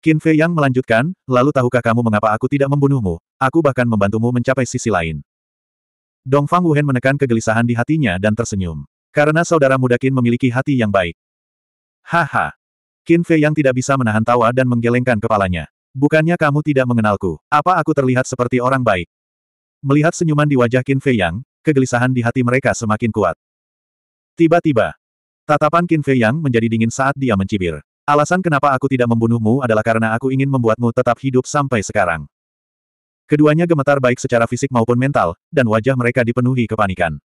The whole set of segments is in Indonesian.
Qin Fei Yang melanjutkan, lalu tahukah kamu mengapa aku tidak membunuhmu? Aku bahkan membantumu mencapai sisi lain. Dong Fang Wuhen menekan kegelisahan di hatinya dan tersenyum. Karena saudara muda Qin memiliki hati yang baik. Haha. Qin Fei Yang tidak bisa menahan tawa dan menggelengkan kepalanya. Bukannya kamu tidak mengenalku. Apa aku terlihat seperti orang baik? Melihat senyuman di wajah Qin Fei Yang, kegelisahan di hati mereka semakin kuat. Tiba-tiba, tatapan Qin Fei Yang menjadi dingin saat dia mencibir. Alasan kenapa aku tidak membunuhmu adalah karena aku ingin membuatmu tetap hidup sampai sekarang. Keduanya gemetar baik secara fisik maupun mental, dan wajah mereka dipenuhi kepanikan.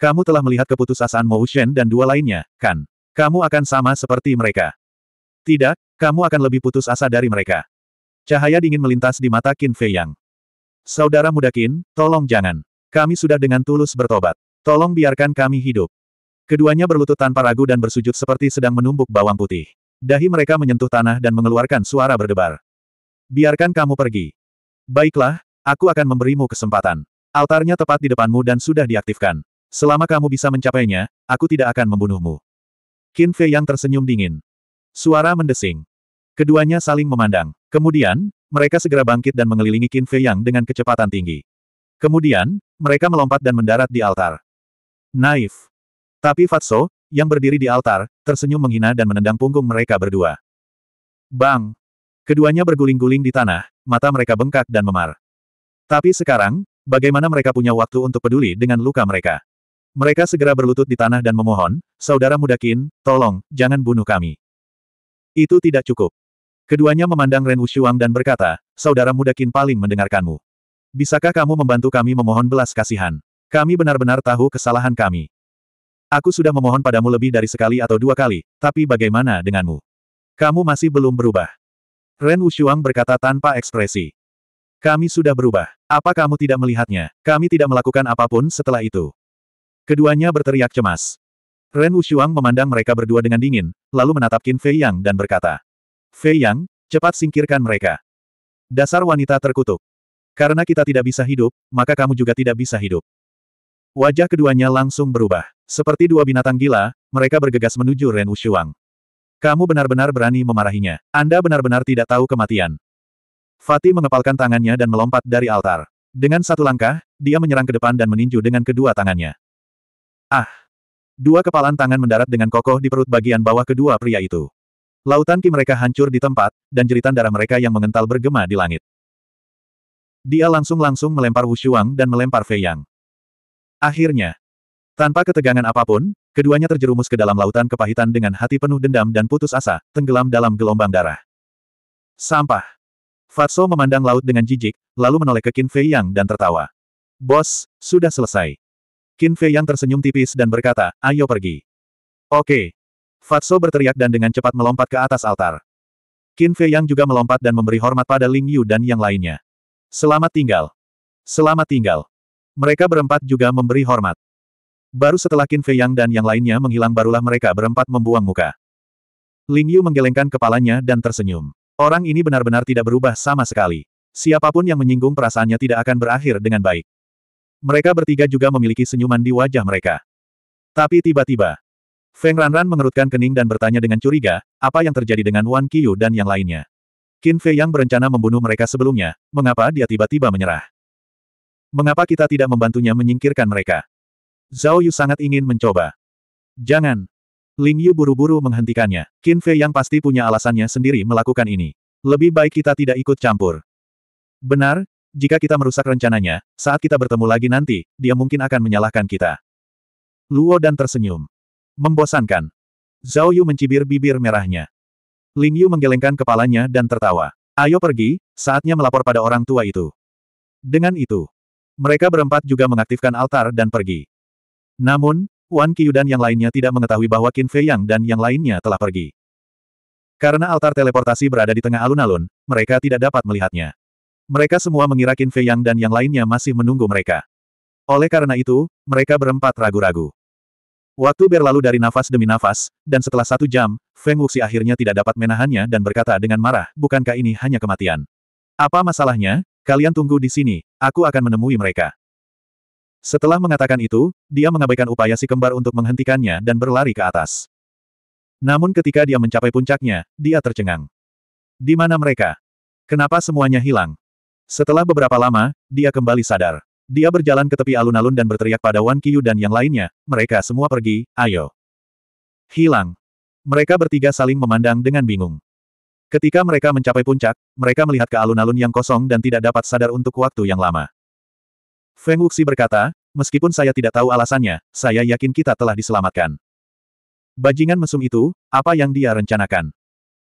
Kamu telah melihat keputusasaan Mo Shen dan dua lainnya, kan? Kamu akan sama seperti mereka. Tidak, kamu akan lebih putus asa dari mereka. Cahaya dingin melintas di mata Qin Fei Yang. Saudara muda Qin, tolong jangan. Kami sudah dengan tulus bertobat. Tolong biarkan kami hidup. Keduanya berlutut tanpa ragu dan bersujud seperti sedang menumbuk bawang putih. Dahi mereka menyentuh tanah dan mengeluarkan suara berdebar. Biarkan kamu pergi. Baiklah, aku akan memberimu kesempatan. Altarnya tepat di depanmu dan sudah diaktifkan. Selama kamu bisa mencapainya, aku tidak akan membunuhmu. Qin Fei yang tersenyum dingin. Suara mendesing. Keduanya saling memandang. Kemudian, mereka segera bangkit dan mengelilingi Qin Fei yang dengan kecepatan tinggi. Kemudian, mereka melompat dan mendarat di altar. Naif. Tapi Fatso, yang berdiri di altar, tersenyum menghina dan menendang punggung mereka berdua. Bang! Keduanya berguling-guling di tanah, mata mereka bengkak dan memar. Tapi sekarang, bagaimana mereka punya waktu untuk peduli dengan luka mereka? Mereka segera berlutut di tanah dan memohon, Saudara Mudakin, tolong, jangan bunuh kami. Itu tidak cukup. Keduanya memandang Ren Wushuang dan berkata, Saudara Mudakin paling mendengarkanmu. Bisakah kamu membantu kami memohon belas kasihan? Kami benar-benar tahu kesalahan kami. Aku sudah memohon padamu lebih dari sekali atau dua kali, tapi bagaimana denganmu? Kamu masih belum berubah. Ren Wushuang berkata tanpa ekspresi. Kami sudah berubah. Apa kamu tidak melihatnya? Kami tidak melakukan apapun setelah itu. Keduanya berteriak cemas. Ren Wushuang memandang mereka berdua dengan dingin, lalu menatap Qin Fei Yang dan berkata. Fei Yang, cepat singkirkan mereka. Dasar wanita terkutuk. Karena kita tidak bisa hidup, maka kamu juga tidak bisa hidup. Wajah keduanya langsung berubah. Seperti dua binatang gila, mereka bergegas menuju Ren Wushuang. Kamu benar-benar berani memarahinya. Anda benar-benar tidak tahu kematian. Fatih mengepalkan tangannya dan melompat dari altar. Dengan satu langkah, dia menyerang ke depan dan meninju dengan kedua tangannya. Ah! Dua kepalan tangan mendarat dengan kokoh di perut bagian bawah kedua pria itu. Lautan ki mereka hancur di tempat, dan jeritan darah mereka yang mengental bergema di langit. Dia langsung-langsung melempar Wushuang dan melempar Fei Yang. Akhirnya, tanpa ketegangan apapun, keduanya terjerumus ke dalam lautan kepahitan dengan hati penuh dendam dan putus asa, tenggelam dalam gelombang darah. Sampah. Fatso memandang laut dengan jijik, lalu menoleh ke Qin Fei Yang dan tertawa. Bos, sudah selesai. Qin Fei Yang tersenyum tipis dan berkata, ayo pergi. Oke. Fatso berteriak dan dengan cepat melompat ke atas altar. Qin Fei Yang juga melompat dan memberi hormat pada Ling Yu dan yang lainnya. Selamat tinggal. Selamat tinggal. Mereka berempat juga memberi hormat. Baru setelah Qin Fei Yang dan yang lainnya menghilang barulah mereka berempat membuang muka. Ling Yu menggelengkan kepalanya dan tersenyum. Orang ini benar-benar tidak berubah sama sekali. Siapapun yang menyinggung perasaannya tidak akan berakhir dengan baik. Mereka bertiga juga memiliki senyuman di wajah mereka. Tapi tiba-tiba, Feng Ranran mengerutkan kening dan bertanya dengan curiga, apa yang terjadi dengan Wan Qiyu dan yang lainnya. Qin Fei yang berencana membunuh mereka sebelumnya, mengapa dia tiba-tiba menyerah? Mengapa kita tidak membantunya menyingkirkan mereka? Zhao Yu sangat ingin mencoba. Jangan. Ling Yu buru-buru menghentikannya. Qin Fei yang pasti punya alasannya sendiri melakukan ini. Lebih baik kita tidak ikut campur. Benar, jika kita merusak rencananya, saat kita bertemu lagi nanti, dia mungkin akan menyalahkan kita. Luo dan tersenyum. Membosankan. Zhao Yu mencibir bibir merahnya. Ling Yu menggelengkan kepalanya dan tertawa. Ayo pergi, saatnya melapor pada orang tua itu. Dengan itu, mereka berempat juga mengaktifkan altar dan pergi. Namun, Wan Qiyu dan yang lainnya tidak mengetahui bahwa Qin Fei Yang dan yang lainnya telah pergi. Karena altar teleportasi berada di tengah alun-alun, mereka tidak dapat melihatnya. Mereka semua mengira Qin Fei Yang dan yang lainnya masih menunggu mereka. Oleh karena itu, mereka berempat ragu-ragu. Waktu berlalu dari nafas demi nafas, dan setelah satu jam, Feng Wuxi akhirnya tidak dapat menahannya dan berkata dengan marah, bukankah ini hanya kematian? Apa masalahnya, Kalian tunggu di sini, aku akan menemui mereka. Setelah mengatakan itu, dia mengabaikan upaya si kembar untuk menghentikannya dan berlari ke atas. Namun ketika dia mencapai puncaknya, dia tercengang. Di mana mereka? Kenapa semuanya hilang? Setelah beberapa lama, dia kembali sadar. Dia berjalan ke tepi alun-alun dan berteriak pada Wan Kiyu dan yang lainnya, mereka semua pergi, ayo. Hilang. Mereka bertiga saling memandang dengan bingung. Ketika mereka mencapai puncak, mereka melihat ke alun-alun yang kosong dan tidak dapat sadar untuk waktu yang lama. Feng Wuxi berkata, meskipun saya tidak tahu alasannya, saya yakin kita telah diselamatkan. Bajingan mesum itu, apa yang dia rencanakan?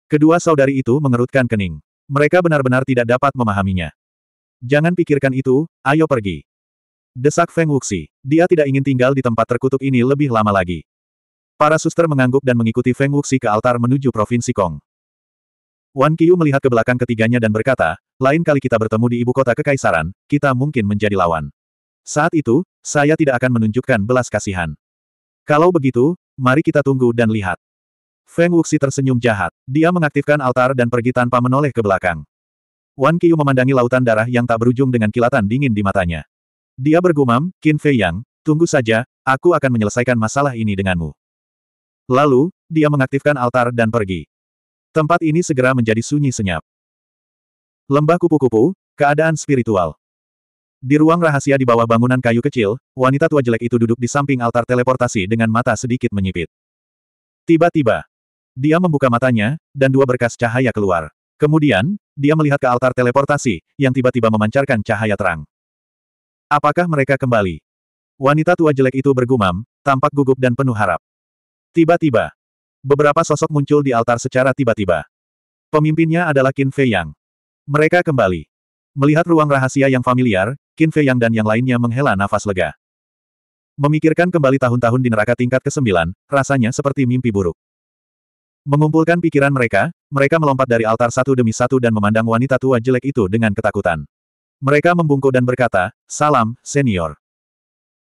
Kedua saudari itu mengerutkan kening. Mereka benar-benar tidak dapat memahaminya. Jangan pikirkan itu, ayo pergi. Desak Feng Wuxi. Dia tidak ingin tinggal di tempat terkutuk ini lebih lama lagi. Para suster mengangguk dan mengikuti Feng Wuxi ke altar menuju Provinsi Kong. Wan Qiu melihat ke belakang ketiganya dan berkata, lain kali kita bertemu di ibu kota kekaisaran, kita mungkin menjadi lawan. Saat itu, saya tidak akan menunjukkan belas kasihan. Kalau begitu, mari kita tunggu dan lihat. Feng Wuxi tersenyum jahat. Dia mengaktifkan altar dan pergi tanpa menoleh ke belakang. Wan Qiu memandangi lautan darah yang tak berujung dengan kilatan dingin di matanya. Dia bergumam, Qin Fei Yang, tunggu saja, aku akan menyelesaikan masalah ini denganmu. Lalu, dia mengaktifkan altar dan pergi. Tempat ini segera menjadi sunyi senyap. Lembah kupu-kupu, keadaan spiritual. Di ruang rahasia di bawah bangunan kayu kecil, wanita tua jelek itu duduk di samping altar teleportasi dengan mata sedikit menyipit. Tiba-tiba, dia membuka matanya, dan dua berkas cahaya keluar. Kemudian, dia melihat ke altar teleportasi, yang tiba-tiba memancarkan cahaya terang. Apakah mereka kembali? Wanita tua jelek itu bergumam, tampak gugup dan penuh harap. Tiba-tiba, Beberapa sosok muncul di altar secara tiba-tiba. Pemimpinnya adalah Qin Fei Yang. Mereka kembali. Melihat ruang rahasia yang familiar, Qin Fei Yang dan yang lainnya menghela nafas lega. Memikirkan kembali tahun-tahun di neraka tingkat ke-9, rasanya seperti mimpi buruk. Mengumpulkan pikiran mereka, mereka melompat dari altar satu demi satu dan memandang wanita tua jelek itu dengan ketakutan. Mereka membungkuk dan berkata, Salam, senior.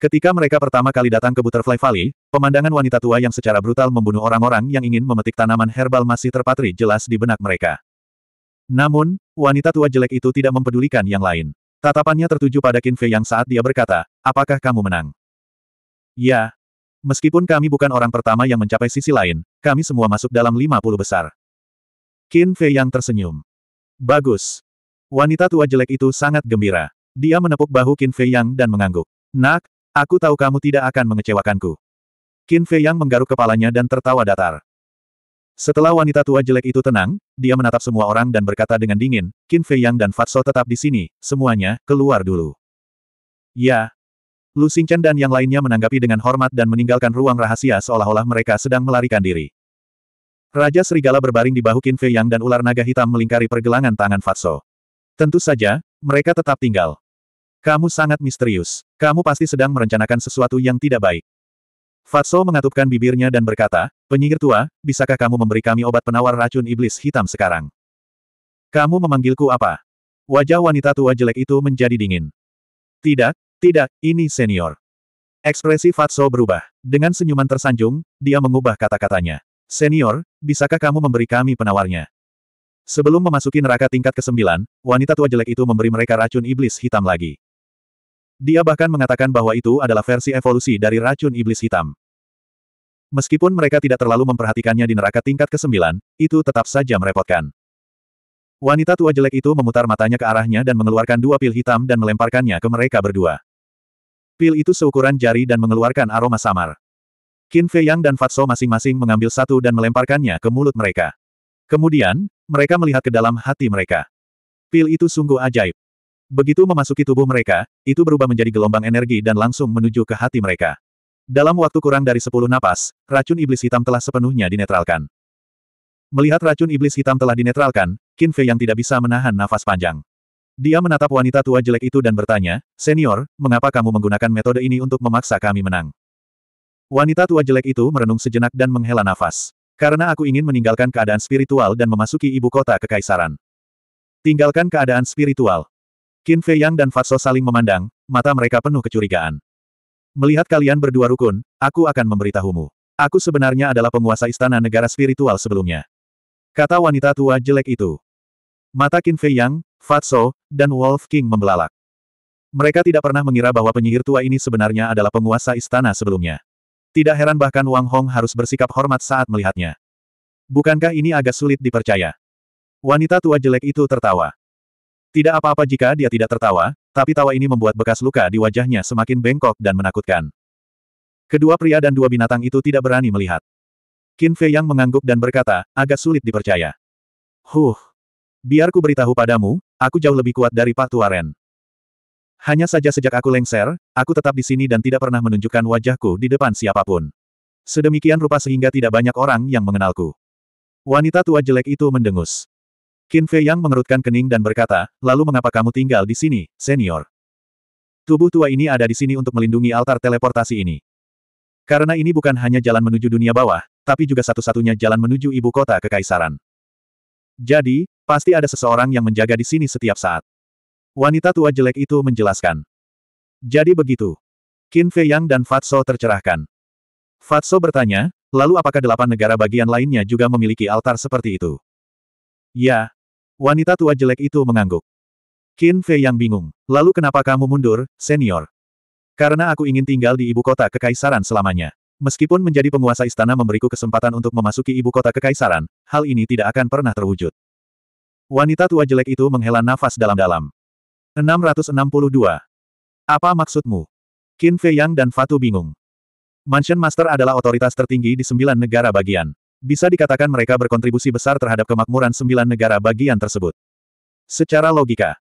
Ketika mereka pertama kali datang ke Butterfly Valley, pemandangan wanita tua yang secara brutal membunuh orang-orang yang ingin memetik tanaman herbal masih terpatri jelas di benak mereka. Namun, wanita tua jelek itu tidak mempedulikan yang lain. Tatapannya tertuju pada Qin Fei yang saat dia berkata, apakah kamu menang? Ya. Meskipun kami bukan orang pertama yang mencapai sisi lain, kami semua masuk dalam 50 besar. Qin Fei yang tersenyum. Bagus. Wanita tua jelek itu sangat gembira. Dia menepuk bahu Qin Fei yang dan mengangguk. Nak, Aku tahu kamu tidak akan mengecewakanku. Qin Fei Yang menggaruk kepalanya dan tertawa datar. Setelah wanita tua jelek itu tenang, dia menatap semua orang dan berkata dengan dingin, Qin Fei Yang dan Fatso tetap di sini, semuanya, keluar dulu. Ya. Lu Xingchen dan yang lainnya menanggapi dengan hormat dan meninggalkan ruang rahasia seolah-olah mereka sedang melarikan diri. Raja Serigala berbaring di bahu Qin Fei Yang dan ular naga hitam melingkari pergelangan tangan Fatso. Tentu saja, mereka tetap tinggal. Kamu sangat misterius. Kamu pasti sedang merencanakan sesuatu yang tidak baik. Fatso mengatupkan bibirnya dan berkata, penyihir tua, bisakah kamu memberi kami obat penawar racun iblis hitam sekarang? Kamu memanggilku apa? Wajah wanita tua jelek itu menjadi dingin. Tidak, tidak, ini senior. Ekspresi Fatso berubah. Dengan senyuman tersanjung, dia mengubah kata-katanya. Senior, bisakah kamu memberi kami penawarnya? Sebelum memasuki neraka tingkat ke-9, wanita tua jelek itu memberi mereka racun iblis hitam lagi. Dia bahkan mengatakan bahwa itu adalah versi evolusi dari racun iblis hitam. Meskipun mereka tidak terlalu memperhatikannya di neraka tingkat ke-9, itu tetap saja merepotkan. Wanita tua jelek itu memutar matanya ke arahnya dan mengeluarkan dua pil hitam dan melemparkannya ke mereka berdua. Pil itu seukuran jari dan mengeluarkan aroma samar. Qin Fei Yang dan Fatso masing-masing mengambil satu dan melemparkannya ke mulut mereka. Kemudian, mereka melihat ke dalam hati mereka. Pil itu sungguh ajaib. Begitu memasuki tubuh mereka, itu berubah menjadi gelombang energi dan langsung menuju ke hati mereka. Dalam waktu kurang dari sepuluh napas, racun iblis hitam telah sepenuhnya dinetralkan. Melihat racun iblis hitam telah dinetralkan, Qin Fei yang tidak bisa menahan nafas panjang. Dia menatap wanita tua jelek itu dan bertanya, Senior, mengapa kamu menggunakan metode ini untuk memaksa kami menang? Wanita tua jelek itu merenung sejenak dan menghela nafas. Karena aku ingin meninggalkan keadaan spiritual dan memasuki ibu kota kekaisaran. Tinggalkan keadaan spiritual. Qin Fei Yang dan Fatso saling memandang, mata mereka penuh kecurigaan. Melihat kalian berdua rukun, aku akan memberitahumu. Aku sebenarnya adalah penguasa istana negara spiritual sebelumnya. Kata wanita tua jelek itu. Mata Qin Fei Yang, Fatso, dan Wolf King membelalak. Mereka tidak pernah mengira bahwa penyihir tua ini sebenarnya adalah penguasa istana sebelumnya. Tidak heran bahkan Wang Hong harus bersikap hormat saat melihatnya. Bukankah ini agak sulit dipercaya? Wanita tua jelek itu tertawa. Tidak apa-apa jika dia tidak tertawa, tapi tawa ini membuat bekas luka di wajahnya semakin bengkok dan menakutkan. Kedua pria dan dua binatang itu tidak berani melihat. Qin Fei Yang mengangguk dan berkata, agak sulit dipercaya. Huh. biarku beritahu padamu, aku jauh lebih kuat dari Pak Tuaren. Hanya saja sejak aku lengser, aku tetap di sini dan tidak pernah menunjukkan wajahku di depan siapapun. Sedemikian rupa sehingga tidak banyak orang yang mengenalku. Wanita tua jelek itu mendengus. Qin Fei Yang mengerutkan kening dan berkata, lalu mengapa kamu tinggal di sini, senior? Tubuh tua ini ada di sini untuk melindungi altar teleportasi ini. Karena ini bukan hanya jalan menuju dunia bawah, tapi juga satu-satunya jalan menuju ibu kota kekaisaran. Jadi, pasti ada seseorang yang menjaga di sini setiap saat. Wanita tua jelek itu menjelaskan. Jadi begitu. Qin Fei Yang dan Fatso tercerahkan. Fatso bertanya, lalu apakah delapan negara bagian lainnya juga memiliki altar seperti itu? Ya. Wanita tua jelek itu mengangguk. Qin Fei yang bingung. Lalu kenapa kamu mundur, senior? Karena aku ingin tinggal di ibu kota kekaisaran selamanya. Meskipun menjadi penguasa istana memberiku kesempatan untuk memasuki ibu kota kekaisaran, hal ini tidak akan pernah terwujud. Wanita tua jelek itu menghela nafas dalam-dalam. 662. Apa maksudmu? Qin Fei Yang dan Fatu bingung. Mansion Master adalah otoritas tertinggi di sembilan negara bagian. Bisa dikatakan mereka berkontribusi besar terhadap kemakmuran sembilan negara bagian tersebut. Secara logika,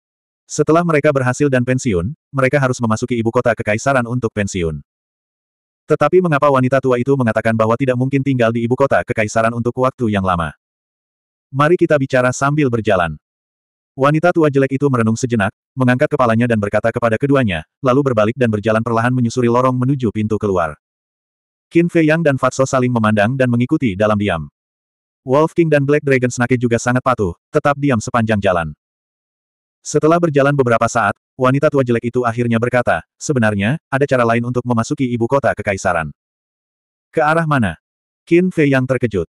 setelah mereka berhasil dan pensiun, mereka harus memasuki ibu kota kekaisaran untuk pensiun. Tetapi mengapa wanita tua itu mengatakan bahwa tidak mungkin tinggal di ibu kota kekaisaran untuk waktu yang lama? Mari kita bicara sambil berjalan. Wanita tua jelek itu merenung sejenak, mengangkat kepalanya dan berkata kepada keduanya, lalu berbalik dan berjalan perlahan menyusuri lorong menuju pintu keluar. Qin Fei Yang dan Fatso saling memandang dan mengikuti dalam diam. Wolf King dan Black Dragon Snake juga sangat patuh, tetap diam sepanjang jalan. Setelah berjalan beberapa saat, wanita tua jelek itu akhirnya berkata, sebenarnya, ada cara lain untuk memasuki ibu kota kekaisaran. Ke arah mana? Qin Fei Yang terkejut.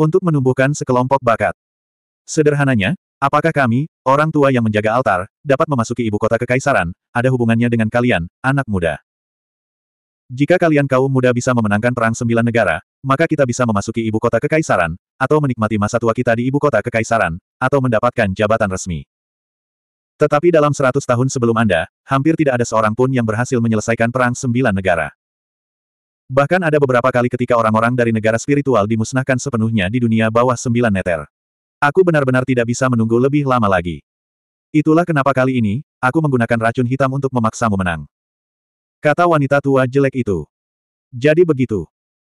Untuk menumbuhkan sekelompok bakat. Sederhananya, apakah kami, orang tua yang menjaga altar, dapat memasuki ibu kota kekaisaran, ada hubungannya dengan kalian, anak muda. Jika kalian kaum muda bisa memenangkan perang sembilan negara, maka kita bisa memasuki ibu kota kekaisaran, atau menikmati masa tua kita di ibu kota kekaisaran, atau mendapatkan jabatan resmi. Tetapi dalam seratus tahun sebelum Anda, hampir tidak ada seorang pun yang berhasil menyelesaikan perang sembilan negara. Bahkan ada beberapa kali ketika orang-orang dari negara spiritual dimusnahkan sepenuhnya di dunia bawah sembilan neter. Aku benar-benar tidak bisa menunggu lebih lama lagi. Itulah kenapa kali ini, aku menggunakan racun hitam untuk memaksamu menang. Kata wanita tua jelek itu. Jadi begitu.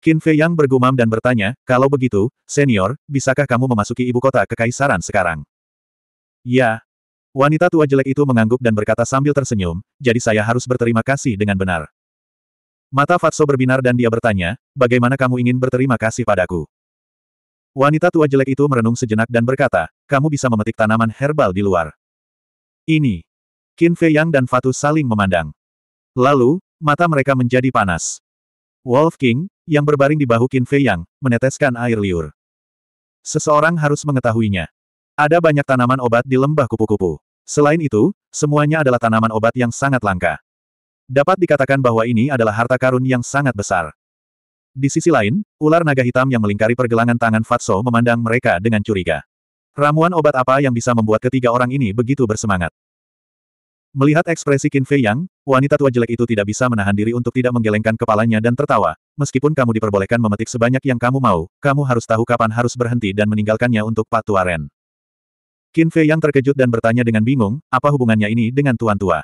Qin Fei Yang bergumam dan bertanya, kalau begitu, senior, bisakah kamu memasuki ibu kota kekaisaran sekarang? Ya. Wanita tua jelek itu mengangguk dan berkata sambil tersenyum, jadi saya harus berterima kasih dengan benar. Mata Fatso berbinar dan dia bertanya, bagaimana kamu ingin berterima kasih padaku? Wanita tua jelek itu merenung sejenak dan berkata, kamu bisa memetik tanaman herbal di luar. Ini. Qin Fei Yang dan Fatu saling memandang. Lalu, mata mereka menjadi panas. Wolf King, yang berbaring di bahu Qin Fei Yang, meneteskan air liur. Seseorang harus mengetahuinya. Ada banyak tanaman obat di lembah kupu-kupu. Selain itu, semuanya adalah tanaman obat yang sangat langka. Dapat dikatakan bahwa ini adalah harta karun yang sangat besar. Di sisi lain, ular naga hitam yang melingkari pergelangan tangan Fatso memandang mereka dengan curiga. Ramuan obat apa yang bisa membuat ketiga orang ini begitu bersemangat? Melihat ekspresi Qin Fei Yang, wanita tua jelek itu tidak bisa menahan diri untuk tidak menggelengkan kepalanya dan tertawa. Meskipun kamu diperbolehkan memetik sebanyak yang kamu mau, kamu harus tahu kapan harus berhenti dan meninggalkannya untuk Pak Tua Ren. Qin Fei Yang terkejut dan bertanya dengan bingung, apa hubungannya ini dengan Tuan Tua?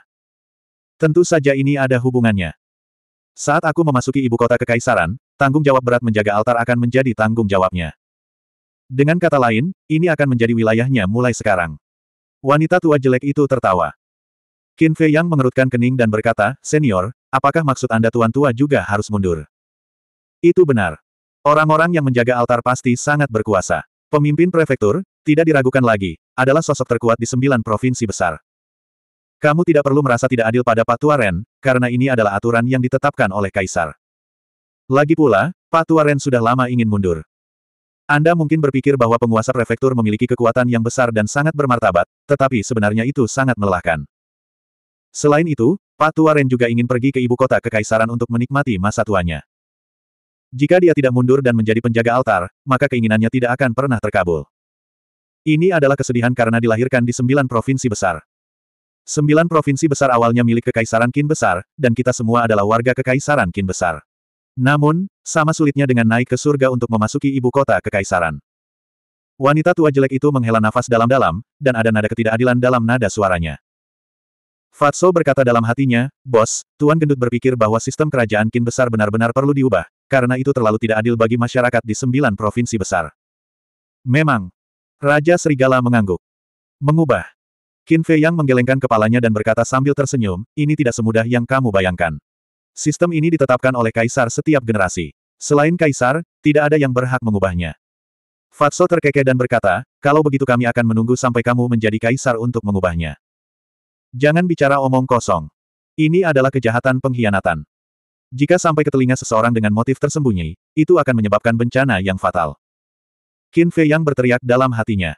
Tentu saja ini ada hubungannya. Saat aku memasuki ibu kota kekaisaran, tanggung jawab berat menjaga altar akan menjadi tanggung jawabnya. Dengan kata lain, ini akan menjadi wilayahnya mulai sekarang. Wanita tua jelek itu tertawa. Qin Fei Yang mengerutkan kening dan berkata, Senior, apakah maksud Anda Tuan Tua juga harus mundur? Itu benar. Orang-orang yang menjaga altar pasti sangat berkuasa. Pemimpin prefektur, tidak diragukan lagi, adalah sosok terkuat di sembilan provinsi besar. Kamu tidak perlu merasa tidak adil pada Patua Ren, karena ini adalah aturan yang ditetapkan oleh Kaisar. Lagi pula, Patua Ren sudah lama ingin mundur. Anda mungkin berpikir bahwa penguasa prefektur memiliki kekuatan yang besar dan sangat bermartabat, tetapi sebenarnya itu sangat melelahkan. Selain itu, Tua Ren juga ingin pergi ke ibu kota kekaisaran untuk menikmati masa tuanya. Jika dia tidak mundur dan menjadi penjaga altar, maka keinginannya tidak akan pernah terkabul. Ini adalah kesedihan karena dilahirkan di sembilan provinsi besar. Sembilan provinsi besar awalnya milik Kekaisaran Kin Besar, dan kita semua adalah warga Kekaisaran Kin Besar. Namun, sama sulitnya dengan naik ke surga untuk memasuki ibu kota Kekaisaran. Wanita tua jelek itu menghela nafas dalam-dalam, dan ada nada ketidakadilan dalam nada suaranya. Fatso berkata dalam hatinya, Bos, Tuan Gendut berpikir bahwa sistem kerajaan kin besar benar-benar perlu diubah, karena itu terlalu tidak adil bagi masyarakat di sembilan provinsi besar. Memang. Raja Serigala mengangguk. Mengubah. Qin Fei Yang menggelengkan kepalanya dan berkata sambil tersenyum, ini tidak semudah yang kamu bayangkan. Sistem ini ditetapkan oleh kaisar setiap generasi. Selain kaisar, tidak ada yang berhak mengubahnya. Fatso terkekeh dan berkata, kalau begitu kami akan menunggu sampai kamu menjadi kaisar untuk mengubahnya. Jangan bicara omong kosong. Ini adalah kejahatan pengkhianatan. Jika sampai ke telinga seseorang dengan motif tersembunyi, itu akan menyebabkan bencana yang fatal. Qin Fei yang berteriak dalam hatinya.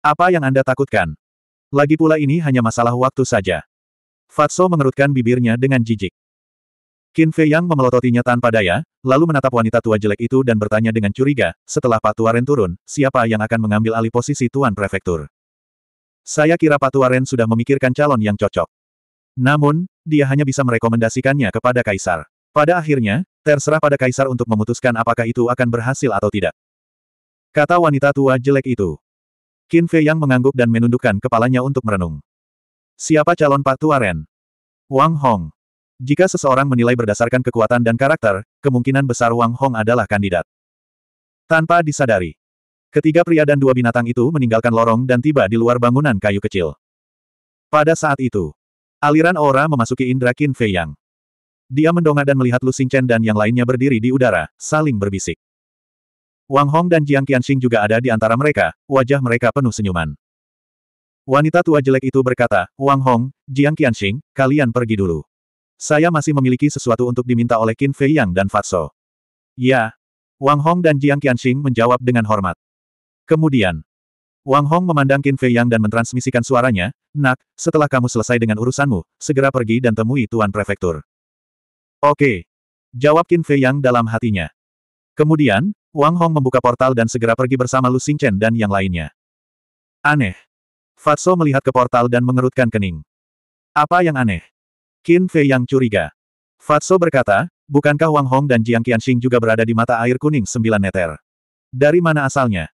Apa yang Anda takutkan? Lagi pula ini hanya masalah waktu saja. Fatso mengerutkan bibirnya dengan jijik. Qin Fei Yang memelototinya tanpa daya, lalu menatap wanita tua jelek itu dan bertanya dengan curiga, setelah Pak Tuaren turun, siapa yang akan mengambil alih posisi Tuan Prefektur? Saya kira Ren sudah memikirkan calon yang cocok. Namun, dia hanya bisa merekomendasikannya kepada Kaisar. Pada akhirnya, terserah pada Kaisar untuk memutuskan apakah itu akan berhasil atau tidak. Kata wanita tua jelek itu. Qin Fei yang mengangguk dan menundukkan kepalanya untuk merenung. Siapa calon Ren? Wang Hong. Jika seseorang menilai berdasarkan kekuatan dan karakter, kemungkinan besar Wang Hong adalah kandidat. Tanpa disadari, Ketiga pria dan dua binatang itu meninggalkan lorong dan tiba di luar bangunan kayu kecil. Pada saat itu, aliran aura memasuki indra Qin Fei Yang. Dia mendongak dan melihat Lu Xingchen dan yang lainnya berdiri di udara, saling berbisik. Wang Hong dan Jiang Qianxing juga ada di antara mereka, wajah mereka penuh senyuman. Wanita tua jelek itu berkata, Wang Hong, Jiang Qianxing, kalian pergi dulu. Saya masih memiliki sesuatu untuk diminta oleh Qin Fei Yang dan Fatso. Ya. Wang Hong dan Jiang Qianxing menjawab dengan hormat. Kemudian, Wang Hong memandang Qin Fei Yang dan mentransmisikan suaranya, Nak, setelah kamu selesai dengan urusanmu, segera pergi dan temui Tuan Prefektur. Oke. Jawab Qin Fei Yang dalam hatinya. Kemudian, Wang Hong membuka portal dan segera pergi bersama Lu Xingchen dan yang lainnya. Aneh. Fatso melihat ke portal dan mengerutkan kening. Apa yang aneh? Qin Fei Yang curiga. Fatso berkata, bukankah Wang Hong dan Jiang Qianxing juga berada di mata air kuning sembilan neter? Dari mana asalnya?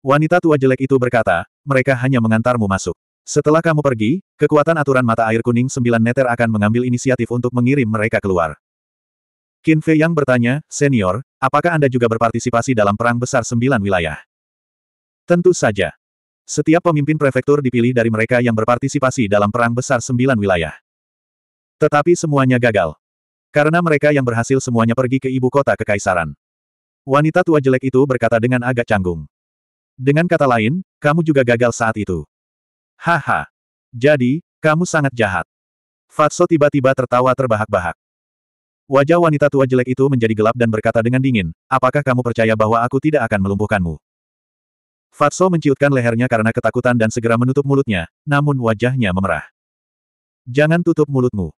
Wanita tua jelek itu berkata, mereka hanya mengantarmu masuk. Setelah kamu pergi, kekuatan aturan mata air kuning sembilan neter akan mengambil inisiatif untuk mengirim mereka keluar. Qin Fei yang bertanya, senior, apakah Anda juga berpartisipasi dalam perang besar sembilan wilayah? Tentu saja. Setiap pemimpin prefektur dipilih dari mereka yang berpartisipasi dalam perang besar sembilan wilayah. Tetapi semuanya gagal. Karena mereka yang berhasil semuanya pergi ke ibu kota kekaisaran. Wanita tua jelek itu berkata dengan agak canggung. Dengan kata lain, kamu juga gagal saat itu. Haha. Jadi, kamu sangat jahat. Fatso tiba-tiba tertawa terbahak-bahak. Wajah wanita tua jelek itu menjadi gelap dan berkata dengan dingin, apakah kamu percaya bahwa aku tidak akan melumpuhkanmu? Fatso menciutkan lehernya karena ketakutan dan segera menutup mulutnya, namun wajahnya memerah. Jangan tutup mulutmu.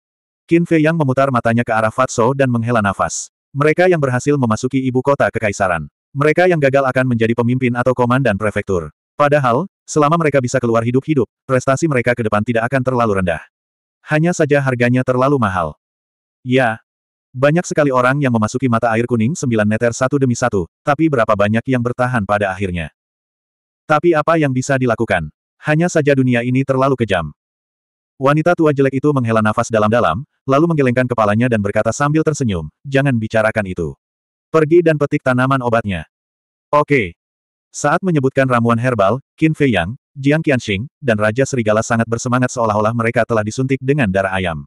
Qin Fei yang memutar matanya ke arah Fatso dan menghela nafas. Mereka yang berhasil memasuki ibu kota kekaisaran. Mereka yang gagal akan menjadi pemimpin atau komandan prefektur. Padahal, selama mereka bisa keluar hidup-hidup, prestasi mereka ke depan tidak akan terlalu rendah. Hanya saja harganya terlalu mahal. Ya. Banyak sekali orang yang memasuki mata air kuning sembilan meter satu demi satu, tapi berapa banyak yang bertahan pada akhirnya. Tapi apa yang bisa dilakukan? Hanya saja dunia ini terlalu kejam. Wanita tua jelek itu menghela nafas dalam-dalam, lalu menggelengkan kepalanya dan berkata sambil tersenyum, jangan bicarakan itu. Pergi dan petik tanaman obatnya. Oke. Saat menyebutkan ramuan herbal, Qin Fei Yang, Jiang Qianxing, dan Raja Serigala sangat bersemangat seolah-olah mereka telah disuntik dengan darah ayam.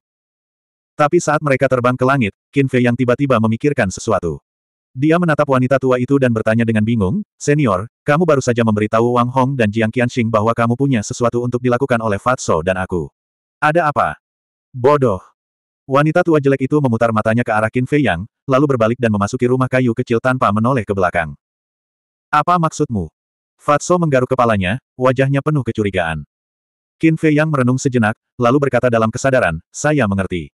Tapi saat mereka terbang ke langit, Qin Fei Yang tiba-tiba memikirkan sesuatu. Dia menatap wanita tua itu dan bertanya dengan bingung, Senior, kamu baru saja memberitahu Wang Hong dan Jiang Qianxing bahwa kamu punya sesuatu untuk dilakukan oleh Fatso dan aku. Ada apa? Bodoh. Wanita tua jelek itu memutar matanya ke arah Qin Fei Yang, lalu berbalik dan memasuki rumah kayu kecil tanpa menoleh ke belakang. Apa maksudmu? Fatso menggaruk kepalanya, wajahnya penuh kecurigaan. Qin Fei Yang merenung sejenak, lalu berkata dalam kesadaran, saya mengerti.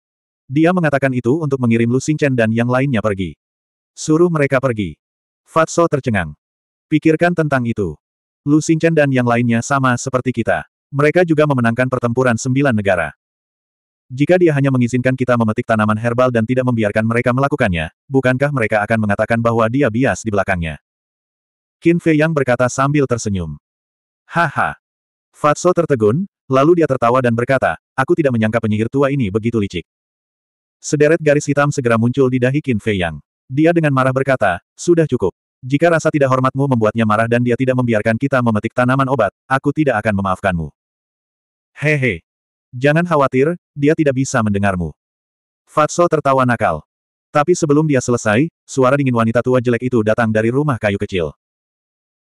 Dia mengatakan itu untuk mengirim Lu Xingchen dan yang lainnya pergi. Suruh mereka pergi. Fatso tercengang. Pikirkan tentang itu. Lu Xingchen dan yang lainnya sama seperti kita. Mereka juga memenangkan pertempuran sembilan negara. Jika dia hanya mengizinkan kita memetik tanaman herbal dan tidak membiarkan mereka melakukannya, bukankah mereka akan mengatakan bahwa dia bias di belakangnya? Qin Fei Yang berkata sambil tersenyum. Haha. Fatso tertegun, lalu dia tertawa dan berkata, aku tidak menyangka penyihir tua ini begitu licik. Sederet garis hitam segera muncul di dahi Qin Fei Yang. Dia dengan marah berkata, sudah cukup. Jika rasa tidak hormatmu membuatnya marah dan dia tidak membiarkan kita memetik tanaman obat, aku tidak akan memaafkanmu. Hehe. Jangan khawatir, dia tidak bisa mendengarmu. Fatso tertawa nakal. Tapi sebelum dia selesai, suara dingin wanita tua jelek itu datang dari rumah kayu kecil.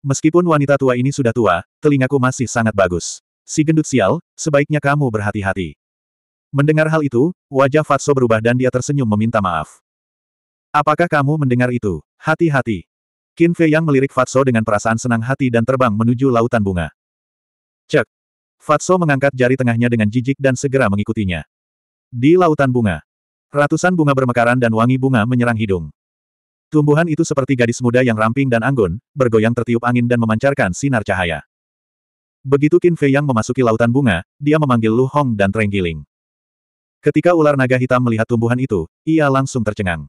Meskipun wanita tua ini sudah tua, telingaku masih sangat bagus. Si gendut sial, sebaiknya kamu berhati-hati. Mendengar hal itu, wajah Fatso berubah dan dia tersenyum meminta maaf. Apakah kamu mendengar itu? Hati-hati. Qin Fei Yang melirik Fatso dengan perasaan senang hati dan terbang menuju lautan bunga. Cek, Fatso mengangkat jari tengahnya dengan jijik dan segera mengikutinya. Di lautan bunga. Ratusan bunga bermekaran dan wangi bunga menyerang hidung. Tumbuhan itu seperti gadis muda yang ramping dan anggun, bergoyang tertiup angin dan memancarkan sinar cahaya. Begitu Qin Fei Yang memasuki lautan bunga, dia memanggil Lu Hong dan Trenggiling. Ketika ular naga hitam melihat tumbuhan itu, ia langsung tercengang.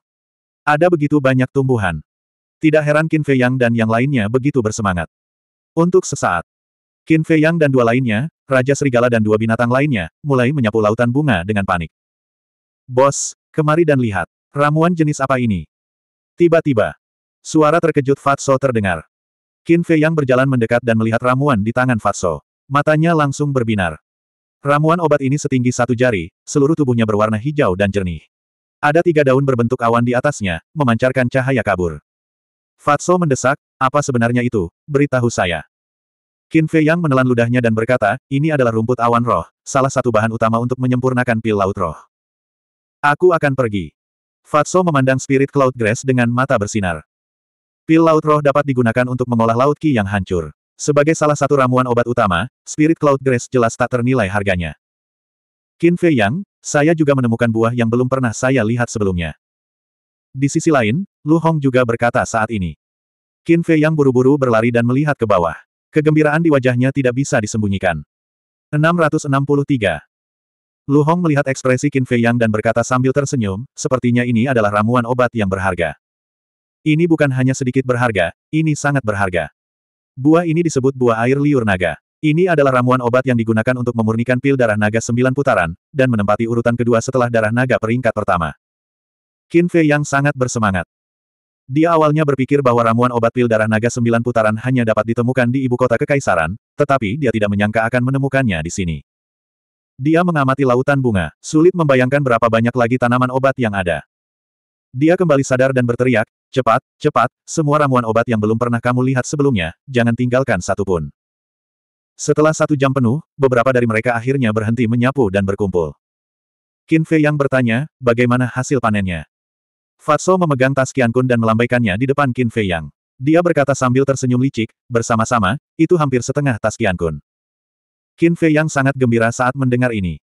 Ada begitu banyak tumbuhan. Tidak heran Qin Fei Yang dan yang lainnya begitu bersemangat. Untuk sesaat, Qin Fei Yang dan dua lainnya, Raja Serigala dan dua binatang lainnya, mulai menyapu lautan bunga dengan panik. Bos, kemari dan lihat. Ramuan jenis apa ini? Tiba-tiba, suara terkejut Fatso terdengar. Qin Fei Yang berjalan mendekat dan melihat ramuan di tangan Fatso. Matanya langsung berbinar. Ramuan obat ini setinggi satu jari, seluruh tubuhnya berwarna hijau dan jernih. Ada tiga daun berbentuk awan di atasnya, memancarkan cahaya kabur. Fatso mendesak, apa sebenarnya itu, beritahu saya. Qin Fei Yang menelan ludahnya dan berkata, ini adalah rumput awan roh, salah satu bahan utama untuk menyempurnakan pil laut roh. Aku akan pergi. Fatso memandang spirit Cloud Grass dengan mata bersinar. Pil laut roh dapat digunakan untuk mengolah laut Ki yang hancur. Sebagai salah satu ramuan obat utama, spirit Cloud Grass jelas tak ternilai harganya. Qin Fei Yang, saya juga menemukan buah yang belum pernah saya lihat sebelumnya. Di sisi lain, Lu Hong juga berkata saat ini. Qin Fei Yang buru-buru berlari dan melihat ke bawah. Kegembiraan di wajahnya tidak bisa disembunyikan. 663. Lu Hong melihat ekspresi Qin Fei Yang dan berkata sambil tersenyum, sepertinya ini adalah ramuan obat yang berharga. Ini bukan hanya sedikit berharga, ini sangat berharga. Buah ini disebut buah air liur naga. Ini adalah ramuan obat yang digunakan untuk memurnikan pil darah naga sembilan putaran, dan menempati urutan kedua setelah darah naga peringkat pertama. Qin Fei Yang sangat bersemangat. Dia awalnya berpikir bahwa ramuan obat pil darah naga sembilan putaran hanya dapat ditemukan di ibu kota kekaisaran, tetapi dia tidak menyangka akan menemukannya di sini. Dia mengamati lautan bunga, sulit membayangkan berapa banyak lagi tanaman obat yang ada. Dia kembali sadar dan berteriak, cepat, cepat, semua ramuan obat yang belum pernah kamu lihat sebelumnya, jangan tinggalkan satupun. Setelah satu jam penuh, beberapa dari mereka akhirnya berhenti menyapu dan berkumpul. Qin Fei yang bertanya, bagaimana hasil panennya? Fatso memegang tas Qiankun dan melambaikannya di depan Qin Fei Yang. Dia berkata sambil tersenyum licik, bersama-sama, itu hampir setengah tas Qiankun. Qin Fei Yang sangat gembira saat mendengar ini.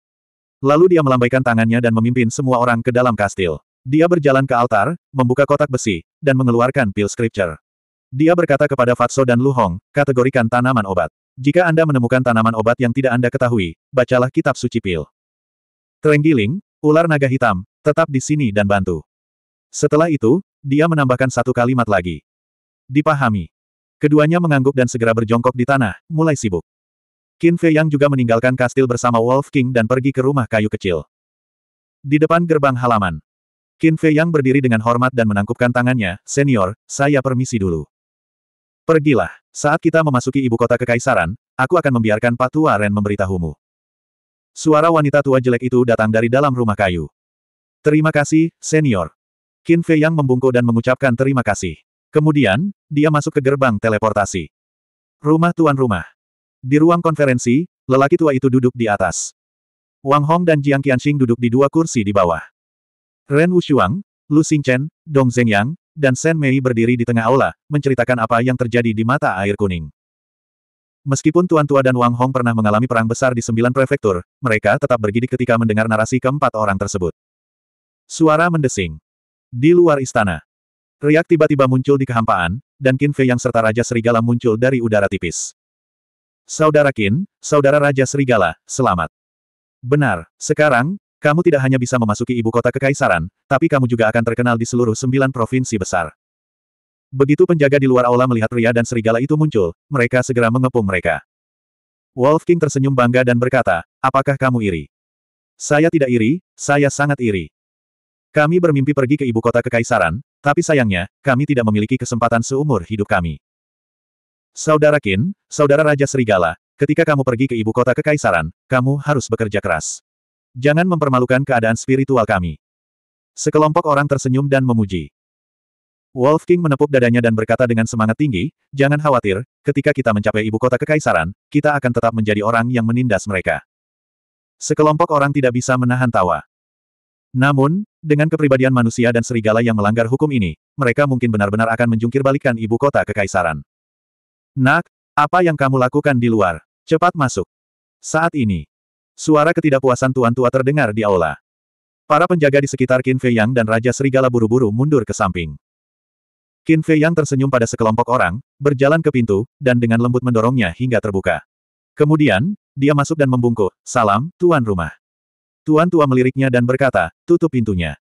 Lalu dia melambaikan tangannya dan memimpin semua orang ke dalam kastil. Dia berjalan ke altar, membuka kotak besi, dan mengeluarkan pil scripture. Dia berkata kepada Fatso dan Lu Hong, kategorikan tanaman obat. Jika Anda menemukan tanaman obat yang tidak Anda ketahui, bacalah kitab suci pil. Terenggiling, ular naga hitam, tetap di sini dan bantu. Setelah itu, dia menambahkan satu kalimat lagi. Dipahami. Keduanya mengangguk dan segera berjongkok di tanah, mulai sibuk. Qin Fei Yang juga meninggalkan kastil bersama Wolf King dan pergi ke rumah kayu kecil. Di depan gerbang halaman, Qin Fei Yang berdiri dengan hormat dan menangkupkan tangannya, Senior, saya permisi dulu. Pergilah, saat kita memasuki ibu kota kekaisaran, aku akan membiarkan Patua Ren memberitahumu. Suara wanita tua jelek itu datang dari dalam rumah kayu. Terima kasih, Senior. Qin Fei Yang membungkuk dan mengucapkan terima kasih. Kemudian, dia masuk ke gerbang teleportasi. Rumah tuan rumah. Di ruang konferensi, lelaki tua itu duduk di atas. Wang Hong dan Jiang Qianxing duduk di dua kursi di bawah. Ren Wushuang, Lu Xingchen, Dong Zhengyang, dan Shen Mei berdiri di tengah aula, menceritakan apa yang terjadi di mata air kuning. Meskipun Tuan Tua dan Wang Hong pernah mengalami perang besar di sembilan prefektur, mereka tetap bergidik ketika mendengar narasi keempat orang tersebut. Suara mendesing. Di luar istana. Riak tiba-tiba muncul di kehampaan, dan Qin Fei yang serta Raja Serigala muncul dari udara tipis. Saudara Qin, Saudara Raja Serigala, selamat. Benar, sekarang, kamu tidak hanya bisa memasuki ibu kota kekaisaran, tapi kamu juga akan terkenal di seluruh sembilan provinsi besar. Begitu penjaga di luar aula melihat Ria dan Serigala itu muncul, mereka segera mengepung mereka. Wolf King tersenyum bangga dan berkata, apakah kamu iri? Saya tidak iri, saya sangat iri. Kami bermimpi pergi ke ibu kota kekaisaran, tapi sayangnya, kami tidak memiliki kesempatan seumur hidup kami. Saudara Qin, saudara Raja Serigala, ketika kamu pergi ke ibu kota kekaisaran, kamu harus bekerja keras. Jangan mempermalukan keadaan spiritual kami. Sekelompok orang tersenyum dan memuji. Wolf King menepuk dadanya dan berkata dengan semangat tinggi, jangan khawatir, ketika kita mencapai ibu kota kekaisaran, kita akan tetap menjadi orang yang menindas mereka. Sekelompok orang tidak bisa menahan tawa. Namun, dengan kepribadian manusia dan serigala yang melanggar hukum ini, mereka mungkin benar-benar akan menjungkir ibu kota kekaisaran. Nak, apa yang kamu lakukan di luar? Cepat masuk. Saat ini, suara ketidakpuasan tuan tua terdengar di aula. Para penjaga di sekitar Qin Fei Yang dan Raja Serigala buru-buru mundur ke samping. Qin Fei Yang tersenyum pada sekelompok orang, berjalan ke pintu, dan dengan lembut mendorongnya hingga terbuka. Kemudian, dia masuk dan membungkuk, salam, tuan rumah. Tuan tua meliriknya dan berkata, tutup pintunya.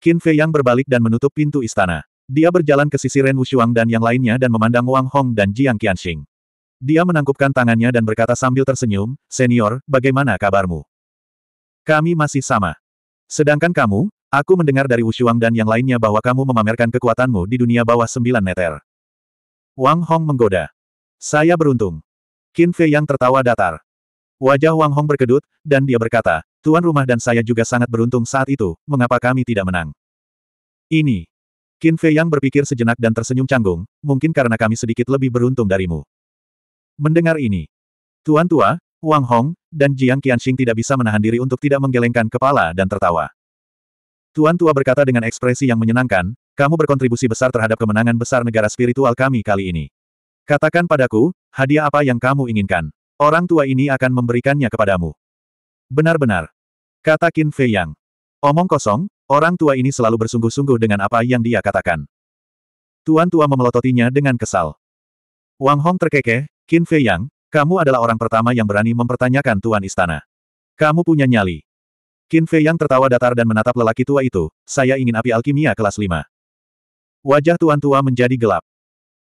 Qin Fei Yang berbalik dan menutup pintu istana. Dia berjalan ke sisi Ren Wushuang dan yang lainnya dan memandang Wang Hong dan Jiang Qianxing. Dia menangkupkan tangannya dan berkata sambil tersenyum, Senior, bagaimana kabarmu? Kami masih sama. Sedangkan kamu, aku mendengar dari Wushuang dan yang lainnya bahwa kamu memamerkan kekuatanmu di dunia bawah sembilan meter. Wang Hong menggoda. Saya beruntung. Qin Fei Yang tertawa datar. Wajah Wang Hong berkedut, dan dia berkata, Tuan rumah dan saya juga sangat beruntung saat itu, mengapa kami tidak menang? Ini. Qin Fei Yang berpikir sejenak dan tersenyum canggung, mungkin karena kami sedikit lebih beruntung darimu. Mendengar ini. Tuan Tua, Wang Hong, dan Jiang Qianxing tidak bisa menahan diri untuk tidak menggelengkan kepala dan tertawa. Tuan Tua berkata dengan ekspresi yang menyenangkan, kamu berkontribusi besar terhadap kemenangan besar negara spiritual kami kali ini. Katakan padaku, hadiah apa yang kamu inginkan. Orang tua ini akan memberikannya kepadamu. Benar-benar. Kata Qin Fei Yang. Omong kosong, orang tua ini selalu bersungguh-sungguh dengan apa yang dia katakan. Tuan tua memelototinya dengan kesal. Wang Hong terkekeh, Qin Fei Yang, kamu adalah orang pertama yang berani mempertanyakan tuan istana. Kamu punya nyali. Qin Fei Yang tertawa datar dan menatap lelaki tua itu, saya ingin api alkimia kelas 5. Wajah tuan tua menjadi gelap.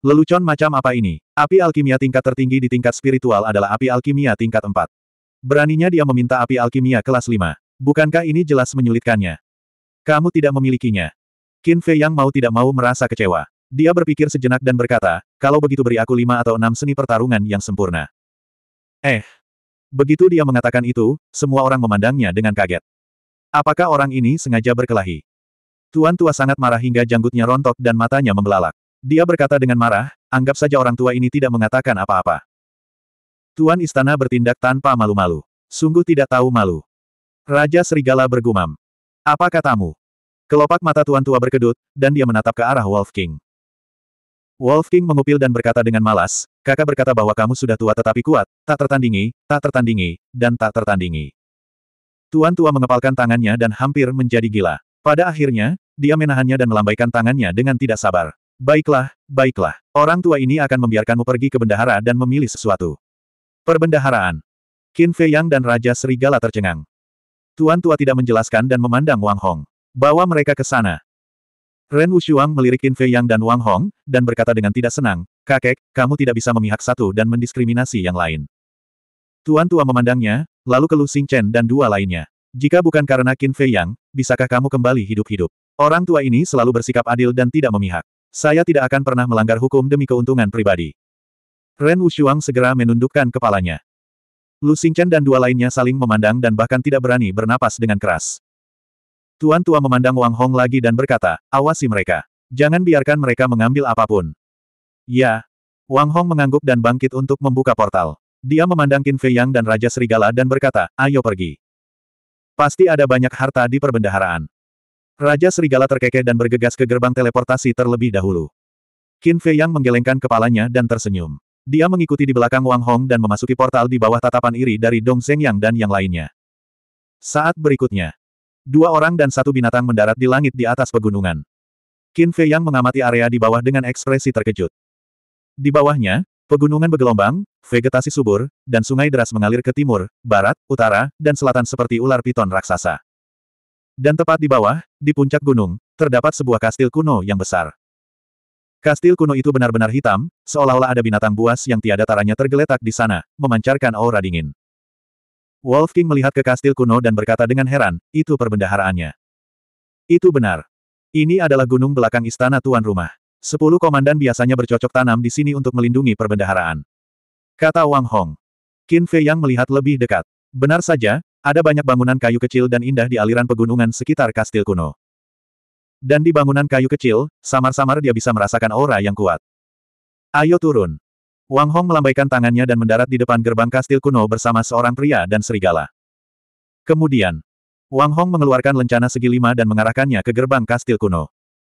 Lelucon macam apa ini? Api alkimia tingkat tertinggi di tingkat spiritual adalah api alkimia tingkat 4. Beraninya dia meminta api alkimia kelas 5. Bukankah ini jelas menyulitkannya? Kamu tidak memilikinya. Qin Fei yang mau tidak mau merasa kecewa. Dia berpikir sejenak dan berkata, kalau begitu beri aku lima atau enam seni pertarungan yang sempurna. Eh. Begitu dia mengatakan itu, semua orang memandangnya dengan kaget. Apakah orang ini sengaja berkelahi? Tuan tua sangat marah hingga janggutnya rontok dan matanya membelalak. Dia berkata dengan marah, anggap saja orang tua ini tidak mengatakan apa-apa. Tuan Istana bertindak tanpa malu-malu. Sungguh tidak tahu malu. Raja Serigala bergumam. Apa katamu? Kelopak mata Tuan Tua berkedut, dan dia menatap ke arah Wolf King. Wolf King mengupil dan berkata dengan malas, kakak berkata bahwa kamu sudah tua tetapi kuat, tak tertandingi, tak tertandingi, dan tak tertandingi. Tuan Tua mengepalkan tangannya dan hampir menjadi gila. Pada akhirnya, dia menahannya dan melambaikan tangannya dengan tidak sabar. Baiklah, baiklah. Orang tua ini akan membiarkanmu pergi ke bendahara dan memilih sesuatu. Perbendaharaan. Qin Fei Yang dan Raja Serigala tercengang. Tuan tua tidak menjelaskan dan memandang Wang Hong. Bawa mereka ke sana. Ren Wushuang melirik Qin Fei Yang dan Wang Hong, dan berkata dengan tidak senang, Kakek, kamu tidak bisa memihak satu dan mendiskriminasi yang lain. Tuan tua memandangnya, lalu ke Lu Xing Chen dan dua lainnya. Jika bukan karena Qin Fei Yang, bisakah kamu kembali hidup-hidup? Orang tua ini selalu bersikap adil dan tidak memihak. Saya tidak akan pernah melanggar hukum demi keuntungan pribadi. Ren Wushuang segera menundukkan kepalanya. Lu Xingchen dan dua lainnya saling memandang dan bahkan tidak berani bernapas dengan keras. Tuan Tua memandang Wang Hong lagi dan berkata, awasi mereka. Jangan biarkan mereka mengambil apapun. Ya. Wang Hong mengangguk dan bangkit untuk membuka portal. Dia memandang Qin Fei Yang dan Raja Serigala dan berkata, ayo pergi. Pasti ada banyak harta di perbendaharaan. Raja Serigala terkekeh dan bergegas ke gerbang teleportasi terlebih dahulu. Qin Fei Yang menggelengkan kepalanya dan tersenyum. Dia mengikuti di belakang Wang Hong dan memasuki portal di bawah tatapan iri dari Dong Zheng Yang dan yang lainnya. Saat berikutnya, dua orang dan satu binatang mendarat di langit di atas pegunungan. Qin Fei Yang mengamati area di bawah dengan ekspresi terkejut. Di bawahnya, Pegunungan bergelombang, vegetasi subur, dan sungai deras mengalir ke timur, barat, utara, dan selatan seperti ular piton raksasa. Dan tepat di bawah, di puncak gunung, terdapat sebuah kastil kuno yang besar. Kastil kuno itu benar-benar hitam, seolah-olah ada binatang buas yang tiada taranya tergeletak di sana, memancarkan aura dingin. Wolf King melihat ke kastil kuno dan berkata dengan heran, itu perbendaharaannya. Itu benar. Ini adalah gunung belakang istana tuan rumah. Sepuluh komandan biasanya bercocok tanam di sini untuk melindungi perbendaharaan. Kata Wang Hong. Qin Fei yang melihat lebih dekat. Benar saja, ada banyak bangunan kayu kecil dan indah di aliran pegunungan sekitar kastil kuno. Dan di bangunan kayu kecil, samar-samar dia bisa merasakan aura yang kuat. Ayo turun. Wang Hong melambaikan tangannya dan mendarat di depan gerbang kastil kuno bersama seorang pria dan serigala. Kemudian, Wang Hong mengeluarkan lencana segi lima dan mengarahkannya ke gerbang kastil kuno.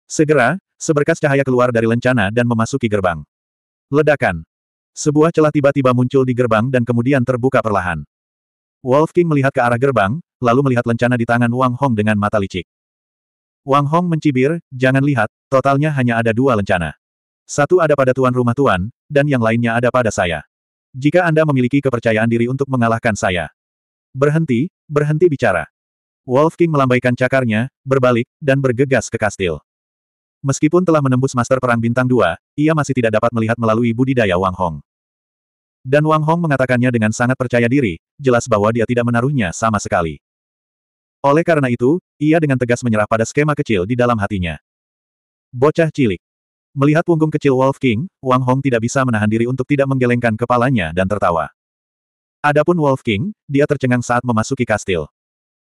Segera, seberkas cahaya keluar dari lencana dan memasuki gerbang. Ledakan. Sebuah celah tiba-tiba muncul di gerbang dan kemudian terbuka perlahan. Wolf King melihat ke arah gerbang, lalu melihat lencana di tangan Wang Hong dengan mata licik. Wang Hong mencibir, jangan lihat, totalnya hanya ada dua lencana. Satu ada pada tuan rumah tuan, dan yang lainnya ada pada saya. Jika Anda memiliki kepercayaan diri untuk mengalahkan saya. Berhenti, berhenti bicara. Wolf King melambaikan cakarnya, berbalik, dan bergegas ke kastil. Meskipun telah menembus Master Perang Bintang 2, ia masih tidak dapat melihat melalui budidaya Wang Hong. Dan Wang Hong mengatakannya dengan sangat percaya diri, jelas bahwa dia tidak menaruhnya sama sekali. Oleh karena itu, ia dengan tegas menyerah pada skema kecil di dalam hatinya. Bocah cilik. Melihat punggung kecil Wolf King, Wang Hong tidak bisa menahan diri untuk tidak menggelengkan kepalanya dan tertawa. Adapun Wolf King, dia tercengang saat memasuki kastil.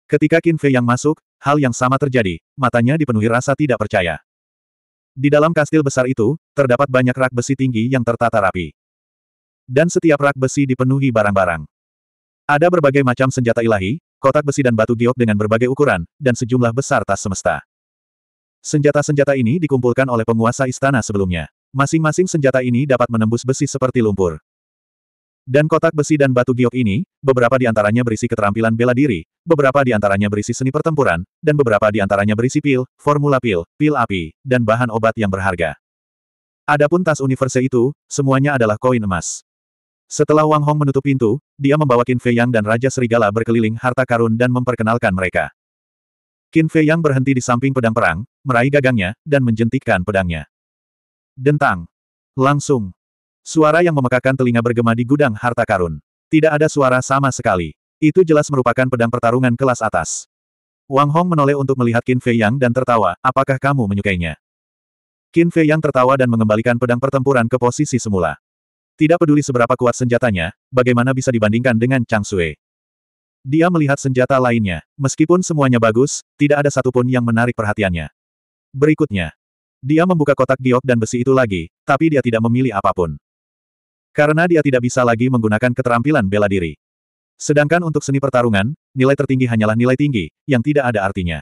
Ketika Qin Fei yang masuk, hal yang sama terjadi, matanya dipenuhi rasa tidak percaya. Di dalam kastil besar itu, terdapat banyak rak besi tinggi yang tertata rapi dan setiap rak besi dipenuhi barang-barang. Ada berbagai macam senjata ilahi, kotak besi dan batu giok dengan berbagai ukuran, dan sejumlah besar tas semesta. Senjata-senjata ini dikumpulkan oleh penguasa istana sebelumnya. Masing-masing senjata ini dapat menembus besi seperti lumpur. Dan kotak besi dan batu giok ini, beberapa di antaranya berisi keterampilan bela diri, beberapa di antaranya berisi seni pertempuran, dan beberapa di antaranya berisi pil, formula pil, pil api, dan bahan obat yang berharga. Adapun tas universe itu, semuanya adalah koin emas. Setelah Wang Hong menutup pintu, dia membawa Qin Fei Yang dan Raja Serigala berkeliling harta karun dan memperkenalkan mereka. Qin Fei Yang berhenti di samping pedang perang, meraih gagangnya, dan menjentikkan pedangnya. Dentang. Langsung. Suara yang memekakan telinga bergema di gudang harta karun. Tidak ada suara sama sekali. Itu jelas merupakan pedang pertarungan kelas atas. Wang Hong menoleh untuk melihat Qin Fei Yang dan tertawa, apakah kamu menyukainya? Qin Fei Yang tertawa dan mengembalikan pedang pertempuran ke posisi semula. Tidak peduli seberapa kuat senjatanya, bagaimana bisa dibandingkan dengan Chang Sui. Dia melihat senjata lainnya. Meskipun semuanya bagus, tidak ada satupun yang menarik perhatiannya. Berikutnya. Dia membuka kotak giok dan besi itu lagi, tapi dia tidak memilih apapun. Karena dia tidak bisa lagi menggunakan keterampilan bela diri. Sedangkan untuk seni pertarungan, nilai tertinggi hanyalah nilai tinggi, yang tidak ada artinya.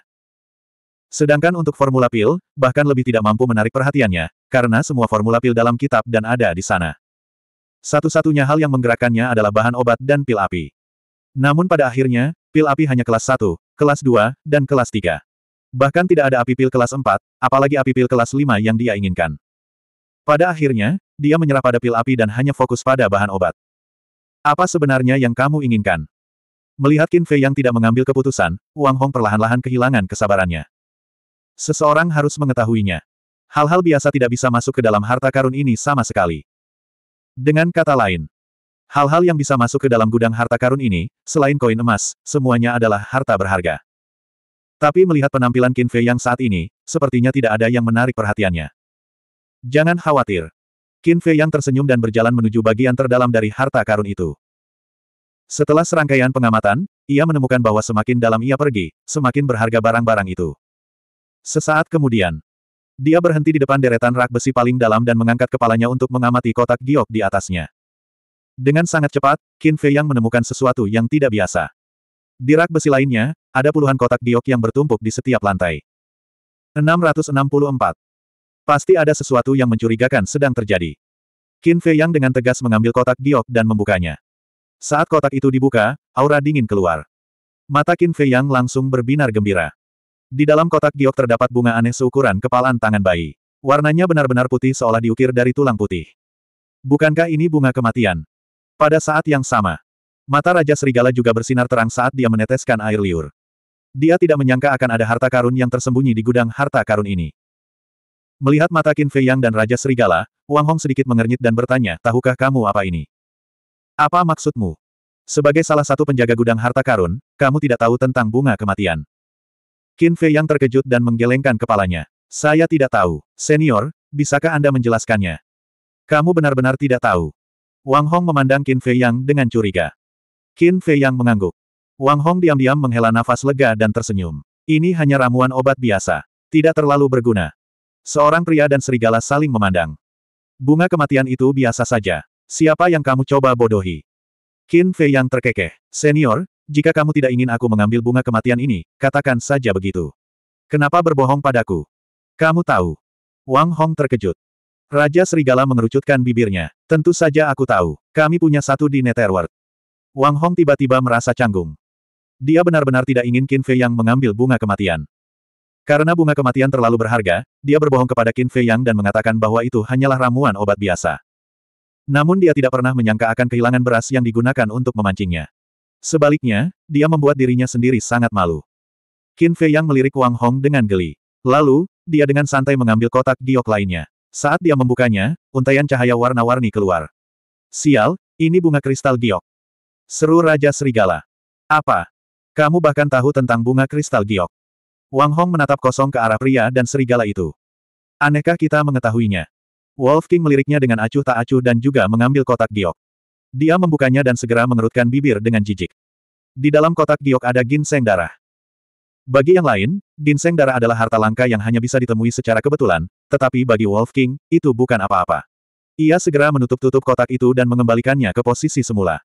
Sedangkan untuk formula pil, bahkan lebih tidak mampu menarik perhatiannya, karena semua formula pil dalam kitab dan ada di sana. Satu-satunya hal yang menggerakkannya adalah bahan obat dan pil api. Namun pada akhirnya, pil api hanya kelas 1, kelas 2, dan kelas 3. Bahkan tidak ada api pil kelas 4, apalagi api pil kelas 5 yang dia inginkan. Pada akhirnya, dia menyerah pada pil api dan hanya fokus pada bahan obat. Apa sebenarnya yang kamu inginkan? Melihat Qin Fei yang tidak mengambil keputusan, Wang Hong perlahan-lahan kehilangan kesabarannya. Seseorang harus mengetahuinya. Hal-hal biasa tidak bisa masuk ke dalam harta karun ini sama sekali. Dengan kata lain, hal-hal yang bisa masuk ke dalam gudang harta karun ini, selain koin emas, semuanya adalah harta berharga. Tapi melihat penampilan Qin Fei yang saat ini, sepertinya tidak ada yang menarik perhatiannya. Jangan khawatir. Qin Fei yang tersenyum dan berjalan menuju bagian terdalam dari harta karun itu. Setelah serangkaian pengamatan, ia menemukan bahwa semakin dalam ia pergi, semakin berharga barang-barang itu. Sesaat kemudian, dia berhenti di depan deretan rak besi paling dalam dan mengangkat kepalanya untuk mengamati kotak giok di atasnya. Dengan sangat cepat, Qin Fei Yang menemukan sesuatu yang tidak biasa. Di rak besi lainnya, ada puluhan kotak giok yang bertumpuk di setiap lantai. 664. Pasti ada sesuatu yang mencurigakan sedang terjadi. Qin Fei Yang dengan tegas mengambil kotak giok dan membukanya. Saat kotak itu dibuka, aura dingin keluar. Mata Qin Fei Yang langsung berbinar gembira. Di dalam kotak giok terdapat bunga aneh seukuran kepalan tangan bayi. Warnanya benar-benar putih seolah diukir dari tulang putih. Bukankah ini bunga kematian? Pada saat yang sama, mata Raja Serigala juga bersinar terang saat dia meneteskan air liur. Dia tidak menyangka akan ada harta karun yang tersembunyi di gudang harta karun ini. Melihat mata Qin Fei Yang dan Raja Serigala, Wang Hong sedikit mengernyit dan bertanya, tahukah kamu apa ini? Apa maksudmu? Sebagai salah satu penjaga gudang harta karun, kamu tidak tahu tentang bunga kematian. Qin Fei yang terkejut dan menggelengkan kepalanya. Saya tidak tahu. Senior, bisakah Anda menjelaskannya? Kamu benar-benar tidak tahu. Wang Hong memandang Qin Fei Yang dengan curiga. Qin Fei Yang mengangguk. Wang Hong diam-diam menghela nafas lega dan tersenyum. Ini hanya ramuan obat biasa. Tidak terlalu berguna. Seorang pria dan serigala saling memandang. Bunga kematian itu biasa saja. Siapa yang kamu coba bodohi? Qin Fei Yang terkekeh. Senior, jika kamu tidak ingin aku mengambil bunga kematian ini, katakan saja begitu. Kenapa berbohong padaku? Kamu tahu. Wang Hong terkejut. Raja Serigala mengerucutkan bibirnya. Tentu saja aku tahu. Kami punya satu di Netherworld. Wang Hong tiba-tiba merasa canggung. Dia benar-benar tidak ingin Qin Fei Yang mengambil bunga kematian. Karena bunga kematian terlalu berharga, dia berbohong kepada Qin Fei Yang dan mengatakan bahwa itu hanyalah ramuan obat biasa. Namun dia tidak pernah menyangka akan kehilangan beras yang digunakan untuk memancingnya. Sebaliknya, dia membuat dirinya sendiri sangat malu. Qin Fei Yang melirik Wang Hong dengan geli. Lalu, dia dengan santai mengambil kotak giok lainnya. Saat dia membukanya, untaian cahaya warna-warni keluar. Sial, ini bunga kristal giok. Seru Raja Serigala. Apa? Kamu bahkan tahu tentang bunga kristal giok. Wang Hong menatap kosong ke arah pria dan serigala itu. Anehkah kita mengetahuinya? Wolf King meliriknya dengan acuh tak acuh dan juga mengambil kotak giok. Dia membukanya dan segera mengerutkan bibir dengan jijik. Di dalam kotak giok ada ginseng darah. Bagi yang lain, ginseng darah adalah harta langka yang hanya bisa ditemui secara kebetulan, tetapi bagi Wolf King, itu bukan apa-apa. Ia segera menutup-tutup kotak itu dan mengembalikannya ke posisi semula.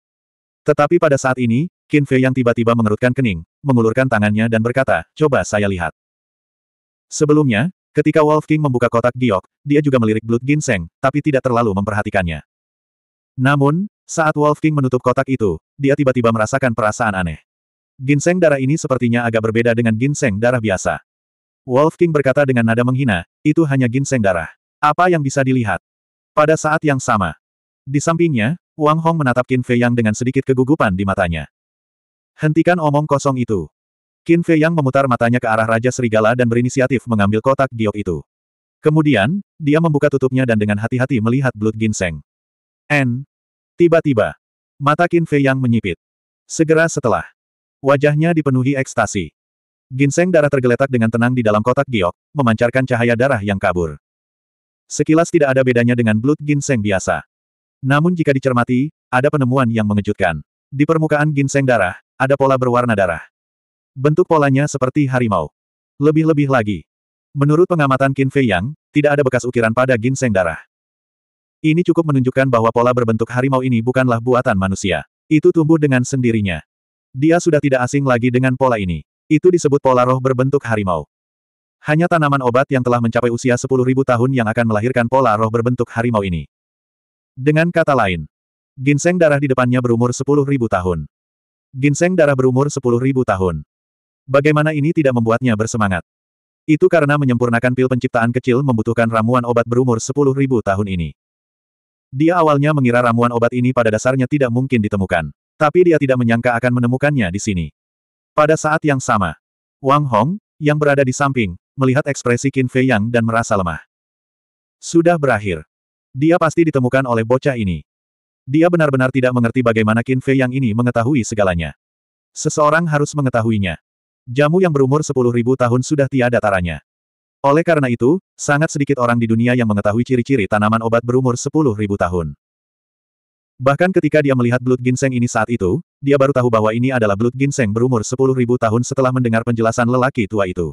Tetapi pada saat ini, Qin Fei yang tiba-tiba mengerutkan kening, mengulurkan tangannya dan berkata, coba saya lihat. Sebelumnya, ketika Wolf King membuka kotak giok, dia juga melirik Blood Ginseng, tapi tidak terlalu memperhatikannya. Namun, saat Wolf King menutup kotak itu, dia tiba-tiba merasakan perasaan aneh. Ginseng darah ini sepertinya agak berbeda dengan ginseng darah biasa. Wolf King berkata dengan nada menghina, itu hanya ginseng darah. Apa yang bisa dilihat? Pada saat yang sama. Di sampingnya, Wang Hong menatap Qin Fei Yang dengan sedikit kegugupan di matanya. Hentikan omong kosong itu. Qin Fei Yang memutar matanya ke arah Raja Serigala dan berinisiatif mengambil kotak giok itu. Kemudian, dia membuka tutupnya dan dengan hati-hati melihat belut ginseng. N. Tiba-tiba, mata Qin Fei yang menyipit. Segera setelah, wajahnya dipenuhi ekstasi. Ginseng darah tergeletak dengan tenang di dalam kotak giok, memancarkan cahaya darah yang kabur. Sekilas tidak ada bedanya dengan blood ginseng biasa. Namun jika dicermati, ada penemuan yang mengejutkan. Di permukaan ginseng darah, ada pola berwarna darah. Bentuk polanya seperti harimau. Lebih-lebih lagi. Menurut pengamatan Qin Fei Yang, tidak ada bekas ukiran pada ginseng darah. Ini cukup menunjukkan bahwa pola berbentuk harimau ini bukanlah buatan manusia. Itu tumbuh dengan sendirinya. Dia sudah tidak asing lagi dengan pola ini. Itu disebut pola roh berbentuk harimau. Hanya tanaman obat yang telah mencapai usia 10.000 tahun yang akan melahirkan pola roh berbentuk harimau ini. Dengan kata lain, ginseng darah di depannya berumur 10.000 tahun. Ginseng darah berumur 10.000 tahun. Bagaimana ini tidak membuatnya bersemangat? Itu karena menyempurnakan pil penciptaan kecil membutuhkan ramuan obat berumur 10.000 tahun ini. Dia awalnya mengira ramuan obat ini pada dasarnya tidak mungkin ditemukan. Tapi dia tidak menyangka akan menemukannya di sini. Pada saat yang sama, Wang Hong, yang berada di samping, melihat ekspresi Qin Fei Yang dan merasa lemah. Sudah berakhir. Dia pasti ditemukan oleh bocah ini. Dia benar-benar tidak mengerti bagaimana Qin Fei Yang ini mengetahui segalanya. Seseorang harus mengetahuinya. Jamu yang berumur 10.000 tahun sudah tiada taranya. Oleh karena itu, sangat sedikit orang di dunia yang mengetahui ciri-ciri tanaman obat berumur 10.000 tahun. Bahkan ketika dia melihat blood ginseng ini saat itu, dia baru tahu bahwa ini adalah blood ginseng berumur 10.000 tahun setelah mendengar penjelasan lelaki tua itu.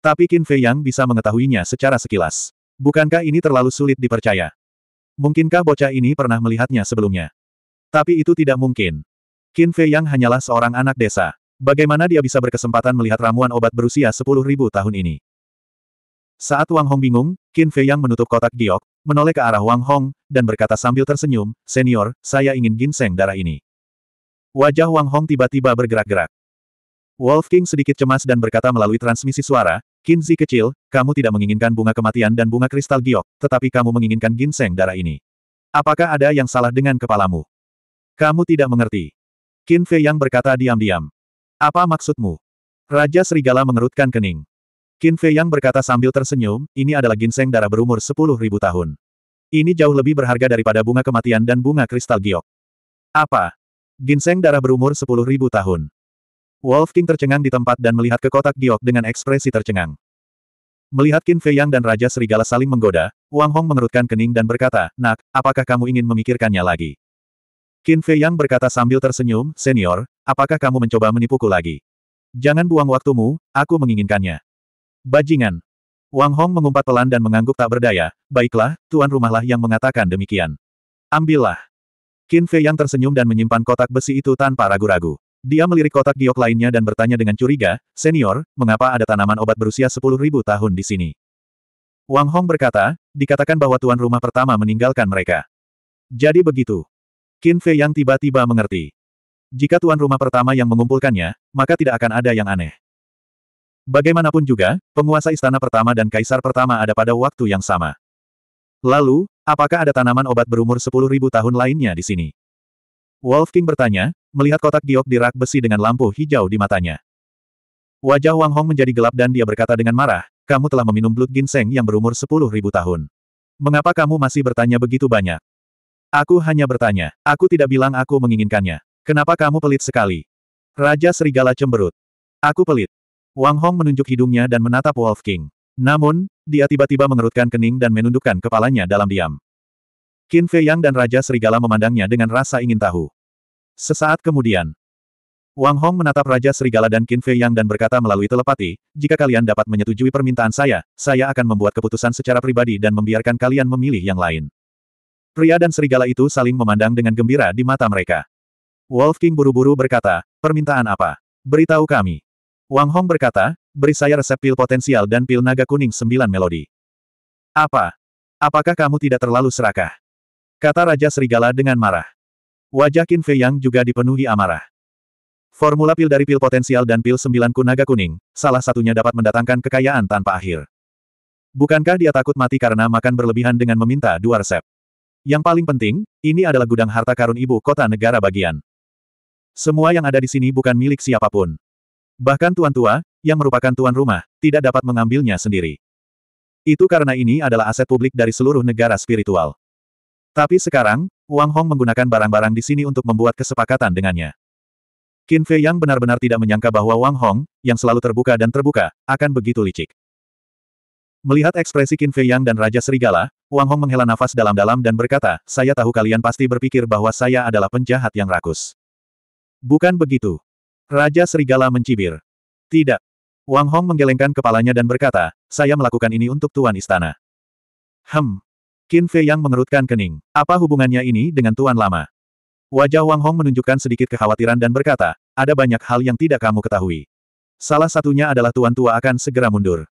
Tapi Qin Fei Yang bisa mengetahuinya secara sekilas. Bukankah ini terlalu sulit dipercaya? Mungkinkah bocah ini pernah melihatnya sebelumnya? Tapi itu tidak mungkin. Qin Fei Yang hanyalah seorang anak desa. Bagaimana dia bisa berkesempatan melihat ramuan obat berusia 10.000 tahun ini? Saat Wang Hong bingung, Qin Fei Yang menutup kotak giok, menoleh ke arah Wang Hong, dan berkata sambil tersenyum, Senior, saya ingin ginseng darah ini. Wajah Wang Hong tiba-tiba bergerak-gerak. Wolf King sedikit cemas dan berkata melalui transmisi suara, Qin Zi kecil, kamu tidak menginginkan bunga kematian dan bunga kristal giok, tetapi kamu menginginkan ginseng darah ini. Apakah ada yang salah dengan kepalamu? Kamu tidak mengerti. Qin Fei Yang berkata diam-diam. Apa maksudmu? Raja Serigala mengerutkan kening. Qin Fei Yang berkata sambil tersenyum, ini adalah ginseng darah berumur 10.000 tahun. Ini jauh lebih berharga daripada bunga kematian dan bunga kristal giok. Apa? Ginseng darah berumur 10.000 tahun. Wolf King tercengang di tempat dan melihat ke kotak giok dengan ekspresi tercengang. Melihat Qin Fei Yang dan Raja Serigala saling menggoda, Wang Hong mengerutkan kening dan berkata, Nak, apakah kamu ingin memikirkannya lagi? Qin Fei Yang berkata sambil tersenyum, Senior, apakah kamu mencoba menipuku lagi? Jangan buang waktumu, aku menginginkannya. Bajingan. Wang Hong mengumpat pelan dan mengangguk tak berdaya, baiklah, tuan rumahlah yang mengatakan demikian. Ambillah. Qin Fei yang tersenyum dan menyimpan kotak besi itu tanpa ragu-ragu. Dia melirik kotak giok lainnya dan bertanya dengan curiga, senior, mengapa ada tanaman obat berusia 10.000 tahun di sini? Wang Hong berkata, dikatakan bahwa tuan rumah pertama meninggalkan mereka. Jadi begitu. Qin Fei yang tiba-tiba mengerti. Jika tuan rumah pertama yang mengumpulkannya, maka tidak akan ada yang aneh. Bagaimanapun juga, penguasa istana pertama dan kaisar pertama ada pada waktu yang sama. Lalu, apakah ada tanaman obat berumur 10.000 tahun lainnya di sini? Wolf King bertanya, melihat kotak giok di rak besi dengan lampu hijau di matanya. Wajah Wang Hong menjadi gelap dan dia berkata dengan marah, kamu telah meminum blood ginseng yang berumur 10.000 tahun. Mengapa kamu masih bertanya begitu banyak? Aku hanya bertanya, aku tidak bilang aku menginginkannya. Kenapa kamu pelit sekali? Raja Serigala cemberut. Aku pelit. Wang Hong menunjuk hidungnya dan menatap Wolf King. Namun, dia tiba-tiba mengerutkan kening dan menundukkan kepalanya dalam diam. Qin Fei Yang dan Raja Serigala memandangnya dengan rasa ingin tahu. Sesaat kemudian, Wang Hong menatap Raja Serigala dan Qin Fei Yang dan berkata melalui telepati, jika kalian dapat menyetujui permintaan saya, saya akan membuat keputusan secara pribadi dan membiarkan kalian memilih yang lain. Pria dan serigala itu saling memandang dengan gembira di mata mereka. Wolf King buru-buru berkata, permintaan apa? Beritahu kami. Wang Hong berkata, beri saya resep pil potensial dan pil naga kuning sembilan melodi. Apa? Apakah kamu tidak terlalu serakah? Kata Raja Serigala dengan marah. Wajah Qin Fei Yang juga dipenuhi amarah. Formula pil dari pil potensial dan pil sembilan kunaga kuning, salah satunya dapat mendatangkan kekayaan tanpa akhir. Bukankah dia takut mati karena makan berlebihan dengan meminta dua resep? Yang paling penting, ini adalah gudang harta karun ibu kota negara bagian. Semua yang ada di sini bukan milik siapapun. Bahkan tuan tua, yang merupakan tuan rumah, tidak dapat mengambilnya sendiri. Itu karena ini adalah aset publik dari seluruh negara spiritual. Tapi sekarang, Wang Hong menggunakan barang-barang di sini untuk membuat kesepakatan dengannya. Qin Fei yang benar-benar tidak menyangka bahwa Wang Hong, yang selalu terbuka dan terbuka, akan begitu licik. Melihat ekspresi Qin Fei Yang dan Raja Serigala, Wang Hong menghela nafas dalam-dalam dan berkata, saya tahu kalian pasti berpikir bahwa saya adalah penjahat yang rakus. Bukan begitu. Raja Serigala mencibir. Tidak. Wang Hong menggelengkan kepalanya dan berkata, saya melakukan ini untuk Tuan Istana. Hem. Qin Fei yang mengerutkan kening. Apa hubungannya ini dengan Tuan Lama? Wajah Wang Hong menunjukkan sedikit kekhawatiran dan berkata, ada banyak hal yang tidak kamu ketahui. Salah satunya adalah Tuan Tua akan segera mundur.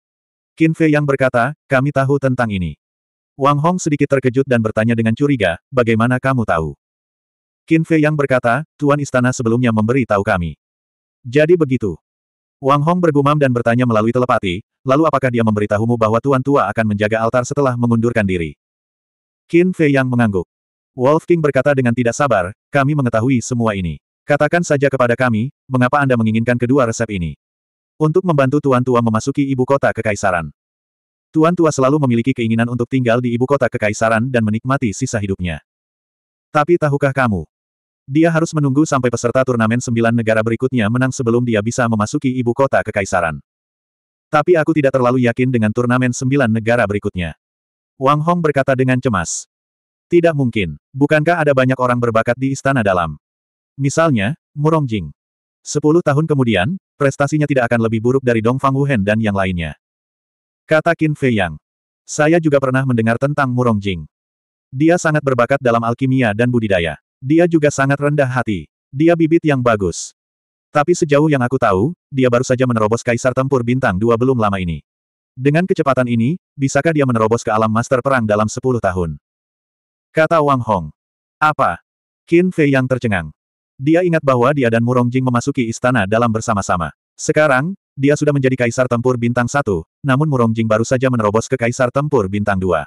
Qin Fei yang berkata, kami tahu tentang ini. Wang Hong sedikit terkejut dan bertanya dengan curiga, bagaimana kamu tahu? Qin Fei yang berkata, Tuan Istana sebelumnya memberi tahu kami. Jadi begitu. Wang Hong bergumam dan bertanya melalui telepati, lalu apakah dia memberitahumu bahwa Tuan Tua akan menjaga altar setelah mengundurkan diri? Qin Fei Yang mengangguk. Wolf King berkata dengan tidak sabar, kami mengetahui semua ini. Katakan saja kepada kami, mengapa Anda menginginkan kedua resep ini? Untuk membantu Tuan Tua memasuki ibu kota kekaisaran. Tuan Tua selalu memiliki keinginan untuk tinggal di ibu kota kekaisaran dan menikmati sisa hidupnya. Tapi tahukah kamu, dia harus menunggu sampai peserta turnamen sembilan negara berikutnya menang sebelum dia bisa memasuki ibu kota kekaisaran. Tapi aku tidak terlalu yakin dengan turnamen sembilan negara berikutnya. Wang Hong berkata dengan cemas. Tidak mungkin. Bukankah ada banyak orang berbakat di istana dalam? Misalnya, Murong Jing. Sepuluh tahun kemudian, prestasinya tidak akan lebih buruk dari Dong Fang Wuhen dan yang lainnya. Kata Qin Fei Yang. Saya juga pernah mendengar tentang Murong Jing. Dia sangat berbakat dalam alkimia dan budidaya. Dia juga sangat rendah hati. Dia bibit yang bagus. Tapi sejauh yang aku tahu, dia baru saja menerobos Kaisar Tempur Bintang 2 belum lama ini. Dengan kecepatan ini, bisakah dia menerobos ke alam master perang dalam sepuluh tahun? Kata Wang Hong. Apa? Qin Fei yang tercengang. Dia ingat bahwa dia dan Murong Jing memasuki istana dalam bersama-sama. Sekarang, dia sudah menjadi Kaisar Tempur Bintang 1, namun Murong Jing baru saja menerobos ke Kaisar Tempur Bintang 2.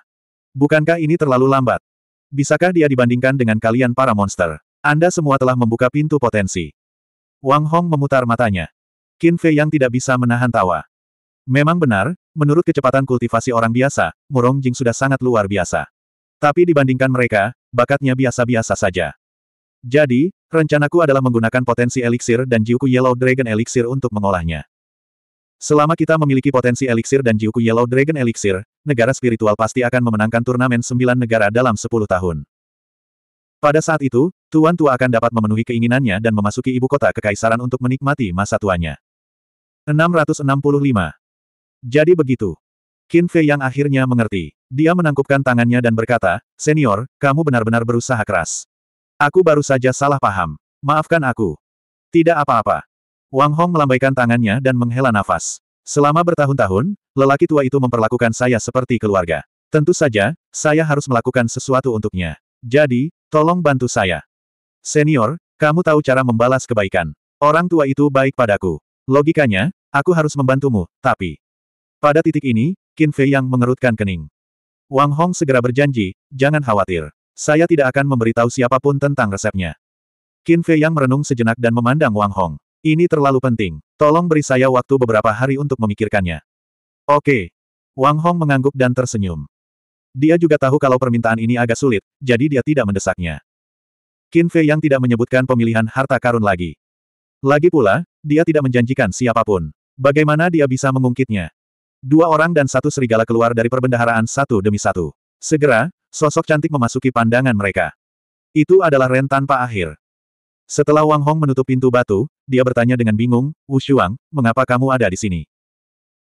Bukankah ini terlalu lambat? Bisakah dia dibandingkan dengan kalian para monster? Anda semua telah membuka pintu potensi. Wang Hong memutar matanya. Qin Fei yang tidak bisa menahan tawa. Memang benar, menurut kecepatan kultivasi orang biasa, Murong Jing sudah sangat luar biasa. Tapi dibandingkan mereka, bakatnya biasa-biasa saja. Jadi, rencanaku adalah menggunakan potensi eliksir dan Jiuku Yellow Dragon Elixir untuk mengolahnya. Selama kita memiliki potensi eliksir dan Jiuku Yellow Dragon Elixir, negara spiritual pasti akan memenangkan turnamen sembilan negara dalam sepuluh tahun. Pada saat itu, Tuan Tua akan dapat memenuhi keinginannya dan memasuki ibu kota kekaisaran untuk menikmati masa tuanya. 665. Jadi begitu. Qin Fei yang akhirnya mengerti. Dia menangkupkan tangannya dan berkata, Senior, kamu benar-benar berusaha keras. Aku baru saja salah paham. Maafkan aku. Tidak apa-apa. Wang Hong melambaikan tangannya dan menghela nafas. Selama bertahun-tahun, lelaki tua itu memperlakukan saya seperti keluarga. Tentu saja, saya harus melakukan sesuatu untuknya. Jadi, tolong bantu saya. Senior, kamu tahu cara membalas kebaikan. Orang tua itu baik padaku. Logikanya, aku harus membantumu, tapi... Pada titik ini, Qin Fei yang mengerutkan kening. Wang Hong segera berjanji, jangan khawatir. Saya tidak akan memberitahu siapapun tentang resepnya. Qin Fei yang merenung sejenak dan memandang Wang Hong. Ini terlalu penting. Tolong beri saya waktu beberapa hari untuk memikirkannya. Oke. Wang Hong mengangguk dan tersenyum. Dia juga tahu kalau permintaan ini agak sulit, jadi dia tidak mendesaknya. Qin Fei yang tidak menyebutkan pemilihan harta karun lagi. Lagi pula, dia tidak menjanjikan siapapun. Bagaimana dia bisa mengungkitnya? Dua orang dan satu serigala keluar dari perbendaharaan satu demi satu. Segera, sosok cantik memasuki pandangan mereka. Itu adalah Ren tanpa akhir. Setelah Wang Hong menutup pintu batu, dia bertanya dengan bingung, Wu Xuang, mengapa kamu ada di sini?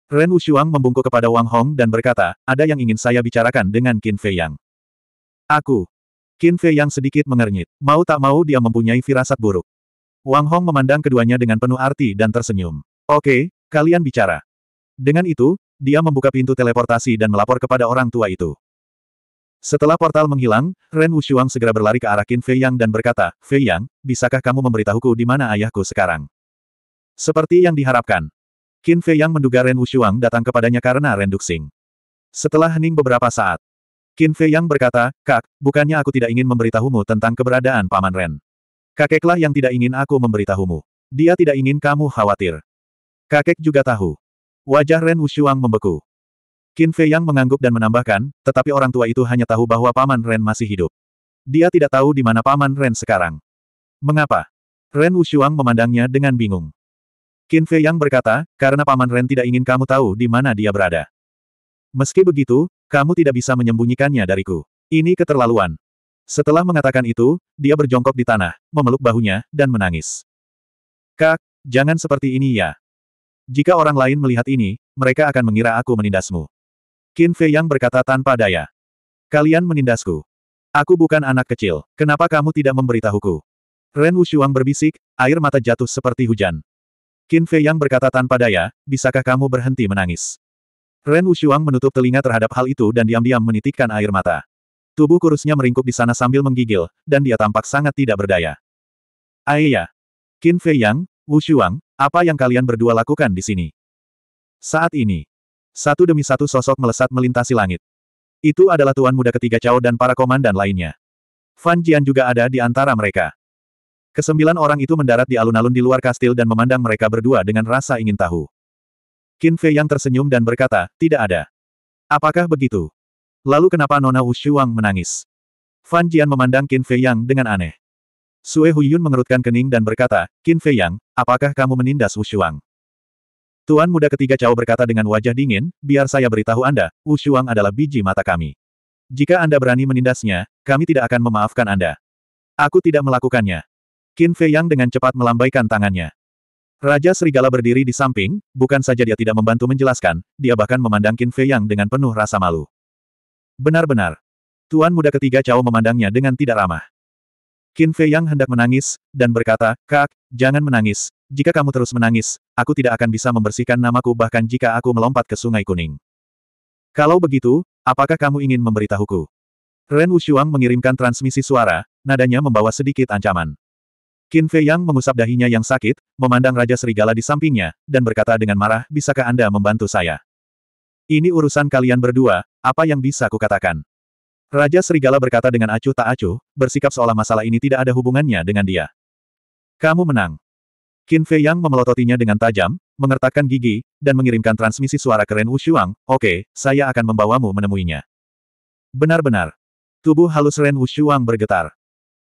Ren Wu Xuang membungkuk kepada Wang Hong dan berkata, ada yang ingin saya bicarakan dengan Qin Fei Yang. Aku. Qin Fei Yang sedikit mengernyit. Mau tak mau dia mempunyai firasat buruk. Wang Hong memandang keduanya dengan penuh arti dan tersenyum. Oke, kalian bicara. Dengan itu, dia membuka pintu teleportasi dan melapor kepada orang tua itu. Setelah portal menghilang, Ren Wushuang segera berlari ke arah Qin Fei Yang dan berkata, Fei Yang, bisakah kamu memberitahuku di mana ayahku sekarang? Seperti yang diharapkan. Qin Fei Yang menduga Ren Wushuang datang kepadanya karena Ren Duxing. Setelah hening beberapa saat, Qin Fei Yang berkata, Kak, bukannya aku tidak ingin memberitahumu tentang keberadaan Paman Ren. Kakeklah yang tidak ingin aku memberitahumu. Dia tidak ingin kamu khawatir. Kakek juga tahu. Wajah Ren Wushuang membeku. Qin Fei Yang mengangguk dan menambahkan, tetapi orang tua itu hanya tahu bahwa Paman Ren masih hidup. Dia tidak tahu di mana Paman Ren sekarang. Mengapa? Ren Wushuang memandangnya dengan bingung. Qin Fei Yang berkata, karena Paman Ren tidak ingin kamu tahu di mana dia berada. Meski begitu, kamu tidak bisa menyembunyikannya dariku. Ini keterlaluan. Setelah mengatakan itu, dia berjongkok di tanah, memeluk bahunya, dan menangis. Kak, jangan seperti ini ya. Jika orang lain melihat ini, mereka akan mengira aku menindasmu. Qin Fei Yang berkata tanpa daya. Kalian menindasku. Aku bukan anak kecil, kenapa kamu tidak memberitahuku? Ren Wushuang berbisik, air mata jatuh seperti hujan. Qin Fei Yang berkata tanpa daya, bisakah kamu berhenti menangis? Ren Wushuang menutup telinga terhadap hal itu dan diam-diam menitikkan air mata. Tubuh kurusnya meringkuk di sana sambil menggigil, dan dia tampak sangat tidak berdaya. Aiya! Qin Fei Yang, Wushuang, apa yang kalian berdua lakukan di sini? Saat ini, satu demi satu sosok melesat melintasi langit. Itu adalah tuan muda ketiga Cao dan para komandan lainnya. Fan Jian juga ada di antara mereka. Kesembilan orang itu mendarat di alun-alun di luar kastil dan memandang mereka berdua dengan rasa ingin tahu. Qin Fei yang tersenyum dan berkata, tidak ada. Apakah begitu? Lalu kenapa Nona Wushuang menangis? Fan Jian memandang Qin Fei Yang dengan aneh. Sue Huyun mengerutkan kening dan berkata, Qin Fei Yang, apakah kamu menindas Wushuang? Tuan muda ketiga Cao berkata dengan wajah dingin, biar saya beritahu Anda, Wu Shuang adalah biji mata kami. Jika Anda berani menindasnya, kami tidak akan memaafkan Anda. Aku tidak melakukannya. Qin Fei Yang dengan cepat melambaikan tangannya. Raja Serigala berdiri di samping, bukan saja dia tidak membantu menjelaskan, dia bahkan memandang Qin Fei Yang dengan penuh rasa malu. Benar-benar. Tuan muda ketiga Cao memandangnya dengan tidak ramah. Qin Fei yang hendak menangis, dan berkata, Kak, jangan menangis. Jika kamu terus menangis, aku tidak akan bisa membersihkan namaku bahkan jika aku melompat ke sungai kuning. Kalau begitu, apakah kamu ingin memberitahuku? Ren Wushuang mengirimkan transmisi suara, nadanya membawa sedikit ancaman. Qin Fei Yang mengusap dahinya yang sakit, memandang Raja Serigala di sampingnya, dan berkata dengan marah, bisakah Anda membantu saya? Ini urusan kalian berdua, apa yang bisa kukatakan? Raja Serigala berkata dengan acuh tak acuh, bersikap seolah masalah ini tidak ada hubungannya dengan dia. Kamu menang. Qin Fei Yang memelototinya dengan tajam, mengertakkan gigi, dan mengirimkan transmisi suara ke Ren Wushuang, oke, okay, saya akan membawamu menemuinya. Benar-benar. Tubuh halus Ren Wushuang bergetar.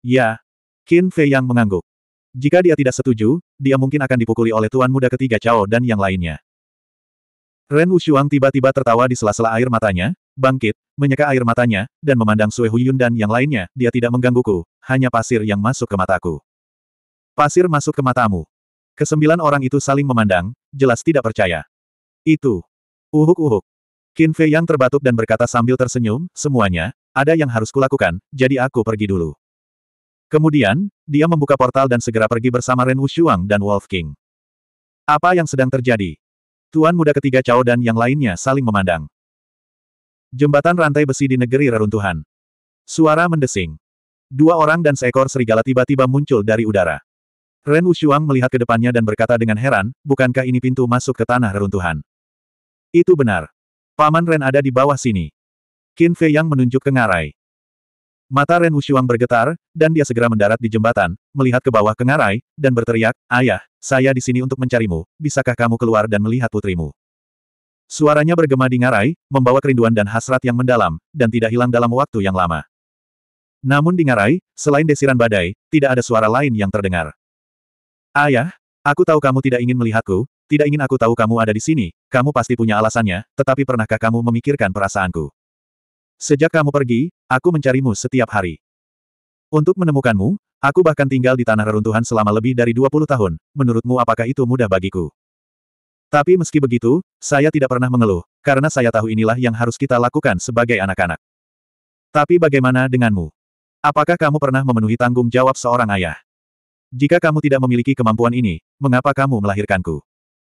Ya. Qin Fei Yang mengangguk. Jika dia tidak setuju, dia mungkin akan dipukuli oleh tuan muda ketiga Cao dan yang lainnya. Ren Wushuang tiba-tiba tertawa di sela-sela air matanya, Bangkit, menyeka air matanya, dan memandang Sue Huyun dan yang lainnya, dia tidak menggangguku, hanya pasir yang masuk ke mataku. Pasir masuk ke matamu. Kesembilan orang itu saling memandang, jelas tidak percaya. Itu. Uhuk-uhuk. Qin Fei yang terbatuk dan berkata sambil tersenyum, semuanya, ada yang harus kulakukan, jadi aku pergi dulu. Kemudian, dia membuka portal dan segera pergi bersama Ren Wushuang dan Wolf King. Apa yang sedang terjadi? Tuan muda ketiga Cao dan yang lainnya saling memandang. Jembatan rantai besi di negeri reruntuhan. Suara mendesing. Dua orang dan seekor serigala tiba-tiba muncul dari udara. Ren Wushuang melihat ke depannya dan berkata dengan heran, bukankah ini pintu masuk ke tanah reruntuhan? Itu benar. Paman Ren ada di bawah sini. Qin Fei Yang menunjuk ke ngarai. Mata Ren Wushuang bergetar, dan dia segera mendarat di jembatan, melihat ke bawah ke ngarai, dan berteriak, Ayah, saya di sini untuk mencarimu, bisakah kamu keluar dan melihat putrimu? Suaranya bergema di ngarai, membawa kerinduan dan hasrat yang mendalam, dan tidak hilang dalam waktu yang lama. Namun di ngarai, selain desiran badai, tidak ada suara lain yang terdengar. Ayah, aku tahu kamu tidak ingin melihatku, tidak ingin aku tahu kamu ada di sini, kamu pasti punya alasannya, tetapi pernahkah kamu memikirkan perasaanku? Sejak kamu pergi, aku mencarimu setiap hari. Untuk menemukanmu, aku bahkan tinggal di tanah reruntuhan selama lebih dari 20 tahun, menurutmu apakah itu mudah bagiku? Tapi meski begitu, saya tidak pernah mengeluh, karena saya tahu inilah yang harus kita lakukan sebagai anak-anak. Tapi bagaimana denganmu? Apakah kamu pernah memenuhi tanggung jawab seorang ayah? Jika kamu tidak memiliki kemampuan ini, mengapa kamu melahirkanku?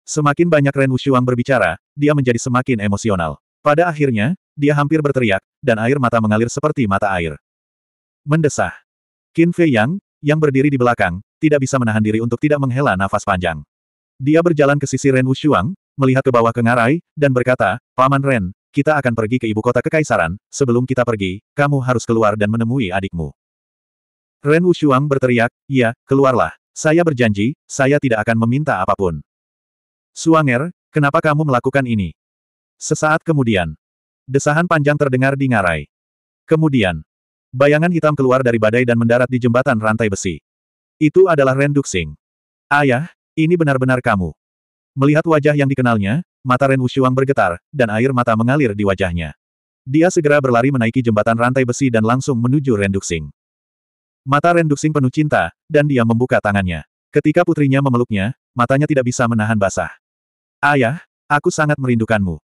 Semakin banyak Ren Wushuang berbicara, dia menjadi semakin emosional. Pada akhirnya, dia hampir berteriak, dan air mata mengalir seperti mata air. Mendesah. Qin Fei Yang, yang berdiri di belakang, tidak bisa menahan diri untuk tidak menghela nafas panjang. Dia berjalan ke sisi Ren Wushuang, melihat ke bawah ke Ngarai, dan berkata, Paman Ren, kita akan pergi ke ibu kota kekaisaran, sebelum kita pergi, kamu harus keluar dan menemui adikmu. Ren Wushuang berteriak, ya, keluarlah, saya berjanji, saya tidak akan meminta apapun. Suanger, kenapa kamu melakukan ini? Sesaat kemudian, desahan panjang terdengar di Ngarai. Kemudian, bayangan hitam keluar dari badai dan mendarat di jembatan rantai besi. Itu adalah Ren Duxing. Ayah, ini benar-benar kamu. Melihat wajah yang dikenalnya, mata Ren Wushuang bergetar, dan air mata mengalir di wajahnya. Dia segera berlari menaiki jembatan rantai besi dan langsung menuju Renduxing. Mata Renduxing penuh cinta, dan dia membuka tangannya. Ketika putrinya memeluknya, matanya tidak bisa menahan basah. Ayah, aku sangat merindukanmu.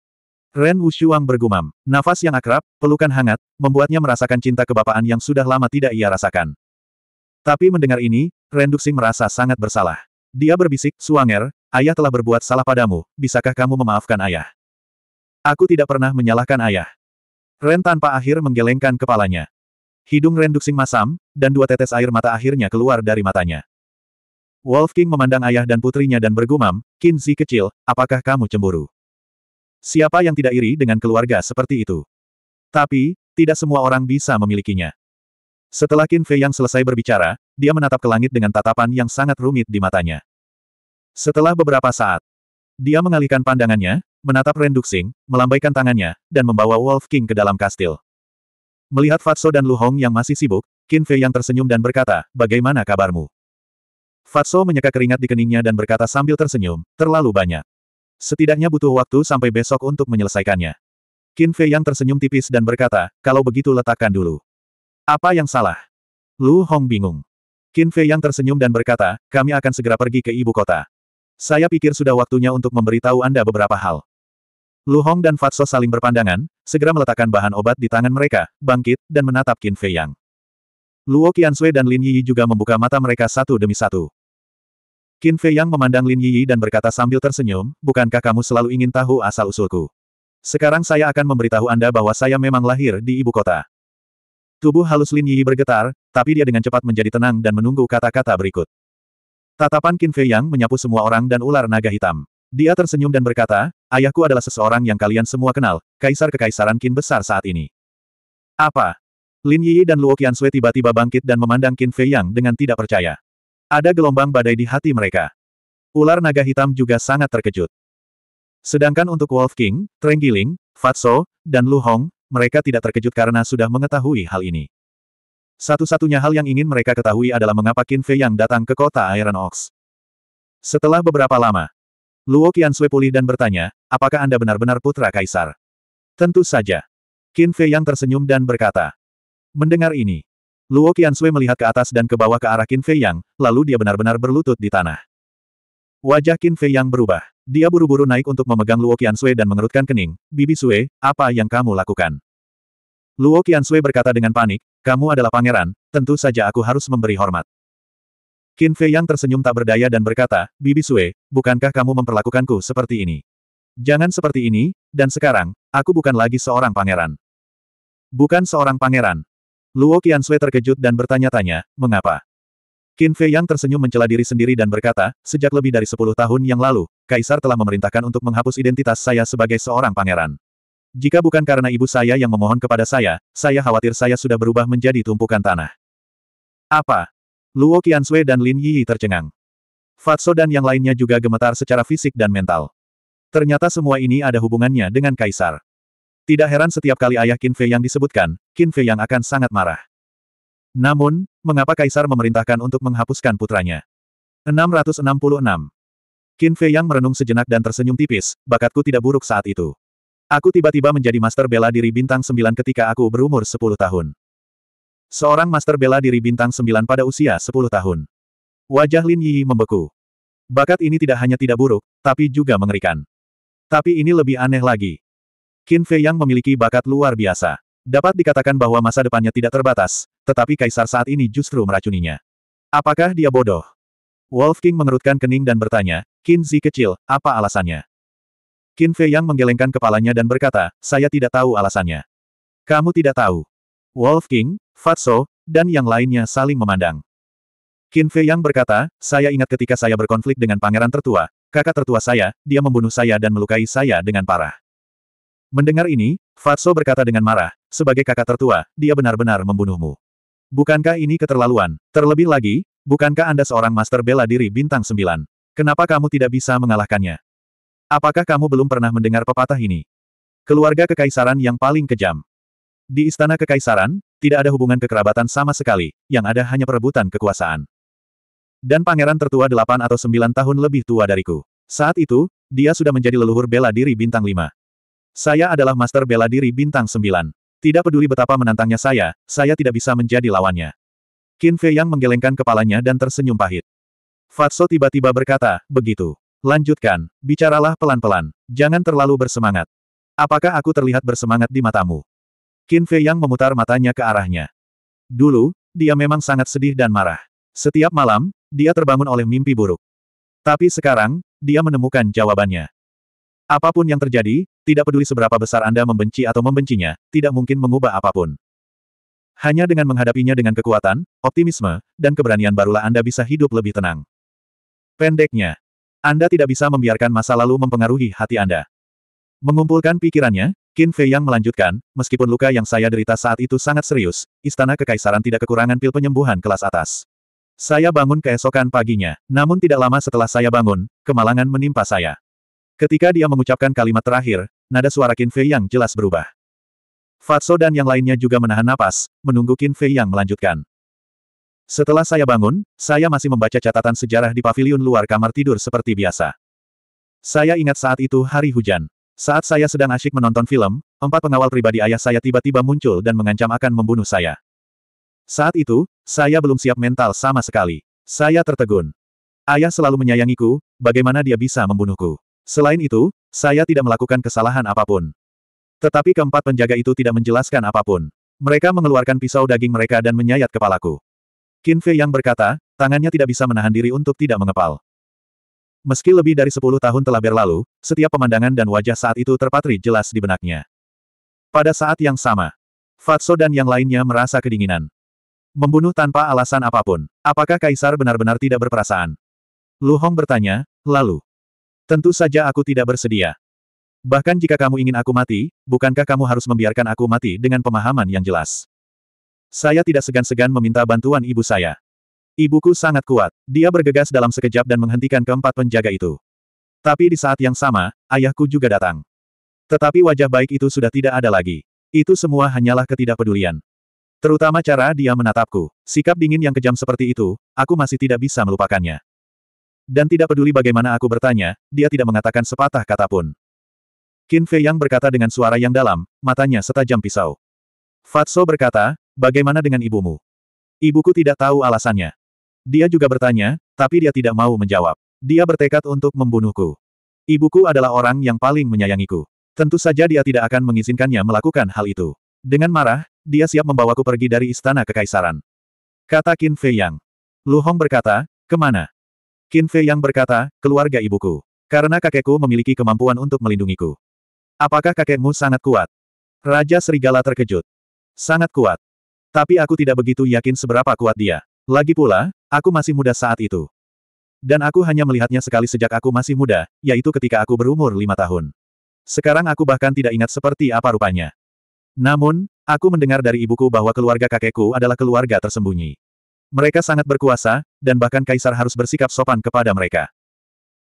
Ren Wushuang bergumam. Nafas yang akrab, pelukan hangat, membuatnya merasakan cinta kebapaan yang sudah lama tidak ia rasakan. Tapi mendengar ini, Ren Duxing merasa sangat bersalah. Dia berbisik, Suanger, ayah telah berbuat salah padamu, bisakah kamu memaafkan ayah? Aku tidak pernah menyalahkan ayah. Ren tanpa akhir menggelengkan kepalanya. Hidung Ren duksing masam, dan dua tetes air mata akhirnya keluar dari matanya. Wolf King memandang ayah dan putrinya dan bergumam, Kinzi kecil, apakah kamu cemburu? Siapa yang tidak iri dengan keluarga seperti itu? Tapi, tidak semua orang bisa memilikinya. Setelah Qin Fei yang selesai berbicara, dia menatap ke langit dengan tatapan yang sangat rumit di matanya. Setelah beberapa saat, dia mengalihkan pandangannya, menatap Renduxing, melambaikan tangannya, dan membawa Wolf King ke dalam kastil. Melihat Fatso dan Lu Hong yang masih sibuk, Qin Fei yang tersenyum dan berkata, bagaimana kabarmu? Fatso menyeka keringat di keningnya dan berkata sambil tersenyum, terlalu banyak. Setidaknya butuh waktu sampai besok untuk menyelesaikannya. Qin Fei yang tersenyum tipis dan berkata, kalau begitu letakkan dulu. Apa yang salah? Lu Hong bingung. Qin Fei yang tersenyum dan berkata, kami akan segera pergi ke ibu kota. Saya pikir sudah waktunya untuk memberitahu Anda beberapa hal. Lu Hong dan Fatso saling berpandangan, segera meletakkan bahan obat di tangan mereka, bangkit, dan menatap Qin Fei Yang. Luo Qiansui dan Lin Yi juga membuka mata mereka satu demi satu. Qin Fei Yang memandang Lin Yi dan berkata sambil tersenyum, bukankah kamu selalu ingin tahu asal-usulku? Sekarang saya akan memberitahu Anda bahwa saya memang lahir di ibu kota. Tubuh halus Lin Yi bergetar, tapi dia dengan cepat menjadi tenang dan menunggu kata-kata berikut. Tatapan Qin Fei Yang menyapu semua orang dan ular naga hitam. Dia tersenyum dan berkata, ayahku adalah seseorang yang kalian semua kenal, kaisar kekaisaran Qin besar saat ini. Apa? Lin Yi dan Luo Qiansui tiba-tiba bangkit dan memandang Qin Fei Yang dengan tidak percaya. Ada gelombang badai di hati mereka. Ular naga hitam juga sangat terkejut. Sedangkan untuk Wolf King, Trenggiling, Fatso, dan Lu Hong, mereka tidak terkejut karena sudah mengetahui hal ini. Satu-satunya hal yang ingin mereka ketahui adalah mengapa Qin Fei yang datang ke kota Iron Ox. Setelah beberapa lama, Luo Sui pulih dan bertanya, apakah Anda benar-benar putra Kaisar? Tentu saja. Qin Fei yang tersenyum dan berkata. Mendengar ini, Luo Sui melihat ke atas dan ke bawah ke arah Qin Fei yang, lalu dia benar-benar berlutut di tanah. Wajah Qin Fei yang berubah. Dia buru-buru naik untuk memegang Luo Qiansui dan mengerutkan kening. Bibi Sue, apa yang kamu lakukan? Luo Qiansui berkata dengan panik, kamu adalah pangeran, tentu saja aku harus memberi hormat. Qin Fei yang tersenyum tak berdaya dan berkata, Bibi Sue, bukankah kamu memperlakukanku seperti ini? Jangan seperti ini, dan sekarang, aku bukan lagi seorang pangeran. Bukan seorang pangeran. Luo Qiansui terkejut dan bertanya-tanya, mengapa? Qin Fei yang tersenyum mencela diri sendiri dan berkata, sejak lebih dari sepuluh tahun yang lalu, Kaisar telah memerintahkan untuk menghapus identitas saya sebagai seorang pangeran. Jika bukan karena ibu saya yang memohon kepada saya, saya khawatir saya sudah berubah menjadi tumpukan tanah. Apa? Luo Qianshui dan Lin Yi tercengang. Fatso dan yang lainnya juga gemetar secara fisik dan mental. Ternyata semua ini ada hubungannya dengan Kaisar. Tidak heran setiap kali ayah Qin Fei yang disebutkan, Qin Fei yang akan sangat marah. Namun, mengapa Kaisar memerintahkan untuk menghapuskan putranya? 666. Qin Fei yang merenung sejenak dan tersenyum tipis, bakatku tidak buruk saat itu. Aku tiba-tiba menjadi master bela diri bintang 9 ketika aku berumur 10 tahun. Seorang master bela diri bintang 9 pada usia 10 tahun. Wajah Lin Yi membeku. Bakat ini tidak hanya tidak buruk, tapi juga mengerikan. Tapi ini lebih aneh lagi. Qin Fei yang memiliki bakat luar biasa. Dapat dikatakan bahwa masa depannya tidak terbatas, tetapi kaisar saat ini justru meracuninya. Apakah dia bodoh? Wolf King mengerutkan kening dan bertanya, Qin Zi kecil, apa alasannya? Qin Fei Yang menggelengkan kepalanya dan berkata, saya tidak tahu alasannya. Kamu tidak tahu. Wolf King, Fatso, dan yang lainnya saling memandang. Qin Fei Yang berkata, saya ingat ketika saya berkonflik dengan pangeran tertua, kakak tertua saya, dia membunuh saya dan melukai saya dengan parah. Mendengar ini, Fatso berkata dengan marah, sebagai kakak tertua, dia benar-benar membunuhmu. Bukankah ini keterlaluan? Terlebih lagi, bukankah Anda seorang master bela diri bintang sembilan? Kenapa kamu tidak bisa mengalahkannya? Apakah kamu belum pernah mendengar pepatah ini? Keluarga kekaisaran yang paling kejam. Di istana kekaisaran, tidak ada hubungan kekerabatan sama sekali, yang ada hanya perebutan kekuasaan. Dan pangeran tertua delapan atau sembilan tahun lebih tua dariku. Saat itu, dia sudah menjadi leluhur bela diri bintang lima. Saya adalah master bela diri bintang sembilan. Tidak peduli betapa menantangnya saya, saya tidak bisa menjadi lawannya. Qin Fei Yang menggelengkan kepalanya dan tersenyum pahit. Fatso tiba-tiba berkata, begitu. Lanjutkan, bicaralah pelan-pelan, jangan terlalu bersemangat. Apakah aku terlihat bersemangat di matamu? Qin Fei Yang memutar matanya ke arahnya. Dulu, dia memang sangat sedih dan marah. Setiap malam, dia terbangun oleh mimpi buruk. Tapi sekarang, dia menemukan jawabannya. Apapun yang terjadi, tidak peduli seberapa besar Anda membenci atau membencinya, tidak mungkin mengubah apapun. Hanya dengan menghadapinya dengan kekuatan, optimisme, dan keberanian barulah Anda bisa hidup lebih tenang. Pendeknya, Anda tidak bisa membiarkan masa lalu mempengaruhi hati Anda. Mengumpulkan pikirannya, Qin Fei Yang melanjutkan, meskipun luka yang saya derita saat itu sangat serius, istana kekaisaran tidak kekurangan pil penyembuhan kelas atas. Saya bangun keesokan paginya, namun tidak lama setelah saya bangun, kemalangan menimpa saya. Ketika dia mengucapkan kalimat terakhir, nada suara Qin Fei yang jelas berubah. Fatso dan yang lainnya juga menahan napas, menunggu Qin Fei yang melanjutkan. Setelah saya bangun, saya masih membaca catatan sejarah di paviliun luar kamar tidur seperti biasa. Saya ingat saat itu hari hujan. Saat saya sedang asyik menonton film, empat pengawal pribadi ayah saya tiba-tiba muncul dan mengancam akan membunuh saya. Saat itu, saya belum siap mental sama sekali. Saya tertegun. Ayah selalu menyayangiku, bagaimana dia bisa membunuhku? Selain itu, saya tidak melakukan kesalahan apapun. Tetapi keempat penjaga itu tidak menjelaskan apapun. Mereka mengeluarkan pisau daging mereka dan menyayat kepalaku. Qin Fei yang berkata, tangannya tidak bisa menahan diri untuk tidak mengepal. Meski lebih dari sepuluh tahun telah berlalu, setiap pemandangan dan wajah saat itu terpatri jelas di benaknya. Pada saat yang sama, Fatso dan yang lainnya merasa kedinginan. Membunuh tanpa alasan apapun. Apakah Kaisar benar-benar tidak berperasaan? Lu Hong bertanya, lalu, Tentu saja aku tidak bersedia. Bahkan jika kamu ingin aku mati, bukankah kamu harus membiarkan aku mati dengan pemahaman yang jelas? Saya tidak segan-segan meminta bantuan ibu saya. Ibuku sangat kuat. Dia bergegas dalam sekejap dan menghentikan keempat penjaga itu. Tapi di saat yang sama, ayahku juga datang. Tetapi wajah baik itu sudah tidak ada lagi. Itu semua hanyalah ketidakpedulian. Terutama cara dia menatapku. Sikap dingin yang kejam seperti itu, aku masih tidak bisa melupakannya dan tidak peduli bagaimana aku bertanya, dia tidak mengatakan sepatah kata pun. Qin Fei Yang berkata dengan suara yang dalam, matanya setajam pisau. Fatso berkata, bagaimana dengan ibumu? Ibuku tidak tahu alasannya. Dia juga bertanya, tapi dia tidak mau menjawab. Dia bertekad untuk membunuhku. Ibuku adalah orang yang paling menyayangiku. Tentu saja dia tidak akan mengizinkannya melakukan hal itu. Dengan marah, dia siap membawaku pergi dari istana kekaisaran. Kata Qin Fei Yang. Lu Hong berkata, kemana? Qin Fei yang berkata, keluarga ibuku. Karena kakekku memiliki kemampuan untuk melindungiku. Apakah kakekmu sangat kuat? Raja Serigala terkejut. Sangat kuat. Tapi aku tidak begitu yakin seberapa kuat dia. Lagi pula, aku masih muda saat itu. Dan aku hanya melihatnya sekali sejak aku masih muda, yaitu ketika aku berumur lima tahun. Sekarang aku bahkan tidak ingat seperti apa rupanya. Namun, aku mendengar dari ibuku bahwa keluarga kakekku adalah keluarga tersembunyi. Mereka sangat berkuasa, dan bahkan kaisar harus bersikap sopan kepada mereka.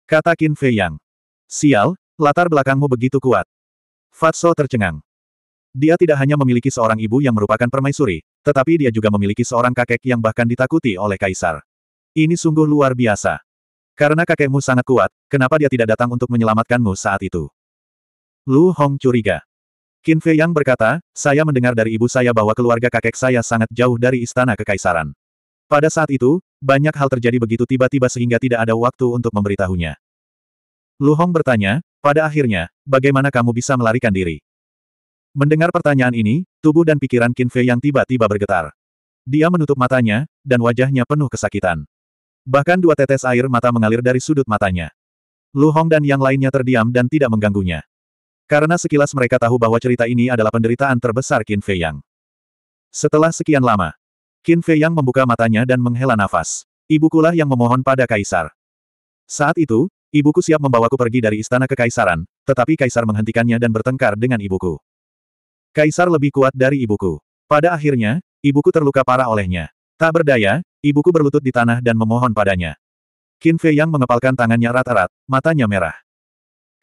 Kata Qin Fei Yang. Sial, latar belakangmu begitu kuat. Fatso tercengang. Dia tidak hanya memiliki seorang ibu yang merupakan permaisuri, tetapi dia juga memiliki seorang kakek yang bahkan ditakuti oleh kaisar. Ini sungguh luar biasa. Karena kakekmu sangat kuat, kenapa dia tidak datang untuk menyelamatkanmu saat itu? Lu Hong curiga. Qin Fei Yang berkata, saya mendengar dari ibu saya bahwa keluarga kakek saya sangat jauh dari istana kekaisaran. Pada saat itu, banyak hal terjadi begitu tiba-tiba sehingga tidak ada waktu untuk memberitahunya. Lu Hong bertanya, pada akhirnya, bagaimana kamu bisa melarikan diri? Mendengar pertanyaan ini, tubuh dan pikiran Qin Fei yang tiba-tiba bergetar. Dia menutup matanya, dan wajahnya penuh kesakitan. Bahkan dua tetes air mata mengalir dari sudut matanya. Lu Hong dan yang lainnya terdiam dan tidak mengganggunya. Karena sekilas mereka tahu bahwa cerita ini adalah penderitaan terbesar Qin Fei Yang. Setelah sekian lama, Qin Fei yang membuka matanya dan menghela nafas. Ibukulah yang memohon pada kaisar. Saat itu, ibuku siap membawaku pergi dari istana kekaisaran, tetapi kaisar menghentikannya dan bertengkar dengan ibuku. Kaisar lebih kuat dari ibuku. Pada akhirnya, ibuku terluka parah olehnya. Tak berdaya, ibuku berlutut di tanah dan memohon padanya. Qin Fei yang mengepalkan tangannya rat-rat, matanya merah.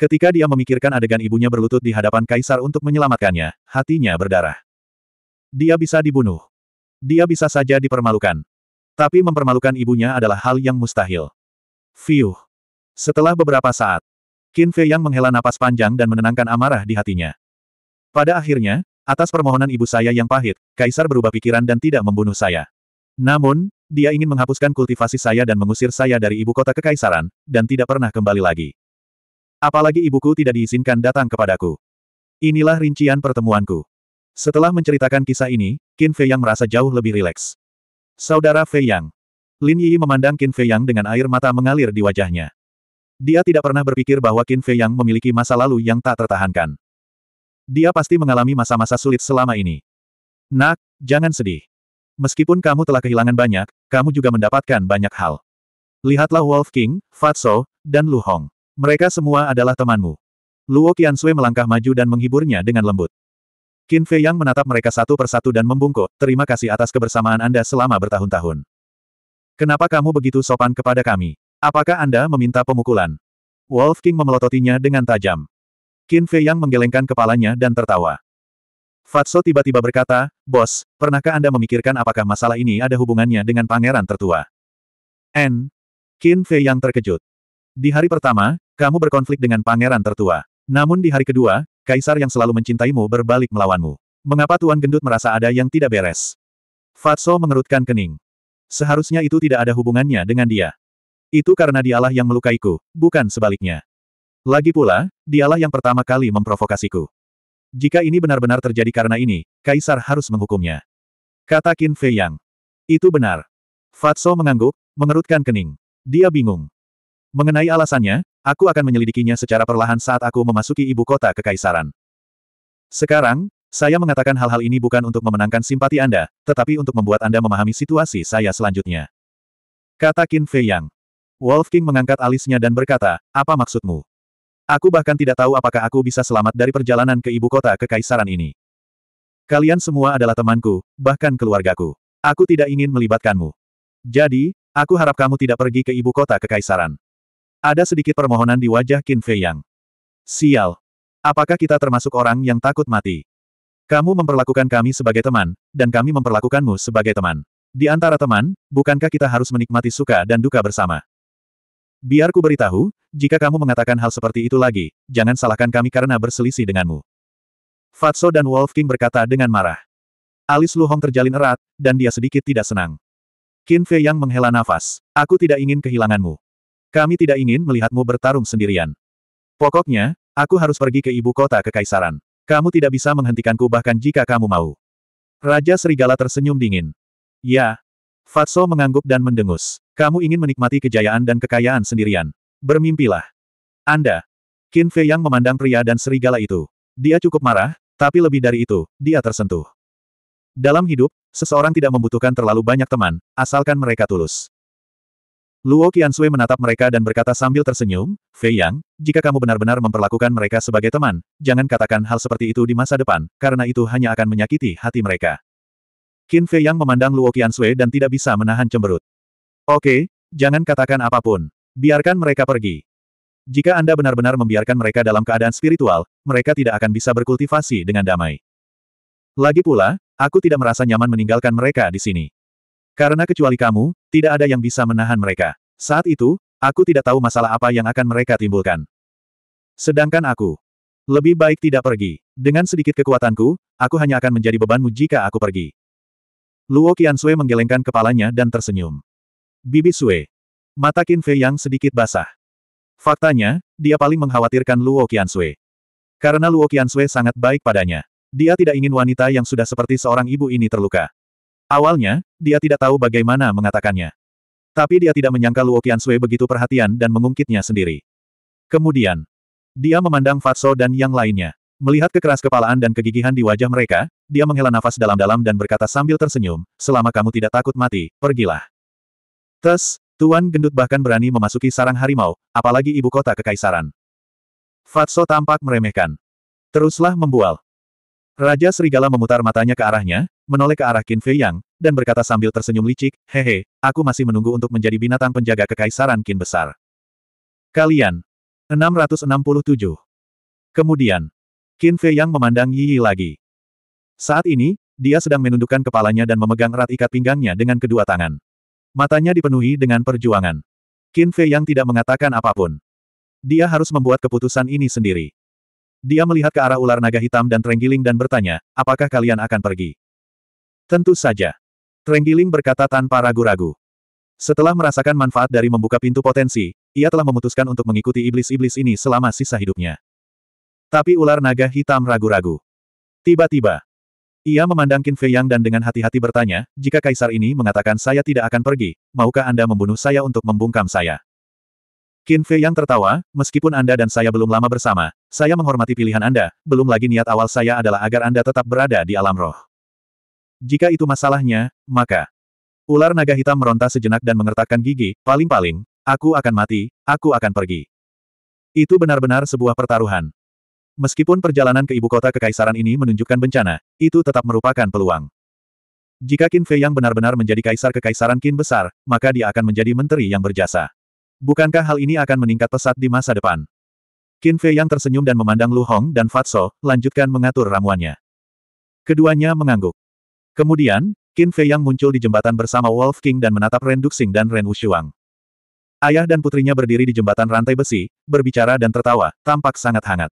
Ketika dia memikirkan adegan ibunya berlutut di hadapan kaisar untuk menyelamatkannya, hatinya berdarah. Dia bisa dibunuh. Dia bisa saja dipermalukan. Tapi mempermalukan ibunya adalah hal yang mustahil. Fiuh. Setelah beberapa saat, Qin Fei Yang menghela napas panjang dan menenangkan amarah di hatinya. Pada akhirnya, atas permohonan ibu saya yang pahit, Kaisar berubah pikiran dan tidak membunuh saya. Namun, dia ingin menghapuskan kultivasi saya dan mengusir saya dari ibu kota kekaisaran, dan tidak pernah kembali lagi. Apalagi ibuku tidak diizinkan datang kepadaku. Inilah rincian pertemuanku. Setelah menceritakan kisah ini, Qin Fei Yang merasa jauh lebih rileks. Saudara Fei Yang. Lin Yi memandang Qin Fei Yang dengan air mata mengalir di wajahnya. Dia tidak pernah berpikir bahwa Qin Fei Yang memiliki masa lalu yang tak tertahankan. Dia pasti mengalami masa-masa sulit selama ini. Nak, jangan sedih. Meskipun kamu telah kehilangan banyak, kamu juga mendapatkan banyak hal. Lihatlah Wolf King, Fatso, dan Lu Hong. Mereka semua adalah temanmu. Luo Qiansui melangkah maju dan menghiburnya dengan lembut. Qin Fei Yang menatap mereka satu persatu dan membungkuk, terima kasih atas kebersamaan Anda selama bertahun-tahun. Kenapa kamu begitu sopan kepada kami? Apakah Anda meminta pemukulan? Wolf King memelototinya dengan tajam. Qin Fei Yang menggelengkan kepalanya dan tertawa. Fatso tiba-tiba berkata, Bos, pernahkah Anda memikirkan apakah masalah ini ada hubungannya dengan pangeran tertua? N. Qin Fei Yang terkejut. Di hari pertama, kamu berkonflik dengan pangeran tertua. Namun di hari kedua, kaisar yang selalu mencintaimu berbalik melawanmu. Mengapa Tuan Gendut merasa ada yang tidak beres? Fatso mengerutkan kening. Seharusnya itu tidak ada hubungannya dengan dia. Itu karena dialah yang melukaiku, bukan sebaliknya. Lagi pula, dialah yang pertama kali memprovokasiku. Jika ini benar-benar terjadi karena ini, Kaisar harus menghukumnya. Kata Qin Fei Yang. Itu benar. Fatso mengangguk, mengerutkan kening. Dia bingung. Mengenai alasannya, aku akan menyelidikinya secara perlahan saat aku memasuki ibu kota kekaisaran. Sekarang, saya mengatakan hal-hal ini bukan untuk memenangkan simpati Anda, tetapi untuk membuat Anda memahami situasi saya selanjutnya. Kata Qin Fei Yang. Wolf King mengangkat alisnya dan berkata, apa maksudmu? Aku bahkan tidak tahu apakah aku bisa selamat dari perjalanan ke ibu kota kekaisaran ini. Kalian semua adalah temanku, bahkan keluargaku. Aku tidak ingin melibatkanmu. Jadi, aku harap kamu tidak pergi ke ibu kota kekaisaran. Ada sedikit permohonan di wajah Qin Fei Yang. Sial. Apakah kita termasuk orang yang takut mati? Kamu memperlakukan kami sebagai teman, dan kami memperlakukanmu sebagai teman. Di antara teman, bukankah kita harus menikmati suka dan duka bersama? Biar ku beritahu, jika kamu mengatakan hal seperti itu lagi, jangan salahkan kami karena berselisih denganmu. Fatso dan Wolf King berkata dengan marah. Alis Lu Hong terjalin erat, dan dia sedikit tidak senang. Qin Fei Yang menghela nafas. Aku tidak ingin kehilanganmu. Kami tidak ingin melihatmu bertarung sendirian. Pokoknya, aku harus pergi ke ibu kota kekaisaran. Kamu tidak bisa menghentikanku bahkan jika kamu mau. Raja Serigala tersenyum dingin. Ya. Fatso mengangguk dan mendengus. Kamu ingin menikmati kejayaan dan kekayaan sendirian. Bermimpilah. Anda. Qin Fei yang memandang pria dan serigala itu. Dia cukup marah, tapi lebih dari itu, dia tersentuh. Dalam hidup, seseorang tidak membutuhkan terlalu banyak teman, asalkan mereka tulus. Luo Qiansui menatap mereka dan berkata sambil tersenyum, Fei Yang, jika kamu benar-benar memperlakukan mereka sebagai teman, jangan katakan hal seperti itu di masa depan, karena itu hanya akan menyakiti hati mereka. Qin Fei Yang memandang Luo Qiansui dan tidak bisa menahan cemberut. Oke, jangan katakan apapun. Biarkan mereka pergi. Jika Anda benar-benar membiarkan mereka dalam keadaan spiritual, mereka tidak akan bisa berkultivasi dengan damai. Lagi pula, aku tidak merasa nyaman meninggalkan mereka di sini. Karena kecuali kamu, tidak ada yang bisa menahan mereka. Saat itu, aku tidak tahu masalah apa yang akan mereka timbulkan. Sedangkan aku, lebih baik tidak pergi. Dengan sedikit kekuatanku, aku hanya akan menjadi bebanmu jika aku pergi. Luo Sui menggelengkan kepalanya dan tersenyum. Bibi Sue. Mata Qin Fei yang sedikit basah. Faktanya, dia paling mengkhawatirkan Luo Sui. Karena Luo Sui sangat baik padanya. Dia tidak ingin wanita yang sudah seperti seorang ibu ini terluka. Awalnya, dia tidak tahu bagaimana mengatakannya. Tapi dia tidak menyangka Luo Qiansui begitu perhatian dan mengungkitnya sendiri. Kemudian, dia memandang Fatso dan yang lainnya. Melihat kekeras kepalaan dan kegigihan di wajah mereka, dia menghela nafas dalam-dalam dan berkata sambil tersenyum, selama kamu tidak takut mati, pergilah. Tes, Tuan Gendut bahkan berani memasuki sarang harimau, apalagi ibu kota kekaisaran. Fatso tampak meremehkan. Teruslah membual. Raja Serigala memutar matanya ke arahnya, menoleh ke arah Qin Fei Yang, dan berkata sambil tersenyum licik, Hehe, aku masih menunggu untuk menjadi binatang penjaga kekaisaran Qin Besar. Kalian. 667. Kemudian. Qin Fei Yang memandang Yi Yi lagi. Saat ini, dia sedang menundukkan kepalanya dan memegang erat ikat pinggangnya dengan kedua tangan. Matanya dipenuhi dengan perjuangan. Qin Fei Yang tidak mengatakan apapun. Dia harus membuat keputusan ini sendiri. Dia melihat ke arah ular naga hitam dan Trenggiling dan bertanya, apakah kalian akan pergi? Tentu saja. Trenggiling berkata tanpa ragu-ragu. Setelah merasakan manfaat dari membuka pintu potensi, ia telah memutuskan untuk mengikuti iblis-iblis ini selama sisa hidupnya. Tapi ular naga hitam ragu-ragu. Tiba-tiba, ia memandang Qin Fei Yang dan dengan hati-hati bertanya, jika kaisar ini mengatakan saya tidak akan pergi, maukah Anda membunuh saya untuk membungkam saya? Qin Fei yang tertawa, meskipun Anda dan saya belum lama bersama, saya menghormati pilihan Anda, belum lagi niat awal saya adalah agar Anda tetap berada di alam roh. Jika itu masalahnya, maka... Ular naga hitam meronta sejenak dan mengertakkan gigi, paling-paling, aku akan mati, aku akan pergi. Itu benar-benar sebuah pertaruhan. Meskipun perjalanan ke ibu kota kekaisaran ini menunjukkan bencana, itu tetap merupakan peluang. Jika Qin Fei yang benar-benar menjadi kaisar kekaisaran Qin besar, maka dia akan menjadi menteri yang berjasa. Bukankah hal ini akan meningkat pesat di masa depan? Qin Fei yang tersenyum dan memandang Lu Hong dan Fatso, lanjutkan mengatur ramuannya. Keduanya mengangguk. Kemudian, Qin Fei yang muncul di jembatan bersama Wolf King dan menatap Ren Duxing dan Ren Wushuang. Ayah dan putrinya berdiri di jembatan rantai besi, berbicara dan tertawa, tampak sangat hangat.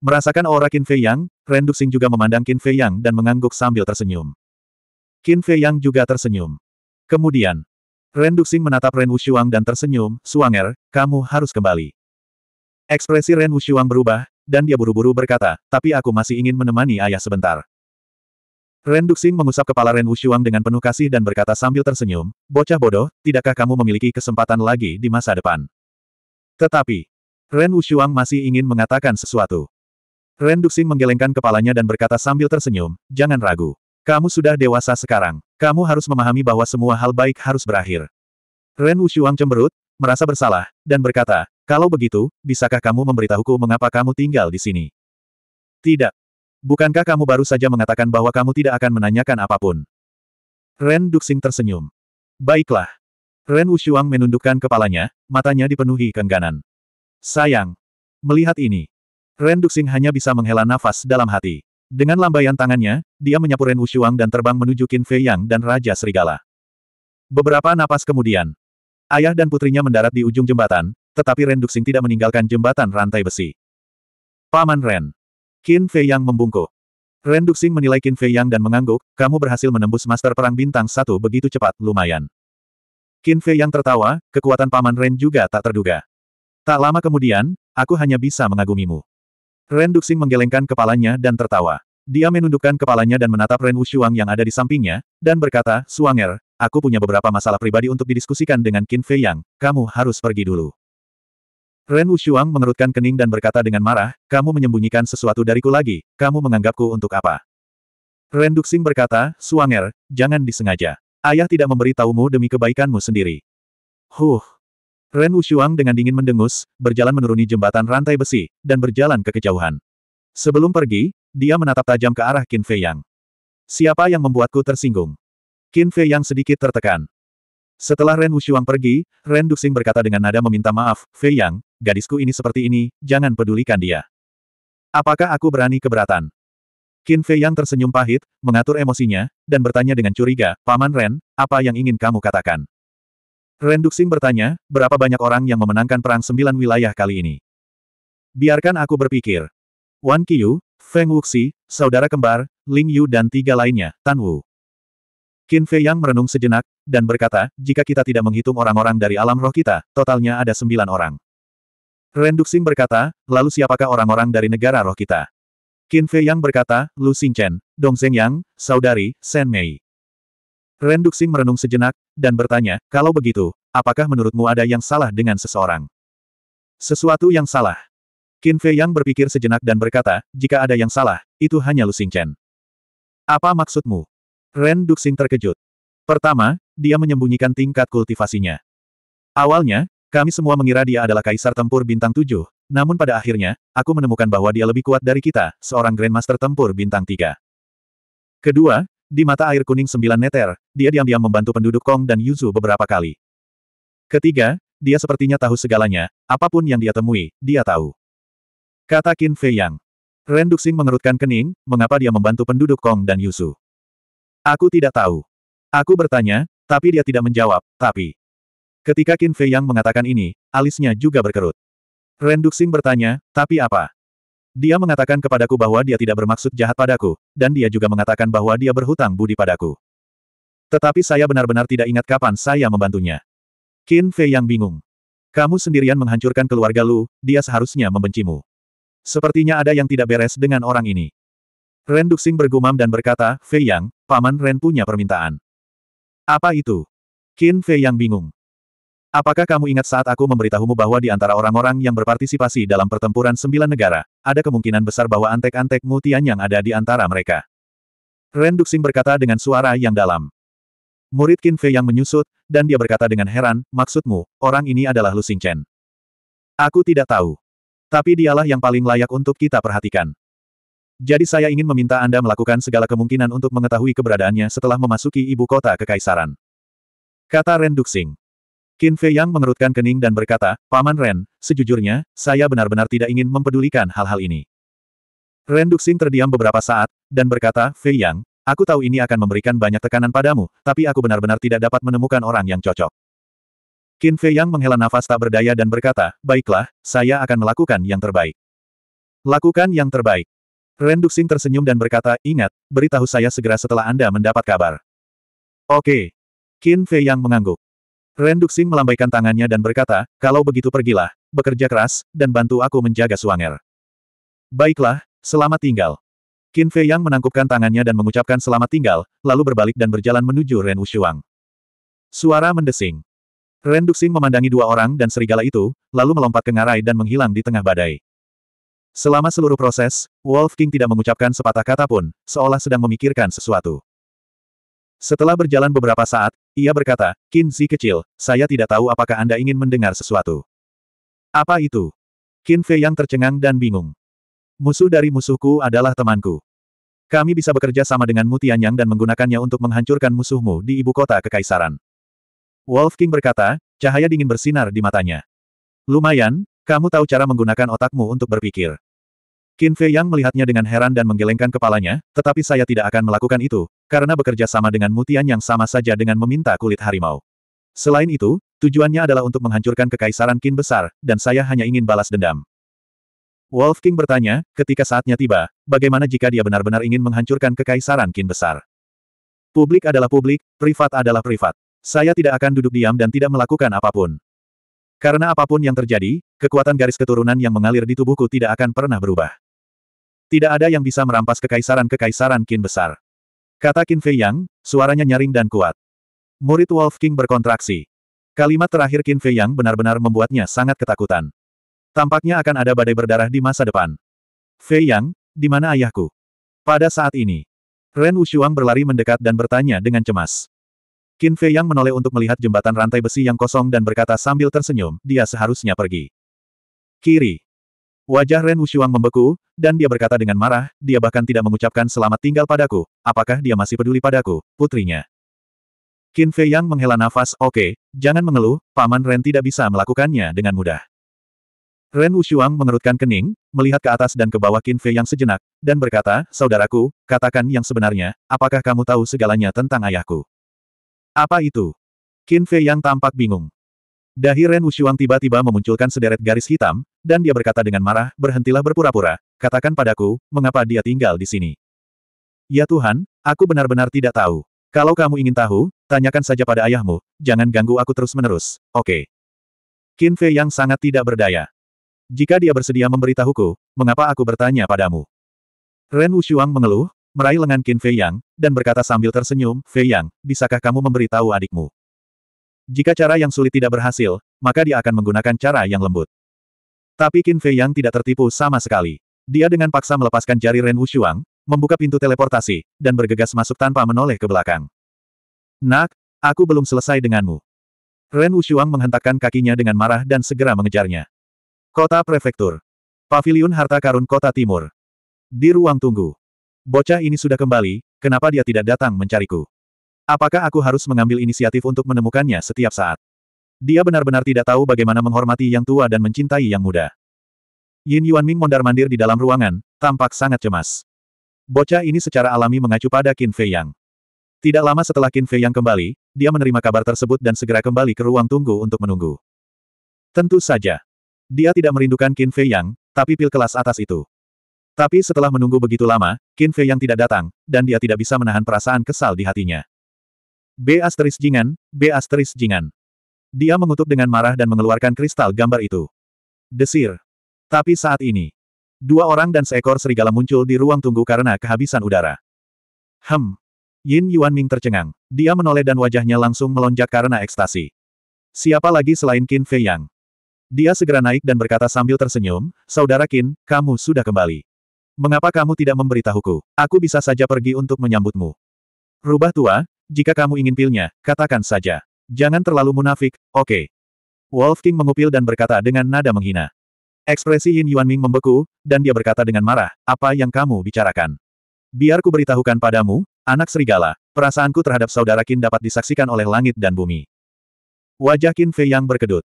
Merasakan aura Qin Fei Yang, Ren Duxing juga memandang Qin Fei Yang dan mengangguk sambil tersenyum. Qin Fei Yang juga tersenyum. Kemudian, Ren Duxing menatap Ren Wushuang dan tersenyum, Suanger, kamu harus kembali. Ekspresi Ren Wushuang berubah, dan dia buru-buru berkata, tapi aku masih ingin menemani ayah sebentar. Ren Duxing mengusap kepala Ren Wushuang dengan penuh kasih dan berkata sambil tersenyum, bocah bodoh, tidakkah kamu memiliki kesempatan lagi di masa depan? Tetapi, Ren Wushuang masih ingin mengatakan sesuatu. Ren Duxing menggelengkan kepalanya dan berkata sambil tersenyum, jangan ragu. Kamu sudah dewasa sekarang. Kamu harus memahami bahwa semua hal baik harus berakhir. Ren Wushuang cemberut, merasa bersalah, dan berkata, kalau begitu, bisakah kamu memberitahuku mengapa kamu tinggal di sini? Tidak. Bukankah kamu baru saja mengatakan bahwa kamu tidak akan menanyakan apapun? Ren Duxing tersenyum. Baiklah. Ren Wushuang menundukkan kepalanya, matanya dipenuhi keengganan. Sayang. Melihat ini, Ren Duxing hanya bisa menghela nafas dalam hati. Dengan lambaian tangannya, dia menyapu Ren Wushuang dan terbang menuju Qin Fei Yang dan Raja Serigala. Beberapa napas kemudian, ayah dan putrinya mendarat di ujung jembatan, tetapi Ren Duxing tidak meninggalkan jembatan rantai besi. Paman Ren. Qin Fei Yang membungkuk. Ren Duxing menilai Qin Fei Yang dan mengangguk, kamu berhasil menembus Master Perang Bintang satu begitu cepat, lumayan. Qin Fei Yang tertawa, kekuatan Paman Ren juga tak terduga. Tak lama kemudian, aku hanya bisa mengagumimu. Ren Duxing menggelengkan kepalanya dan tertawa. Dia menundukkan kepalanya dan menatap Ren Wushuang yang ada di sampingnya, dan berkata, Suanger, aku punya beberapa masalah pribadi untuk didiskusikan dengan Qin Fei Yang, kamu harus pergi dulu. Ren Wushuang mengerutkan kening dan berkata dengan marah, kamu menyembunyikan sesuatu dariku lagi, kamu menganggapku untuk apa? Ren Duxing berkata, Suanger, jangan disengaja. Ayah tidak memberitahumu demi kebaikanmu sendiri. Huh, Ren Wushuang dengan dingin mendengus, berjalan menuruni jembatan rantai besi, dan berjalan ke kejauhan. Sebelum pergi, dia menatap tajam ke arah Qin Fei Yang. Siapa yang membuatku tersinggung? Qin Fei Yang sedikit tertekan. Setelah Ren Wushuang pergi, Ren Duxing berkata dengan nada meminta maaf, Fei Yang, gadisku ini seperti ini, jangan pedulikan dia. Apakah aku berani keberatan? Qin Fei Yang tersenyum pahit, mengatur emosinya, dan bertanya dengan curiga, Paman Ren, apa yang ingin kamu katakan? Renduxing bertanya, berapa banyak orang yang memenangkan perang sembilan wilayah kali ini? Biarkan aku berpikir. Wan Qiyu, Feng Wuxi, saudara kembar, Ling Yu dan tiga lainnya, Tan Wu. Qin Fei Yang merenung sejenak, dan berkata, jika kita tidak menghitung orang-orang dari alam roh kita, totalnya ada sembilan orang. Renduxing berkata, lalu siapakah orang-orang dari negara roh kita? Qin Fei Yang berkata, Lu Xingchen, Dong Yang, Saudari, Shen Mei. Duxing merenung sejenak, dan bertanya, kalau begitu, apakah menurutmu ada yang salah dengan seseorang? Sesuatu yang salah. Qin Fei Yang berpikir sejenak dan berkata, jika ada yang salah, itu hanya Lu Xingchen. Apa maksudmu? Ren Duxing terkejut. Pertama, dia menyembunyikan tingkat kultivasinya. Awalnya, kami semua mengira dia adalah kaisar tempur bintang Tujuh. namun pada akhirnya, aku menemukan bahwa dia lebih kuat dari kita, seorang Grandmaster tempur bintang Tiga. Kedua, di mata air kuning sembilan neter, dia diam-diam membantu penduduk Kong dan Yuzu beberapa kali. Ketiga, dia sepertinya tahu segalanya, apapun yang dia temui, dia tahu. Kata Qin Fei Yang. Ren Duxing mengerutkan kening, mengapa dia membantu penduduk Kong dan Yuzu. Aku tidak tahu. Aku bertanya, tapi dia tidak menjawab, tapi... Ketika Qin Fei Yang mengatakan ini, alisnya juga berkerut. Ren Duxing bertanya, tapi apa? Dia mengatakan kepadaku bahwa dia tidak bermaksud jahat padaku, dan dia juga mengatakan bahwa dia berhutang budi padaku. Tetapi saya benar-benar tidak ingat kapan saya membantunya. Qin Fei yang bingung. Kamu sendirian menghancurkan keluarga Lu, dia seharusnya membencimu. Sepertinya ada yang tidak beres dengan orang ini. Ren Duxing bergumam dan berkata, Fei Yang, paman Ren punya permintaan. Apa itu? Qin Fei yang bingung. Apakah kamu ingat saat aku memberitahumu bahwa di antara orang-orang yang berpartisipasi dalam pertempuran sembilan negara, ada kemungkinan besar bahwa antek-antek mutian yang ada di antara mereka? Ren Duxing berkata dengan suara yang dalam. Murid Qin Fei yang menyusut, dan dia berkata dengan heran, maksudmu, orang ini adalah Lu Xing Chen. Aku tidak tahu. Tapi dialah yang paling layak untuk kita perhatikan. Jadi saya ingin meminta Anda melakukan segala kemungkinan untuk mengetahui keberadaannya setelah memasuki ibu kota kekaisaran. Kata Ren Duxing. Qin Fei Yang mengerutkan kening dan berkata, Paman Ren, sejujurnya, saya benar-benar tidak ingin mempedulikan hal-hal ini. Ren Duxing terdiam beberapa saat, dan berkata, Fei Yang, aku tahu ini akan memberikan banyak tekanan padamu, tapi aku benar-benar tidak dapat menemukan orang yang cocok. Qin Fei Yang menghela nafas tak berdaya dan berkata, Baiklah, saya akan melakukan yang terbaik. Lakukan yang terbaik. Ren Duxing tersenyum dan berkata, Ingat, beritahu saya segera setelah Anda mendapat kabar. Oke. Qin Fei Yang mengangguk. Ren Duxing melambaikan tangannya dan berkata, kalau begitu pergilah, bekerja keras, dan bantu aku menjaga Suanger. Baiklah, selamat tinggal. Qin Fei Yang menangkupkan tangannya dan mengucapkan selamat tinggal, lalu berbalik dan berjalan menuju Ren Wushuang. Suara mendesing. Ren Duxing memandangi dua orang dan serigala itu, lalu melompat ke ngarai dan menghilang di tengah badai. Selama seluruh proses, Wolf King tidak mengucapkan sepatah kata pun, seolah sedang memikirkan sesuatu. Setelah berjalan beberapa saat, ia berkata, Kinzi kecil, saya tidak tahu apakah Anda ingin mendengar sesuatu. Apa itu? Qin Fei yang tercengang dan bingung. Musuh dari musuhku adalah temanku. Kami bisa bekerja sama dengan Mutianyang dan menggunakannya untuk menghancurkan musuhmu di ibu kota kekaisaran. Wolf King berkata, cahaya dingin bersinar di matanya. Lumayan, kamu tahu cara menggunakan otakmu untuk berpikir. Qin Fei Yang melihatnya dengan heran dan menggelengkan kepalanya, tetapi saya tidak akan melakukan itu, karena bekerja sama dengan Mutian yang sama saja dengan meminta kulit harimau. Selain itu, tujuannya adalah untuk menghancurkan kekaisaran Qin besar, dan saya hanya ingin balas dendam. Wolf King bertanya, ketika saatnya tiba, bagaimana jika dia benar-benar ingin menghancurkan kekaisaran Qin besar? Publik adalah publik, privat adalah privat. Saya tidak akan duduk diam dan tidak melakukan apapun. Karena apapun yang terjadi, kekuatan garis keturunan yang mengalir di tubuhku tidak akan pernah berubah. Tidak ada yang bisa merampas kekaisaran-kekaisaran Qin besar. Kata Qin Fei Yang, suaranya nyaring dan kuat. Murid Wolf King berkontraksi. Kalimat terakhir Qin Fei Yang benar-benar membuatnya sangat ketakutan. Tampaknya akan ada badai berdarah di masa depan. Fei Yang, di mana ayahku? Pada saat ini, Ren Wushuang berlari mendekat dan bertanya dengan cemas. Qin Fei Yang menoleh untuk melihat jembatan rantai besi yang kosong dan berkata sambil tersenyum, dia seharusnya pergi. Kiri. Wajah Ren Wushuang membeku, dan dia berkata dengan marah, dia bahkan tidak mengucapkan selamat tinggal padaku, apakah dia masih peduli padaku, putrinya. Qin Fei Yang menghela nafas, oke, okay, jangan mengeluh, Paman Ren tidak bisa melakukannya dengan mudah. Ren Wushuang mengerutkan kening, melihat ke atas dan ke bawah Qin Fei Yang sejenak, dan berkata, Saudaraku, katakan yang sebenarnya, apakah kamu tahu segalanya tentang ayahku? Apa itu? Qin Fei Yang tampak bingung. Dahi Ren Wushuang tiba-tiba memunculkan sederet garis hitam, dan dia berkata dengan marah, berhentilah berpura-pura, Katakan padaku, mengapa dia tinggal di sini? Ya Tuhan, aku benar-benar tidak tahu. Kalau kamu ingin tahu, tanyakan saja pada ayahmu, jangan ganggu aku terus-menerus, oke. Okay. Qin Fei yang sangat tidak berdaya. Jika dia bersedia memberitahuku, mengapa aku bertanya padamu? Ren Wushuang mengeluh, meraih lengan Qin Fei Yang, dan berkata sambil tersenyum, Fei Yang, bisakah kamu memberitahu adikmu? Jika cara yang sulit tidak berhasil, maka dia akan menggunakan cara yang lembut. Tapi Qin Fei Yang tidak tertipu sama sekali. Dia dengan paksa melepaskan jari Ren Wushuang, membuka pintu teleportasi, dan bergegas masuk tanpa menoleh ke belakang. Nak, aku belum selesai denganmu. Ren Wushuang menghentakkan kakinya dengan marah dan segera mengejarnya. Kota Prefektur. Paviliun Harta Karun Kota Timur. Di ruang tunggu. Bocah ini sudah kembali, kenapa dia tidak datang mencariku? Apakah aku harus mengambil inisiatif untuk menemukannya setiap saat? Dia benar-benar tidak tahu bagaimana menghormati yang tua dan mencintai yang muda. Yin Yuan Ming mondar-mandir di dalam ruangan, tampak sangat cemas. Bocah ini secara alami mengacu pada Qin Fei Yang. Tidak lama setelah Qin Fei Yang kembali, dia menerima kabar tersebut dan segera kembali ke ruang tunggu untuk menunggu. Tentu saja. Dia tidak merindukan Qin Fei Yang, tapi pil kelas atas itu. Tapi setelah menunggu begitu lama, Qin Fei Yang tidak datang, dan dia tidak bisa menahan perasaan kesal di hatinya. B asteris jingan, B asteris jingan. Dia mengutuk dengan marah dan mengeluarkan kristal gambar itu. Desir. Tapi saat ini, dua orang dan seekor serigala muncul di ruang tunggu karena kehabisan udara. Hem. Yin Yuan Ming tercengang. Dia menoleh dan wajahnya langsung melonjak karena ekstasi. Siapa lagi selain Qin Fei Yang? Dia segera naik dan berkata sambil tersenyum, Saudara Qin, kamu sudah kembali. Mengapa kamu tidak memberitahuku? Aku bisa saja pergi untuk menyambutmu. Rubah tua, jika kamu ingin pilnya, katakan saja. Jangan terlalu munafik, oke. Okay. Wolf King mengupil dan berkata dengan nada menghina. Ekspresi Yin Yuanming membeku, dan dia berkata dengan marah, apa yang kamu bicarakan? Biar ku beritahukan padamu, anak serigala, perasaanku terhadap saudara Qin dapat disaksikan oleh langit dan bumi. Wajah Qin Fei yang berkedut.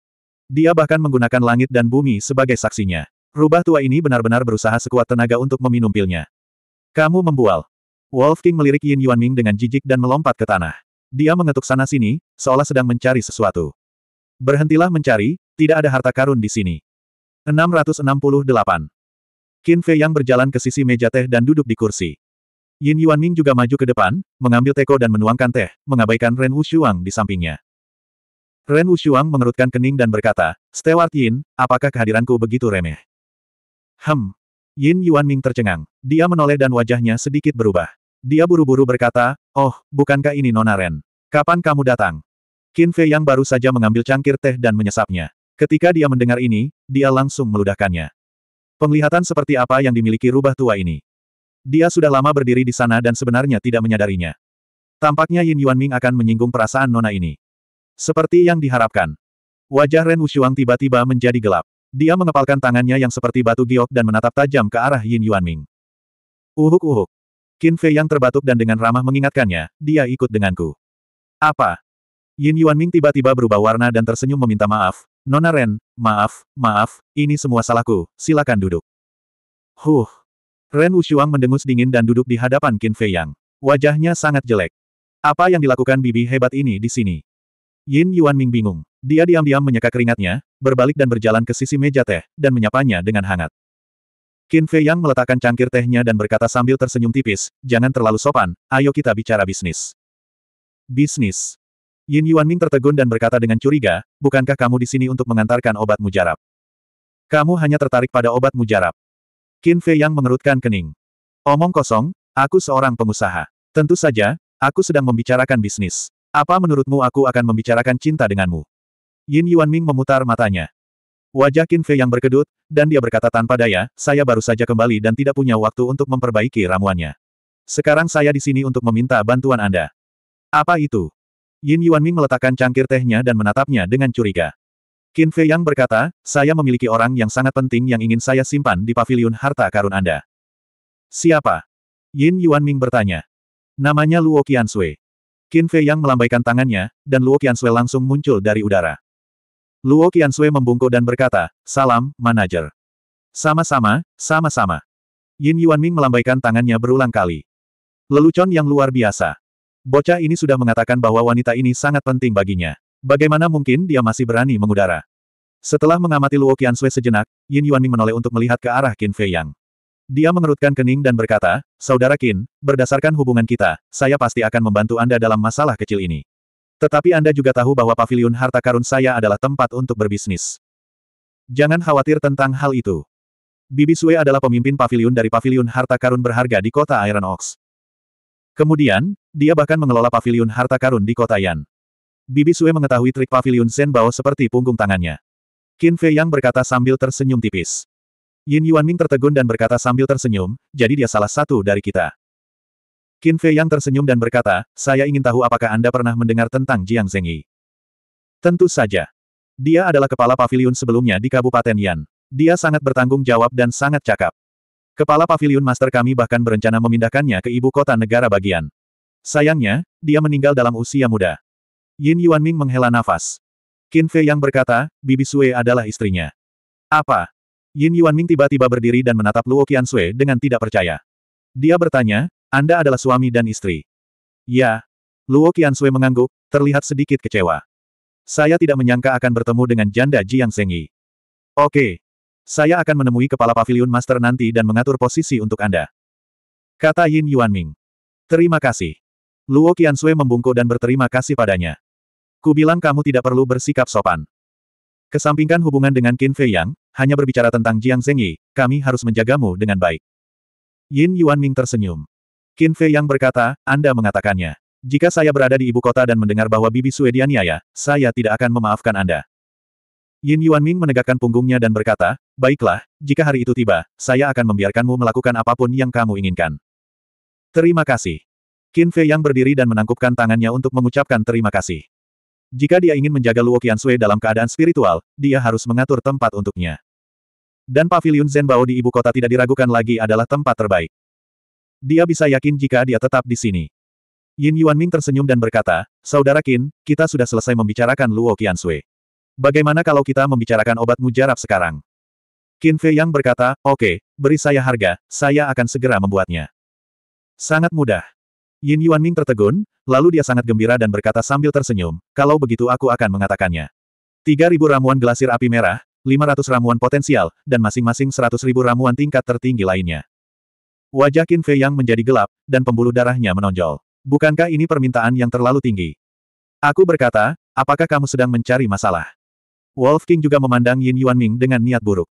Dia bahkan menggunakan langit dan bumi sebagai saksinya. Rubah tua ini benar-benar berusaha sekuat tenaga untuk meminum pilnya. Kamu membual. Wolf King melirik Yin Yuanming dengan jijik dan melompat ke tanah. Dia mengetuk sana-sini, seolah sedang mencari sesuatu. Berhentilah mencari, tidak ada harta karun di sini. 668. Qin Fei yang berjalan ke sisi meja teh dan duduk di kursi. Yin Yuan Ming juga maju ke depan, mengambil teko dan menuangkan teh, mengabaikan Ren Wushuang di sampingnya. Ren Wushuang mengerutkan kening dan berkata, Steward Yin, apakah kehadiranku begitu remeh? Hem. Yin Yuan Ming tercengang. Dia menoleh dan wajahnya sedikit berubah. Dia buru-buru berkata, Oh, bukankah ini Nona Ren? Kapan kamu datang? Qin Fei yang baru saja mengambil cangkir teh dan menyesapnya. Ketika dia mendengar ini, dia langsung meludahkannya. Penglihatan seperti apa yang dimiliki rubah tua ini. Dia sudah lama berdiri di sana dan sebenarnya tidak menyadarinya. Tampaknya Yin Yuan Ming akan menyinggung perasaan nona ini. Seperti yang diharapkan. Wajah Ren Wushuang tiba-tiba menjadi gelap. Dia mengepalkan tangannya yang seperti batu giok dan menatap tajam ke arah Yin Yuan Ming. Uhuk-uhuk. Qin Fei yang terbatuk dan dengan ramah mengingatkannya, dia ikut denganku. Apa? Yin Yuan Ming tiba-tiba berubah warna dan tersenyum meminta maaf, Nona Ren, maaf, maaf, ini semua salahku, silakan duduk. Huh. Ren Wushuang mendengus dingin dan duduk di hadapan Qin Fei Yang. Wajahnya sangat jelek. Apa yang dilakukan bibi hebat ini di sini? Yin Yuan Ming bingung. Dia diam-diam menyeka keringatnya, berbalik dan berjalan ke sisi meja teh, dan menyapanya dengan hangat. Qin Fei Yang meletakkan cangkir tehnya dan berkata sambil tersenyum tipis, jangan terlalu sopan, ayo kita bicara bisnis. Bisnis. Yin Yuanming tertegun dan berkata dengan curiga, bukankah kamu di sini untuk mengantarkan obat mujarab? Kamu hanya tertarik pada obat mujarab. Qin Fei Yang mengerutkan kening. Omong kosong, aku seorang pengusaha. Tentu saja, aku sedang membicarakan bisnis. Apa menurutmu aku akan membicarakan cinta denganmu? Yin Yuanming memutar matanya. Wajah Qin Fei Yang berkedut, dan dia berkata tanpa daya, saya baru saja kembali dan tidak punya waktu untuk memperbaiki ramuannya. Sekarang saya di sini untuk meminta bantuan Anda. Apa itu? Yin Yuanming meletakkan cangkir tehnya dan menatapnya dengan curiga. Qin Fei Yang berkata, saya memiliki orang yang sangat penting yang ingin saya simpan di pavilion harta karun Anda. Siapa? Yin Yuanming bertanya. Namanya Luo Qiansui. Qin Fei Yang melambaikan tangannya, dan Luo Qiansui langsung muncul dari udara. Luo Qiansui membungkuk dan berkata, salam, manajer. Sama-sama, sama-sama. Yin Yuanming melambaikan tangannya berulang kali. Lelucon yang luar biasa. Bocah ini sudah mengatakan bahwa wanita ini sangat penting baginya. Bagaimana mungkin dia masih berani mengudara? Setelah mengamati Luo Qianshui sejenak, Yin Yuanming menoleh untuk melihat ke arah Qin Fei Yang. Dia mengerutkan kening dan berkata, Saudara Qin, berdasarkan hubungan kita, saya pasti akan membantu Anda dalam masalah kecil ini. Tetapi Anda juga tahu bahwa pavilion harta karun saya adalah tempat untuk berbisnis. Jangan khawatir tentang hal itu. Bibi Sue adalah pemimpin pavilion dari pavilion harta karun berharga di kota Iron Ox. Kemudian, dia bahkan mengelola pavilion harta karun di kota Yan. Bibi Sue mengetahui trik pavilion Zen Bao seperti punggung tangannya. Qin Fei Yang berkata sambil tersenyum tipis. Yin Yuan Ming tertegun dan berkata sambil tersenyum, jadi dia salah satu dari kita. Qin Fei Yang tersenyum dan berkata, saya ingin tahu apakah Anda pernah mendengar tentang Jiang Zengyi. Tentu saja. Dia adalah kepala pavilion sebelumnya di Kabupaten Yan. Dia sangat bertanggung jawab dan sangat cakap. Kepala Pavilion Master kami bahkan berencana memindahkannya ke ibu kota negara bagian. Sayangnya, dia meninggal dalam usia muda. Yin Yuanming menghela nafas. Qin Fei yang berkata, Bibi Sue adalah istrinya. Apa? Yin Yuanming tiba-tiba berdiri dan menatap Luo Qian Sue dengan tidak percaya. Dia bertanya, Anda adalah suami dan istri. Ya. Luo Qian Sue mengangguk, terlihat sedikit kecewa. Saya tidak menyangka akan bertemu dengan janda Jiang Sengyi. Oke, saya akan menemui kepala pavilion master nanti dan mengatur posisi untuk Anda. Kata Yin Yuanming. Terima kasih. Luo Qianshui membungkuk dan berterima kasih padanya. Ku bilang kamu tidak perlu bersikap sopan. Kesampingkan hubungan dengan Qin Fei Yang, hanya berbicara tentang Jiang Zhengyi, kami harus menjagamu dengan baik. Yin Yuanming tersenyum. Qin Fei Yang berkata, Anda mengatakannya. Jika saya berada di ibu kota dan mendengar bahwa Bibi Sue dianiaya, saya tidak akan memaafkan Anda. Yin Yuanming menegakkan punggungnya dan berkata, Baiklah, jika hari itu tiba, saya akan membiarkanmu melakukan apapun yang kamu inginkan. Terima kasih. Qin Fei yang berdiri dan menangkupkan tangannya untuk mengucapkan terima kasih. Jika dia ingin menjaga Luo Qiansui dalam keadaan spiritual, dia harus mengatur tempat untuknya. Dan pavilion Zenbao di ibu kota tidak diragukan lagi adalah tempat terbaik. Dia bisa yakin jika dia tetap di sini. Yin Yuanming tersenyum dan berkata, Saudara Qin, kita sudah selesai membicarakan Luo Qiansui. Bagaimana kalau kita membicarakan obat mujarab sekarang? Qin Fei yang berkata, oke, okay, beri saya harga, saya akan segera membuatnya. Sangat mudah. Yin Yuan Ming tertegun, lalu dia sangat gembira dan berkata sambil tersenyum, kalau begitu aku akan mengatakannya. 3.000 ramuan gelasir api merah, 500 ramuan potensial, dan masing-masing 100.000 ramuan tingkat tertinggi lainnya. Wajah Qin Fei yang menjadi gelap, dan pembuluh darahnya menonjol. Bukankah ini permintaan yang terlalu tinggi? Aku berkata, apakah kamu sedang mencari masalah? Wolf King juga memandang Yin Yuan Ming dengan niat buruk.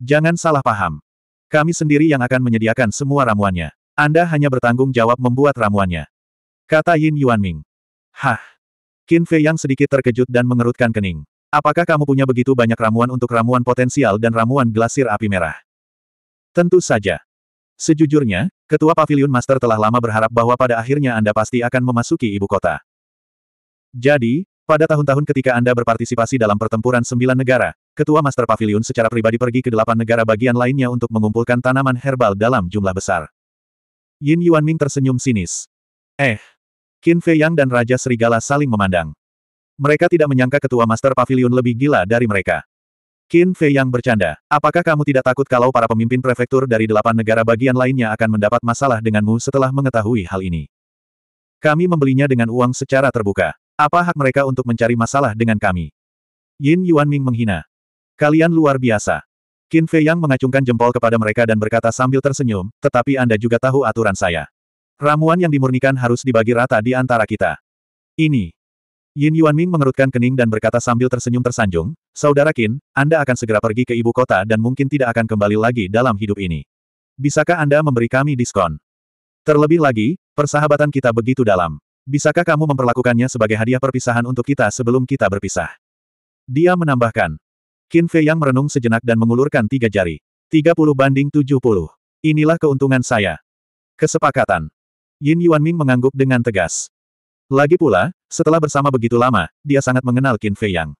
Jangan salah paham. Kami sendiri yang akan menyediakan semua ramuannya. Anda hanya bertanggung jawab membuat ramuannya. Kata Yin Yuan Ming. Hah. Qin Fei yang sedikit terkejut dan mengerutkan kening. Apakah kamu punya begitu banyak ramuan untuk ramuan potensial dan ramuan glasir api merah? Tentu saja. Sejujurnya, Ketua Pavilion Master telah lama berharap bahwa pada akhirnya Anda pasti akan memasuki ibu kota. Jadi, pada tahun-tahun ketika Anda berpartisipasi dalam pertempuran sembilan negara, Ketua Master Pavilion secara pribadi pergi ke delapan negara bagian lainnya untuk mengumpulkan tanaman herbal dalam jumlah besar. Yin Yuan Ming tersenyum sinis. Eh. Qin Fei Yang dan Raja Serigala saling memandang. Mereka tidak menyangka ketua Master Pavilion lebih gila dari mereka. Qin Fei Yang bercanda. Apakah kamu tidak takut kalau para pemimpin prefektur dari delapan negara bagian lainnya akan mendapat masalah denganmu setelah mengetahui hal ini? Kami membelinya dengan uang secara terbuka. Apa hak mereka untuk mencari masalah dengan kami? Yin Yuan Ming menghina. Kalian luar biasa. Qin Fei Yang mengacungkan jempol kepada mereka dan berkata sambil tersenyum, tetapi Anda juga tahu aturan saya. Ramuan yang dimurnikan harus dibagi rata di antara kita. Ini. Yin Yuan Ming mengerutkan kening dan berkata sambil tersenyum tersanjung, Saudara Qin, Anda akan segera pergi ke ibu kota dan mungkin tidak akan kembali lagi dalam hidup ini. Bisakah Anda memberi kami diskon? Terlebih lagi, persahabatan kita begitu dalam. Bisakah kamu memperlakukannya sebagai hadiah perpisahan untuk kita sebelum kita berpisah? Dia menambahkan. Qin Fei yang merenung sejenak dan mengulurkan tiga jari. 30 banding 70. Inilah keuntungan saya. Kesepakatan. Yin Yuanming mengangguk dengan tegas. Lagi pula, setelah bersama begitu lama, dia sangat mengenal Qin Fei Yang.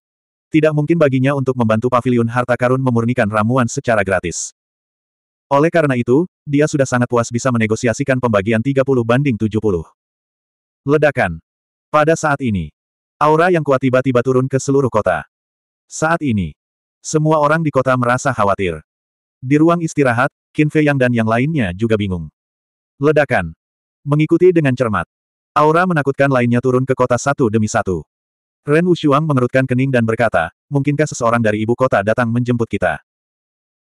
Tidak mungkin baginya untuk membantu pavilion harta karun memurnikan ramuan secara gratis. Oleh karena itu, dia sudah sangat puas bisa menegosiasikan pembagian 30 banding 70. Ledakan. Pada saat ini, aura yang kuat tiba-tiba turun ke seluruh kota. Saat ini, semua orang di kota merasa khawatir. Di ruang istirahat, Qin Fei Yang dan yang lainnya juga bingung. Ledakan. Mengikuti dengan cermat. Aura menakutkan lainnya turun ke kota satu demi satu. Ren Wushuang mengerutkan kening dan berkata, mungkinkah seseorang dari ibu kota datang menjemput kita?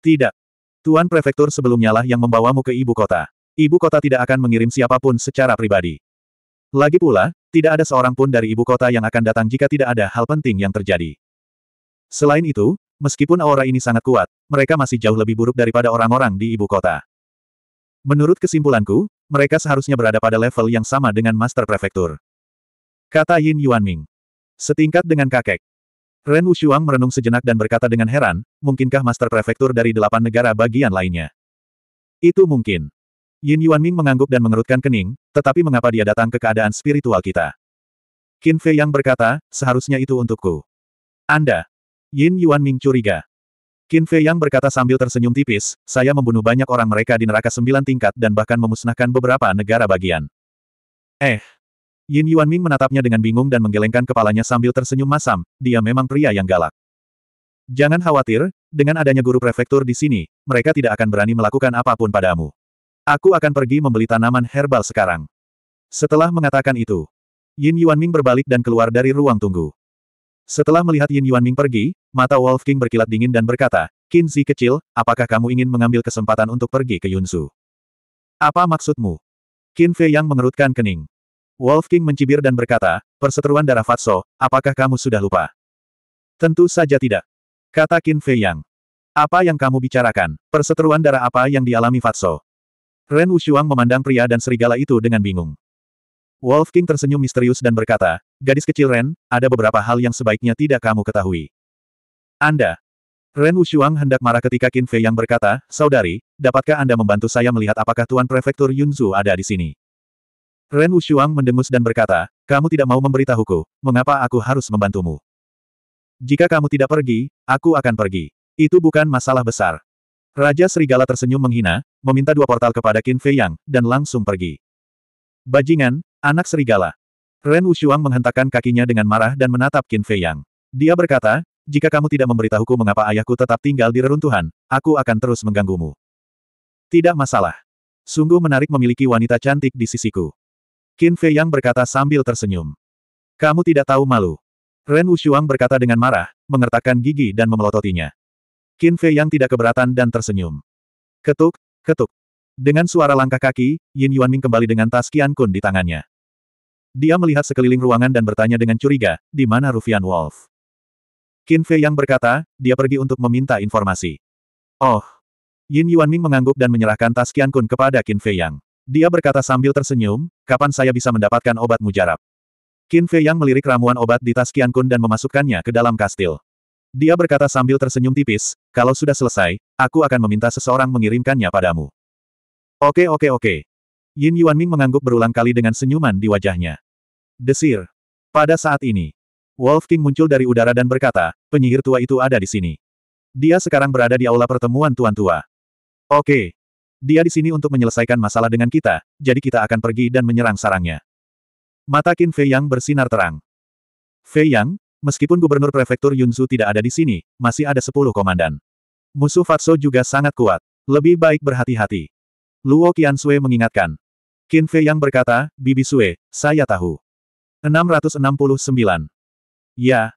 Tidak. Tuan Prefektur sebelumnya lah yang membawamu ke ibu kota. Ibu kota tidak akan mengirim siapapun secara pribadi. Lagi pula, tidak ada seorang pun dari ibu kota yang akan datang jika tidak ada hal penting yang terjadi. Selain itu, meskipun aura ini sangat kuat, mereka masih jauh lebih buruk daripada orang-orang di ibu kota. Menurut kesimpulanku, mereka seharusnya berada pada level yang sama dengan Master Prefektur. Kata Yin Yuanming. Setingkat dengan kakek. Ren Wushuang merenung sejenak dan berkata dengan heran, mungkinkah Master Prefektur dari delapan negara bagian lainnya? Itu mungkin. Yin Yuan Ming mengangguk dan mengerutkan kening, tetapi mengapa dia datang ke keadaan spiritual kita? Qin Fei yang berkata, seharusnya itu untukku. Anda. Yin Yuan Ming curiga. Qin Fei yang berkata sambil tersenyum tipis, saya membunuh banyak orang mereka di neraka sembilan tingkat dan bahkan memusnahkan beberapa negara bagian. Eh. Yin Yuan Ming menatapnya dengan bingung dan menggelengkan kepalanya sambil tersenyum masam, dia memang pria yang galak. Jangan khawatir, dengan adanya guru prefektur di sini, mereka tidak akan berani melakukan apapun padamu. Aku akan pergi membeli tanaman herbal sekarang. Setelah mengatakan itu, Yin Yuanming berbalik dan keluar dari ruang tunggu. Setelah melihat Yin Yuanming pergi, mata Wolf King berkilat dingin dan berkata, Kinzi kecil, apakah kamu ingin mengambil kesempatan untuk pergi ke Yunsu? Apa maksudmu? Qin Fei yang mengerutkan kening. Wolf King mencibir dan berkata, perseteruan darah Fatso, apakah kamu sudah lupa? Tentu saja tidak. Kata Qin Fei Yang. Apa yang kamu bicarakan? Perseteruan darah apa yang dialami Fatso? Ren Wushuang memandang pria dan serigala itu dengan bingung. Wolf King tersenyum misterius dan berkata, Gadis kecil Ren, ada beberapa hal yang sebaiknya tidak kamu ketahui. Anda. Ren Wushuang hendak marah ketika Qin Fei yang berkata, Saudari, dapatkah Anda membantu saya melihat apakah Tuan Prefektur Yunzu ada di sini? Ren Wushuang mendengus dan berkata, Kamu tidak mau memberitahuku, mengapa aku harus membantumu? Jika kamu tidak pergi, aku akan pergi. Itu bukan masalah besar. Raja Serigala tersenyum menghina, meminta dua portal kepada Qin Fei Yang, dan langsung pergi. Bajingan, anak serigala. Ren Wushuang menghentakkan kakinya dengan marah dan menatap Qin Fei Yang. Dia berkata, jika kamu tidak memberitahuku mengapa ayahku tetap tinggal di reruntuhan, aku akan terus mengganggumu. Tidak masalah. Sungguh menarik memiliki wanita cantik di sisiku. Qin Fei Yang berkata sambil tersenyum. Kamu tidak tahu malu. Ren Wushuang berkata dengan marah, mengertakkan gigi dan memelototinya. Qin Fei yang tidak keberatan dan tersenyum. Ketuk, ketuk. Dengan suara langkah kaki, Yin Yuanming kembali dengan tas Qian Kun di tangannya. Dia melihat sekeliling ruangan dan bertanya dengan curiga, di mana Rufian Wolf? Qin Fei yang berkata, dia pergi untuk meminta informasi. Oh. Yin Yuanming mengangguk dan menyerahkan tas Qian Kun kepada Qin Fei Yang. Dia berkata sambil tersenyum, kapan saya bisa mendapatkan obat mujarab? Qin Fei Yang melirik ramuan obat di tas Qian Kun dan memasukkannya ke dalam kastil. Dia berkata sambil tersenyum tipis, kalau sudah selesai, aku akan meminta seseorang mengirimkannya padamu. Oke oke oke. Yin Yuanming mengangguk berulang kali dengan senyuman di wajahnya. Desir. Pada saat ini, Wolf King muncul dari udara dan berkata, penyihir tua itu ada di sini. Dia sekarang berada di aula pertemuan tuan tua. Oke. Dia di sini untuk menyelesaikan masalah dengan kita, jadi kita akan pergi dan menyerang sarangnya. Mata Qin Fei Yang bersinar terang. Fei Yang, Meskipun gubernur prefektur Yunzu tidak ada di sini, masih ada sepuluh komandan. Musuh Fatso juga sangat kuat. Lebih baik berhati-hati. Luo Sui mengingatkan. Qin Fei yang berkata, Bibi Sue, saya tahu. 669. Ya.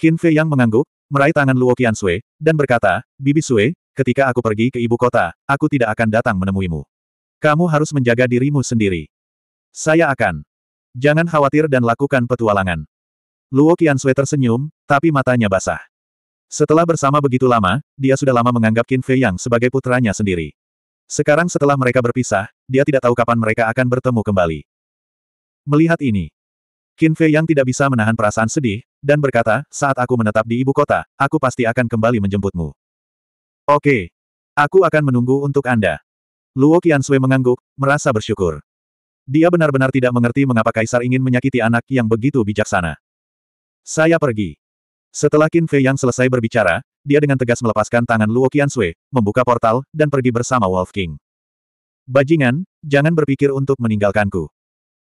Qin Fei yang mengangguk, meraih tangan Luo Sui, dan berkata, Bibi Sue, ketika aku pergi ke ibu kota, aku tidak akan datang menemuimu. Kamu harus menjaga dirimu sendiri. Saya akan. Jangan khawatir dan lakukan petualangan. Luo Sui tersenyum, tapi matanya basah. Setelah bersama begitu lama, dia sudah lama menganggap Qin Fei Yang sebagai putranya sendiri. Sekarang setelah mereka berpisah, dia tidak tahu kapan mereka akan bertemu kembali. Melihat ini, Qin Fei Yang tidak bisa menahan perasaan sedih, dan berkata, saat aku menetap di ibu kota, aku pasti akan kembali menjemputmu. Oke. Aku akan menunggu untuk Anda. Luo Sui mengangguk, merasa bersyukur. Dia benar-benar tidak mengerti mengapa Kaisar ingin menyakiti anak yang begitu bijaksana. Saya pergi. Setelah Qin Fei yang selesai berbicara, dia dengan tegas melepaskan tangan Luo Qiansui, membuka portal, dan pergi bersama Wolf King. Bajingan, jangan berpikir untuk meninggalkanku.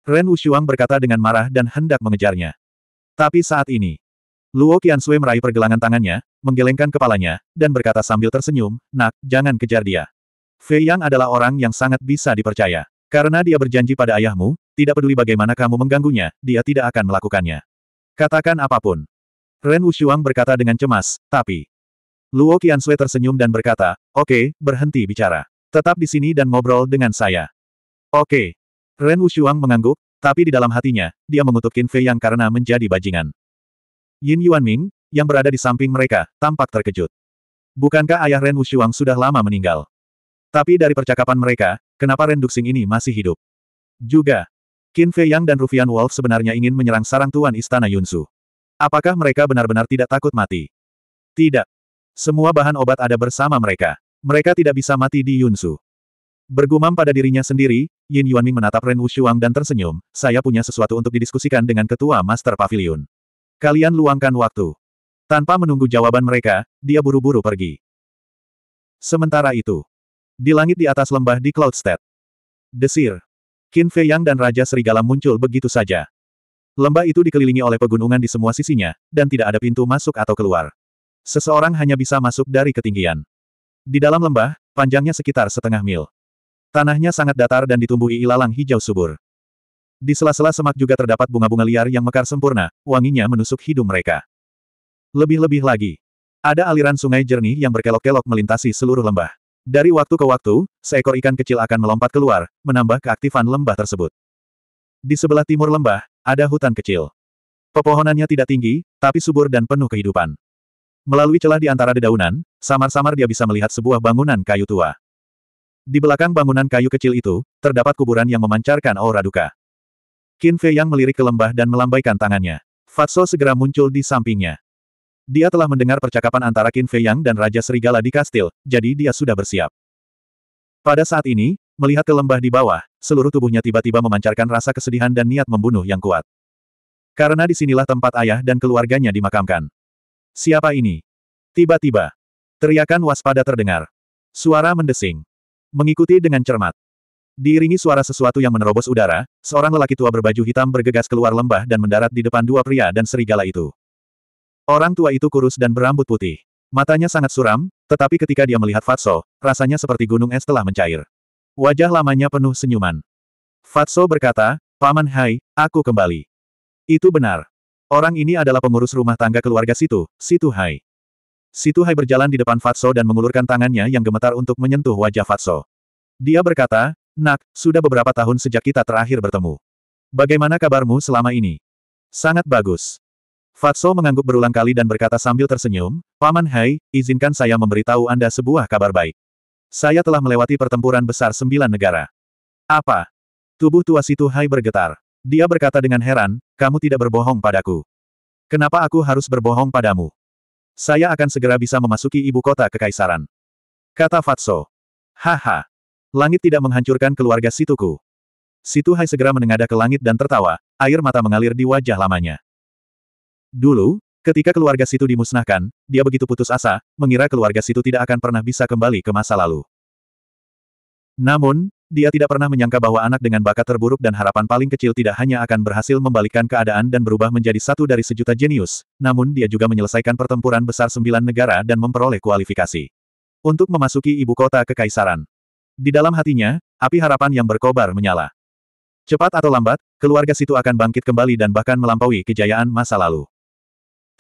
Ren Wushuang berkata dengan marah dan hendak mengejarnya. Tapi saat ini, Luo Qiansui meraih pergelangan tangannya, menggelengkan kepalanya, dan berkata sambil tersenyum, Nak, jangan kejar dia. Fei Yang adalah orang yang sangat bisa dipercaya. Karena dia berjanji pada ayahmu, tidak peduli bagaimana kamu mengganggunya, dia tidak akan melakukannya. Katakan apapun. Ren Wushuang berkata dengan cemas, tapi... Luo Qiansui tersenyum dan berkata, oke, okay, berhenti bicara. Tetap di sini dan ngobrol dengan saya. Oke. Okay. Ren Wushuang mengangguk, tapi di dalam hatinya, dia mengutuk Qin Fei Yang karena menjadi bajingan. Yin Yuanming, yang berada di samping mereka, tampak terkejut. Bukankah ayah Ren Wushuang sudah lama meninggal? Tapi dari percakapan mereka, kenapa Ren Duxing ini masih hidup? Juga, Qin Fei Yang dan Rufian Wolf sebenarnya ingin menyerang sarang tuan istana Yunsu. Apakah mereka benar-benar tidak takut mati? Tidak. Semua bahan obat ada bersama mereka. Mereka tidak bisa mati di Yunsu. Bergumam pada dirinya sendiri, Yin Yuanming menatap Ren Wushuang dan tersenyum, saya punya sesuatu untuk didiskusikan dengan ketua Master Pavilion. Kalian luangkan waktu. Tanpa menunggu jawaban mereka, dia buru-buru pergi. Sementara itu, di langit di atas lembah di Cloudstead, desir, Qin Fei Yang dan Raja Serigala muncul begitu saja. Lembah itu dikelilingi oleh pegunungan di semua sisinya, dan tidak ada pintu masuk atau keluar. Seseorang hanya bisa masuk dari ketinggian. Di dalam lembah, panjangnya sekitar setengah mil. Tanahnya sangat datar dan ditumbuhi ilalang hijau subur. Di sela-sela semak juga terdapat bunga-bunga liar yang mekar sempurna, wanginya menusuk hidung mereka. Lebih-lebih lagi, ada aliran sungai jernih yang berkelok-kelok melintasi seluruh lembah. Dari waktu ke waktu, seekor ikan kecil akan melompat keluar, menambah keaktifan lembah tersebut. Di sebelah timur lembah, ada hutan kecil. Pepohonannya tidak tinggi, tapi subur dan penuh kehidupan. Melalui celah di antara dedaunan, samar-samar dia bisa melihat sebuah bangunan kayu tua. Di belakang bangunan kayu kecil itu, terdapat kuburan yang memancarkan aura duka. Qin Fei yang melirik ke lembah dan melambaikan tangannya. Fatso segera muncul di sampingnya. Dia telah mendengar percakapan antara Qin Fei Yang dan Raja Serigala di kastil, jadi dia sudah bersiap. Pada saat ini, melihat ke lembah di bawah, seluruh tubuhnya tiba-tiba memancarkan rasa kesedihan dan niat membunuh yang kuat. Karena disinilah tempat ayah dan keluarganya dimakamkan. Siapa ini? Tiba-tiba. Teriakan waspada terdengar. Suara mendesing. Mengikuti dengan cermat. Diiringi suara sesuatu yang menerobos udara, seorang lelaki tua berbaju hitam bergegas keluar lembah dan mendarat di depan dua pria dan serigala itu. Orang tua itu kurus dan berambut putih. Matanya sangat suram, tetapi ketika dia melihat Fatso, rasanya seperti gunung es telah mencair. Wajah lamanya penuh senyuman. Fatso berkata, Paman Hai, aku kembali. Itu benar. Orang ini adalah pengurus rumah tangga keluarga Situ, Situ Hai. Situ Hai berjalan di depan Fatso dan mengulurkan tangannya yang gemetar untuk menyentuh wajah Fatso. Dia berkata, Nak, sudah beberapa tahun sejak kita terakhir bertemu. Bagaimana kabarmu selama ini? Sangat bagus. Fatso mengangguk berulang kali dan berkata sambil tersenyum, Paman Hai, izinkan saya memberitahu Anda sebuah kabar baik. Saya telah melewati pertempuran besar sembilan negara. Apa? Tubuh tua situ Hai bergetar. Dia berkata dengan heran, kamu tidak berbohong padaku. Kenapa aku harus berbohong padamu? Saya akan segera bisa memasuki ibu kota kekaisaran. Kata Fatso. Haha. Langit tidak menghancurkan keluarga situku. Situ Hai segera menengadah ke langit dan tertawa, air mata mengalir di wajah lamanya. Dulu, ketika keluarga situ dimusnahkan, dia begitu putus asa, mengira keluarga situ tidak akan pernah bisa kembali ke masa lalu. Namun, dia tidak pernah menyangka bahwa anak dengan bakat terburuk dan harapan paling kecil tidak hanya akan berhasil membalikkan keadaan dan berubah menjadi satu dari sejuta jenius, namun dia juga menyelesaikan pertempuran besar sembilan negara dan memperoleh kualifikasi. Untuk memasuki ibu kota kekaisaran. Di dalam hatinya, api harapan yang berkobar menyala. Cepat atau lambat, keluarga situ akan bangkit kembali dan bahkan melampaui kejayaan masa lalu.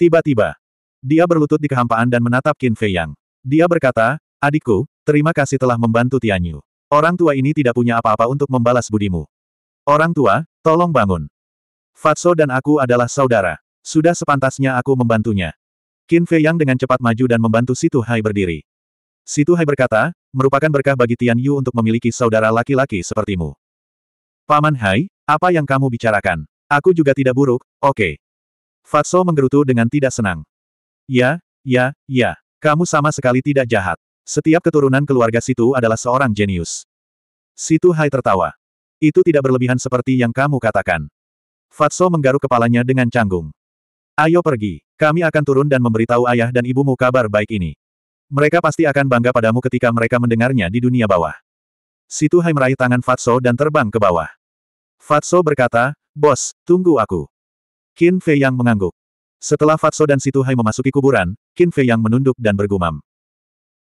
Tiba-tiba, dia berlutut di kehampaan dan menatap Qin Fei Yang. Dia berkata, adikku, terima kasih telah membantu Tianyu. Orang tua ini tidak punya apa-apa untuk membalas budimu. Orang tua, tolong bangun. Fatso dan aku adalah saudara. Sudah sepantasnya aku membantunya. Qin Fei Yang dengan cepat maju dan membantu Situ Hai berdiri. Situ Hai berkata, merupakan berkah bagi Tianyu untuk memiliki saudara laki-laki sepertimu. Paman Hai, apa yang kamu bicarakan? Aku juga tidak buruk, oke. Okay. Fatso menggerutu dengan tidak senang. Ya, ya, ya. Kamu sama sekali tidak jahat. Setiap keturunan keluarga Situ adalah seorang jenius. Situ Hai tertawa. Itu tidak berlebihan seperti yang kamu katakan. Fatso menggaruk kepalanya dengan canggung. Ayo pergi. Kami akan turun dan memberitahu ayah dan ibumu kabar baik ini. Mereka pasti akan bangga padamu ketika mereka mendengarnya di dunia bawah. Situ Hai meraih tangan Fatso dan terbang ke bawah. Fatso berkata, Bos, tunggu aku. Qin Fei Yang mengangguk. Setelah Fatso dan Situ Hai memasuki kuburan, Qin Fei Yang menunduk dan bergumam.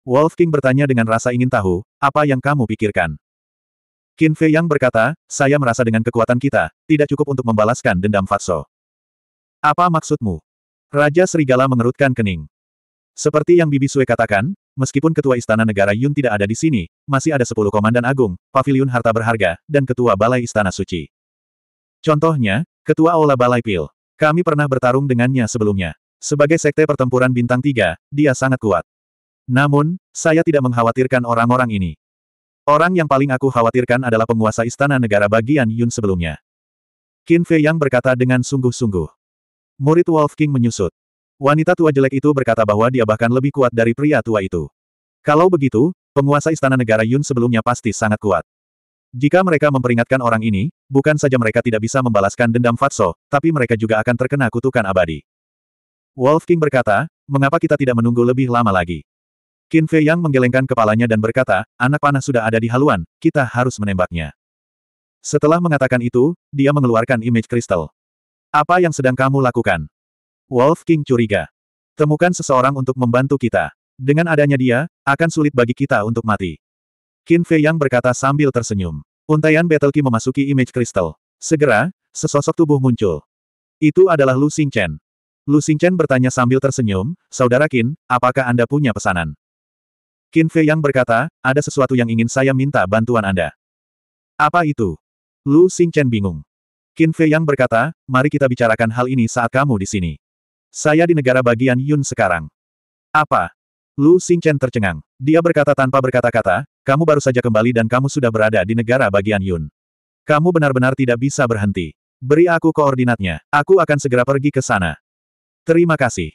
Wolf King bertanya dengan rasa ingin tahu, apa yang kamu pikirkan? Qin Fei Yang berkata, saya merasa dengan kekuatan kita, tidak cukup untuk membalaskan dendam Fatso. Apa maksudmu? Raja Serigala mengerutkan kening. Seperti yang Bibi Sue katakan, meskipun ketua istana negara Yun tidak ada di sini, masih ada sepuluh komandan agung, pavilion harta berharga, dan ketua balai istana suci. Contohnya, Ketua Aula Balai Pil. Kami pernah bertarung dengannya sebelumnya. Sebagai sekte pertempuran bintang tiga, dia sangat kuat. Namun, saya tidak mengkhawatirkan orang-orang ini. Orang yang paling aku khawatirkan adalah penguasa istana negara bagian Yun sebelumnya. Qin Fei Yang berkata dengan sungguh-sungguh. Murid Wolf King menyusut. Wanita tua jelek itu berkata bahwa dia bahkan lebih kuat dari pria tua itu. Kalau begitu, penguasa istana negara Yun sebelumnya pasti sangat kuat. Jika mereka memperingatkan orang ini, bukan saja mereka tidak bisa membalaskan dendam Fatso, tapi mereka juga akan terkena kutukan abadi. Wolf King berkata, mengapa kita tidak menunggu lebih lama lagi? Qin Fei Yang menggelengkan kepalanya dan berkata, anak panah sudah ada di haluan, kita harus menembaknya. Setelah mengatakan itu, dia mengeluarkan image kristal. Apa yang sedang kamu lakukan? Wolf King curiga. Temukan seseorang untuk membantu kita. Dengan adanya dia, akan sulit bagi kita untuk mati. Qin Fei Yang berkata sambil tersenyum. Untaian Battle Qi memasuki image kristal. Segera, sesosok tubuh muncul. Itu adalah Lu Xingchen. Lu Xingchen bertanya sambil tersenyum, Saudara Qin, apakah Anda punya pesanan? Qin Fei Yang berkata, ada sesuatu yang ingin saya minta bantuan Anda. Apa itu? Lu Xingchen bingung. Qin Fei Yang berkata, mari kita bicarakan hal ini saat kamu di sini. Saya di negara bagian Yun sekarang. Apa? Lu Xingchen tercengang. Dia berkata tanpa berkata-kata, kamu baru saja kembali dan kamu sudah berada di negara bagian Yun. Kamu benar-benar tidak bisa berhenti. Beri aku koordinatnya. Aku akan segera pergi ke sana. Terima kasih.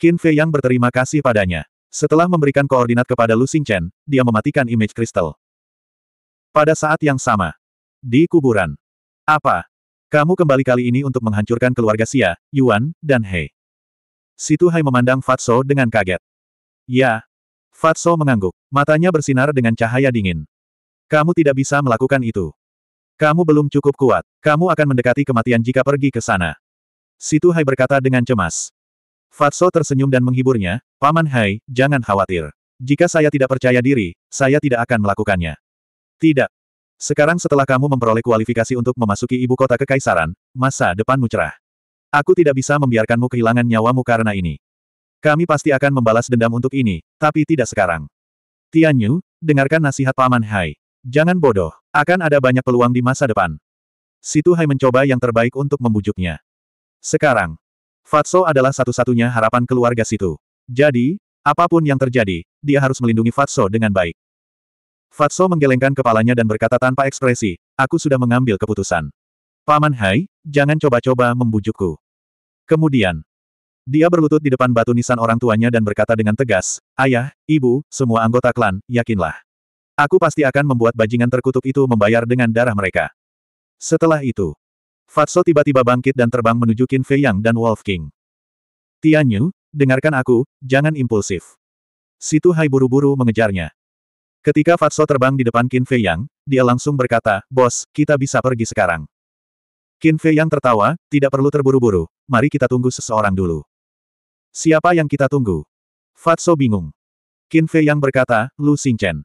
Qin Fei yang berterima kasih padanya. Setelah memberikan koordinat kepada Lu Chen, dia mematikan image kristal. Pada saat yang sama. Di kuburan. Apa? Kamu kembali kali ini untuk menghancurkan keluarga Xia, Yuan, dan Hei. Situ Hai memandang Fatso dengan kaget. Ya, Fatso mengangguk. Matanya bersinar dengan cahaya dingin. Kamu tidak bisa melakukan itu. Kamu belum cukup kuat. Kamu akan mendekati kematian jika pergi ke sana. Situ Hai berkata dengan cemas. Fatso tersenyum dan menghiburnya, Paman Hai, jangan khawatir. Jika saya tidak percaya diri, saya tidak akan melakukannya. Tidak. Sekarang setelah kamu memperoleh kualifikasi untuk memasuki ibu kota kekaisaran, masa depanmu cerah. Aku tidak bisa membiarkanmu kehilangan nyawamu karena ini. Kami pasti akan membalas dendam untuk ini, tapi tidak sekarang. Tianyu, dengarkan nasihat Paman Hai. Jangan bodoh, akan ada banyak peluang di masa depan. Situ Hai mencoba yang terbaik untuk membujuknya. Sekarang, Fatso adalah satu-satunya harapan keluarga Situ. Jadi, apapun yang terjadi, dia harus melindungi Fatso dengan baik. Fatso menggelengkan kepalanya dan berkata tanpa ekspresi, aku sudah mengambil keputusan. Paman Hai, jangan coba-coba membujukku. Kemudian, dia berlutut di depan batu nisan orang tuanya dan berkata dengan tegas, Ayah, Ibu, semua anggota klan, yakinlah. Aku pasti akan membuat bajingan terkutuk itu membayar dengan darah mereka. Setelah itu, Fatso tiba-tiba bangkit dan terbang menuju Qin Fei Yang dan Wolf King. Tianyu, dengarkan aku, jangan impulsif. Situ Hai buru-buru mengejarnya. Ketika Fatso terbang di depan Qin Fei Yang, dia langsung berkata, Bos, kita bisa pergi sekarang. Qin Fei Yang tertawa, tidak perlu terburu-buru, mari kita tunggu seseorang dulu. Siapa yang kita tunggu? Fatso bingung. Qin Fei yang berkata, Lu Xingchen.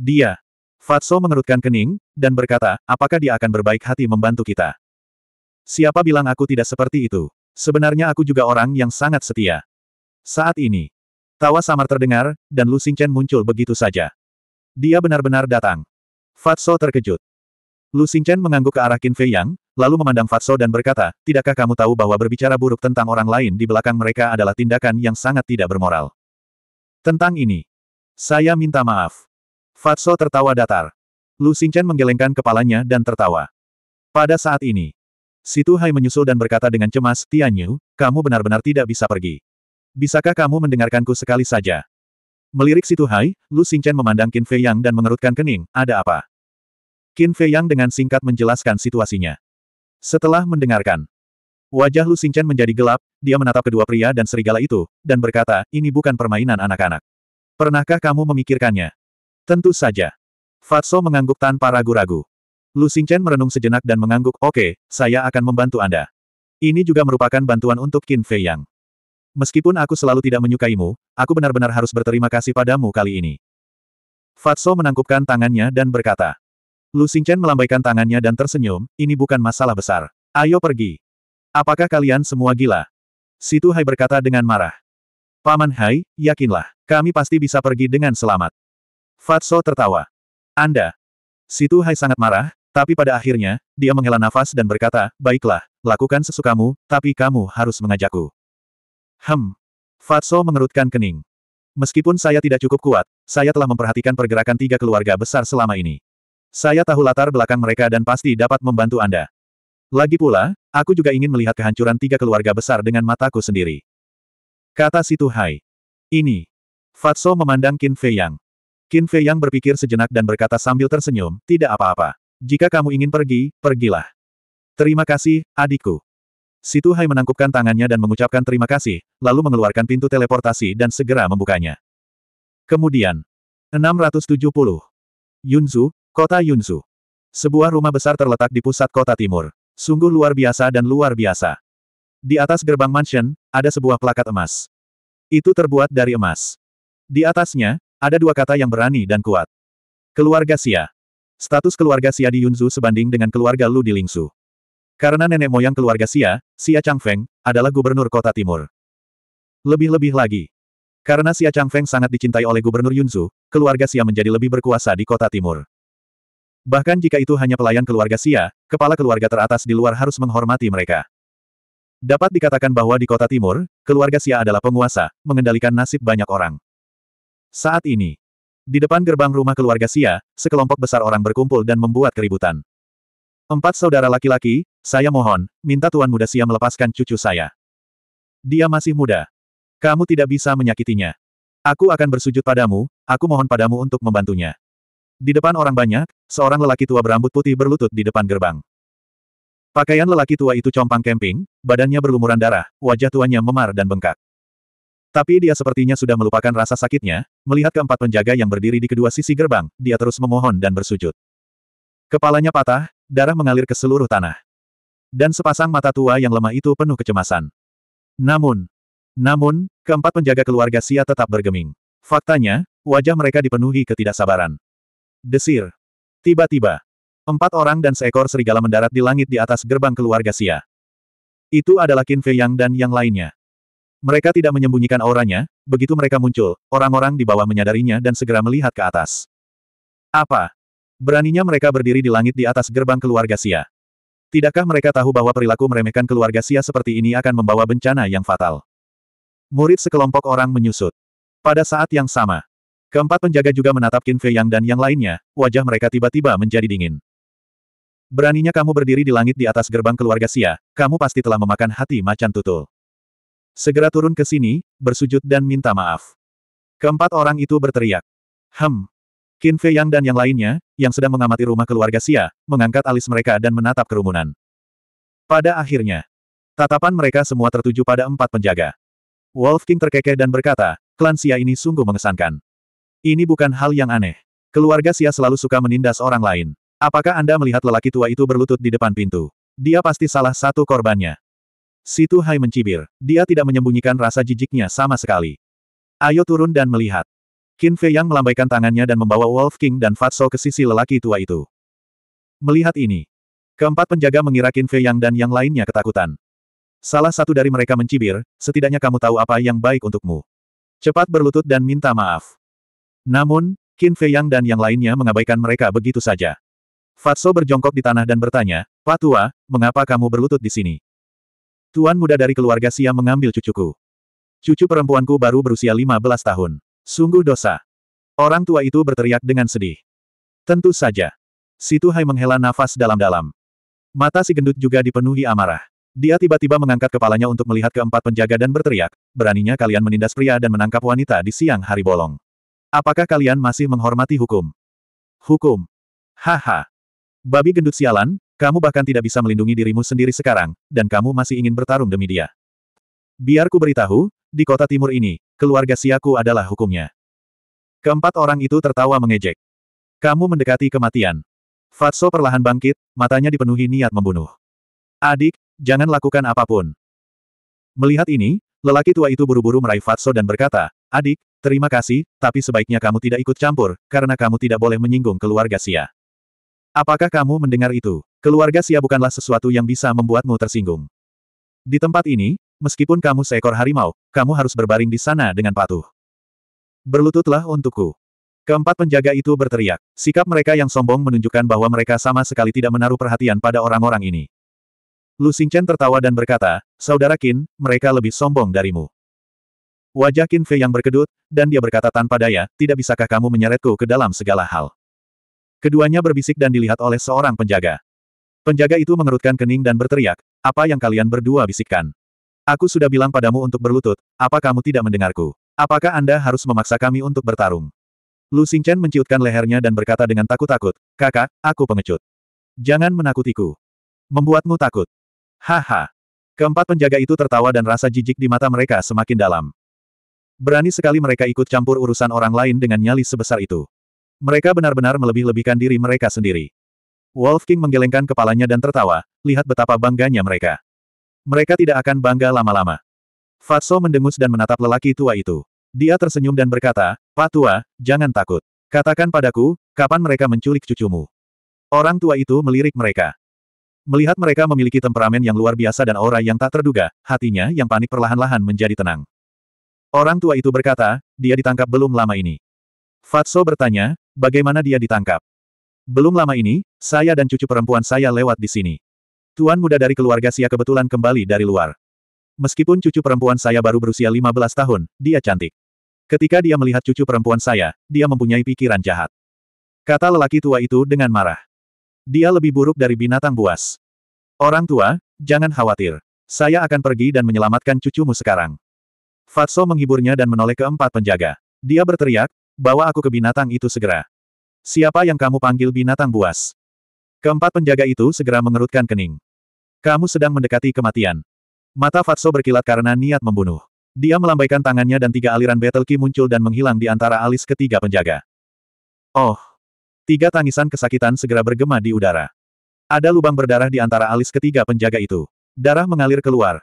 Dia. Fatso mengerutkan kening, dan berkata, apakah dia akan berbaik hati membantu kita? Siapa bilang aku tidak seperti itu? Sebenarnya aku juga orang yang sangat setia. Saat ini, tawa samar terdengar, dan Lu Xingchen muncul begitu saja. Dia benar-benar datang. Fatso terkejut. Lu Xingchen mengangguk ke arah Qin Fei Yang, lalu memandang Fatso dan berkata, tidakkah kamu tahu bahwa berbicara buruk tentang orang lain di belakang mereka adalah tindakan yang sangat tidak bermoral? Tentang ini. Saya minta maaf. Fatso tertawa datar. Lu Xingchen menggelengkan kepalanya dan tertawa. Pada saat ini, Situ Hai menyusul dan berkata dengan cemas, Tianyu, kamu benar-benar tidak bisa pergi. Bisakah kamu mendengarkanku sekali saja? Melirik Situ Hai, Lu Xingchen memandang Qin Fei Yang dan mengerutkan kening, ada apa? Qin Fei Yang dengan singkat menjelaskan situasinya. Setelah mendengarkan, wajah Lu Xingchen menjadi gelap, dia menatap kedua pria dan serigala itu, dan berkata, ini bukan permainan anak-anak. Pernahkah kamu memikirkannya? Tentu saja. Fatso mengangguk tanpa ragu-ragu. Lu Xingchen merenung sejenak dan mengangguk, oke, okay, saya akan membantu Anda. Ini juga merupakan bantuan untuk Qin Fei Yang. Meskipun aku selalu tidak menyukaimu, aku benar-benar harus berterima kasih padamu kali ini. Fatso menangkupkan tangannya dan berkata, Lu Xingchen melambaikan tangannya dan tersenyum, ini bukan masalah besar. Ayo pergi. Apakah kalian semua gila? Situ Hai berkata dengan marah. Paman Hai, yakinlah, kami pasti bisa pergi dengan selamat. Fatso tertawa. Anda. Situ Hai sangat marah, tapi pada akhirnya, dia menghela nafas dan berkata, baiklah, lakukan sesukamu, tapi kamu harus mengajakku. Hem. Fatso mengerutkan kening. Meskipun saya tidak cukup kuat, saya telah memperhatikan pergerakan tiga keluarga besar selama ini. Saya tahu latar belakang mereka dan pasti dapat membantu Anda. Lagi pula, aku juga ingin melihat kehancuran tiga keluarga besar dengan mataku sendiri. Kata Situ Hai. Ini. Fatso memandang Qin Fei Yang. Qin Fei Yang berpikir sejenak dan berkata sambil tersenyum, tidak apa-apa. Jika kamu ingin pergi, pergilah. Terima kasih, adikku. Situ Hai menangkupkan tangannya dan mengucapkan terima kasih, lalu mengeluarkan pintu teleportasi dan segera membukanya. Kemudian, 670. Yunzu, Kota Yunzu. Sebuah rumah besar terletak di pusat kota timur. Sungguh luar biasa dan luar biasa. Di atas gerbang mansion, ada sebuah plakat emas. Itu terbuat dari emas. Di atasnya, ada dua kata yang berani dan kuat. Keluarga Sia. Status keluarga Sia di Yunzu sebanding dengan keluarga Lu di Lingsu. Karena nenek moyang keluarga Sia, Sia Changfeng, adalah gubernur kota timur. Lebih-lebih lagi. Karena Sia Changfeng sangat dicintai oleh gubernur Yunzu, keluarga Sia menjadi lebih berkuasa di kota timur. Bahkan jika itu hanya pelayan keluarga Sia, kepala keluarga teratas di luar harus menghormati mereka. Dapat dikatakan bahwa di kota timur, keluarga Sia adalah penguasa, mengendalikan nasib banyak orang. Saat ini, di depan gerbang rumah keluarga Sia, sekelompok besar orang berkumpul dan membuat keributan. Empat saudara laki-laki, saya mohon, minta Tuan Muda Sia melepaskan cucu saya. Dia masih muda. Kamu tidak bisa menyakitinya. Aku akan bersujud padamu, aku mohon padamu untuk membantunya. Di depan orang banyak, seorang lelaki tua berambut putih berlutut di depan gerbang. Pakaian lelaki tua itu compang camping, badannya berlumuran darah, wajah tuanya memar dan bengkak. Tapi dia sepertinya sudah melupakan rasa sakitnya, melihat keempat penjaga yang berdiri di kedua sisi gerbang, dia terus memohon dan bersujud. Kepalanya patah, darah mengalir ke seluruh tanah. Dan sepasang mata tua yang lemah itu penuh kecemasan. Namun, namun, keempat penjaga keluarga Sia tetap bergeming. Faktanya, wajah mereka dipenuhi ketidaksabaran. Desir. Tiba-tiba, empat orang dan seekor serigala mendarat di langit di atas gerbang keluarga Sia. Itu adalah Qin Fei Yang dan yang lainnya. Mereka tidak menyembunyikan auranya, begitu mereka muncul, orang-orang di bawah menyadarinya dan segera melihat ke atas. Apa? Beraninya mereka berdiri di langit di atas gerbang keluarga Sia. Tidakkah mereka tahu bahwa perilaku meremehkan keluarga Sia seperti ini akan membawa bencana yang fatal? Murid sekelompok orang menyusut. Pada saat yang sama, Keempat penjaga juga menatap Qin Fei Yang dan yang lainnya, wajah mereka tiba-tiba menjadi dingin. Beraninya kamu berdiri di langit di atas gerbang keluarga Sia, kamu pasti telah memakan hati macan tutul. Segera turun ke sini, bersujud dan minta maaf. Keempat orang itu berteriak. Hem. Qin Fei Yang dan yang lainnya, yang sedang mengamati rumah keluarga Sia, mengangkat alis mereka dan menatap kerumunan. Pada akhirnya, tatapan mereka semua tertuju pada empat penjaga. Wolf King terkekeh dan berkata, klan Sia ini sungguh mengesankan. Ini bukan hal yang aneh. Keluarga Sia selalu suka menindas orang lain. Apakah Anda melihat lelaki tua itu berlutut di depan pintu? Dia pasti salah satu korbannya. Situ Hai mencibir. Dia tidak menyembunyikan rasa jijiknya sama sekali. Ayo turun dan melihat. Qin Fei Yang melambaikan tangannya dan membawa Wolf King dan Fatso ke sisi lelaki tua itu. Melihat ini. Keempat penjaga mengira Qin Fei Yang dan yang lainnya ketakutan. Salah satu dari mereka mencibir, setidaknya kamu tahu apa yang baik untukmu. Cepat berlutut dan minta maaf. Namun, Qin Fei Yang dan yang lainnya mengabaikan mereka begitu saja. Fatso berjongkok di tanah dan bertanya, Pak Tua, mengapa kamu berlutut di sini? Tuan muda dari keluarga Sia mengambil cucuku. Cucu perempuanku baru berusia 15 tahun. Sungguh dosa. Orang tua itu berteriak dengan sedih. Tentu saja. Situ Hai menghela nafas dalam-dalam. Mata si gendut juga dipenuhi amarah. Dia tiba-tiba mengangkat kepalanya untuk melihat keempat penjaga dan berteriak, beraninya kalian menindas pria dan menangkap wanita di siang hari bolong. Apakah kalian masih menghormati hukum? Hukum. Haha. Babi gendut sialan, kamu bahkan tidak bisa melindungi dirimu sendiri sekarang, dan kamu masih ingin bertarung demi dia. Biarku beritahu, di kota timur ini, keluarga Siaku adalah hukumnya. Keempat orang itu tertawa mengejek. Kamu mendekati kematian. Fatso perlahan bangkit, matanya dipenuhi niat membunuh. Adik, jangan lakukan apapun. Melihat ini, lelaki tua itu buru-buru meraih Fatso dan berkata, Adik, Terima kasih, tapi sebaiknya kamu tidak ikut campur, karena kamu tidak boleh menyinggung keluarga Sia. Apakah kamu mendengar itu? Keluarga Sia bukanlah sesuatu yang bisa membuatmu tersinggung. Di tempat ini, meskipun kamu seekor harimau, kamu harus berbaring di sana dengan patuh. Berlututlah untukku. Keempat penjaga itu berteriak. Sikap mereka yang sombong menunjukkan bahwa mereka sama sekali tidak menaruh perhatian pada orang-orang ini. Lu Xingchen tertawa dan berkata, Saudara Qin, mereka lebih sombong darimu. Wajah Qin Fei yang berkedut, dan dia berkata tanpa daya, tidak bisakah kamu menyeretku ke dalam segala hal. Keduanya berbisik dan dilihat oleh seorang penjaga. Penjaga itu mengerutkan kening dan berteriak, apa yang kalian berdua bisikkan? Aku sudah bilang padamu untuk berlutut, apa kamu tidak mendengarku? Apakah Anda harus memaksa kami untuk bertarung? Lu Xingchen menciutkan lehernya dan berkata dengan takut-takut, kakak, aku pengecut. Jangan menakutiku. Membuatmu takut. Haha. Keempat penjaga itu tertawa dan rasa jijik di mata mereka semakin dalam. Berani sekali mereka ikut campur urusan orang lain dengan nyali sebesar itu. Mereka benar-benar melebih-lebihkan diri mereka sendiri. Wolf King menggelengkan kepalanya dan tertawa, lihat betapa bangganya mereka. Mereka tidak akan bangga lama-lama. Fatso mendengus dan menatap lelaki tua itu. Dia tersenyum dan berkata, Pak Tua, jangan takut. Katakan padaku, kapan mereka menculik cucumu. Orang tua itu melirik mereka. Melihat mereka memiliki temperamen yang luar biasa dan aura yang tak terduga, hatinya yang panik perlahan-lahan menjadi tenang. Orang tua itu berkata, dia ditangkap belum lama ini. Fatso bertanya, bagaimana dia ditangkap? Belum lama ini, saya dan cucu perempuan saya lewat di sini. Tuan muda dari keluarga Sia kebetulan kembali dari luar. Meskipun cucu perempuan saya baru berusia 15 tahun, dia cantik. Ketika dia melihat cucu perempuan saya, dia mempunyai pikiran jahat. Kata lelaki tua itu dengan marah. Dia lebih buruk dari binatang buas. Orang tua, jangan khawatir. Saya akan pergi dan menyelamatkan cucumu sekarang. Fatso menghiburnya dan menoleh ke empat penjaga. Dia berteriak, bawa aku ke binatang itu segera. Siapa yang kamu panggil binatang buas? Keempat penjaga itu segera mengerutkan kening. Kamu sedang mendekati kematian. Mata Fatso berkilat karena niat membunuh. Dia melambaikan tangannya dan tiga aliran battle ki muncul dan menghilang di antara alis ketiga penjaga. Oh! Tiga tangisan kesakitan segera bergema di udara. Ada lubang berdarah di antara alis ketiga penjaga itu. Darah mengalir keluar.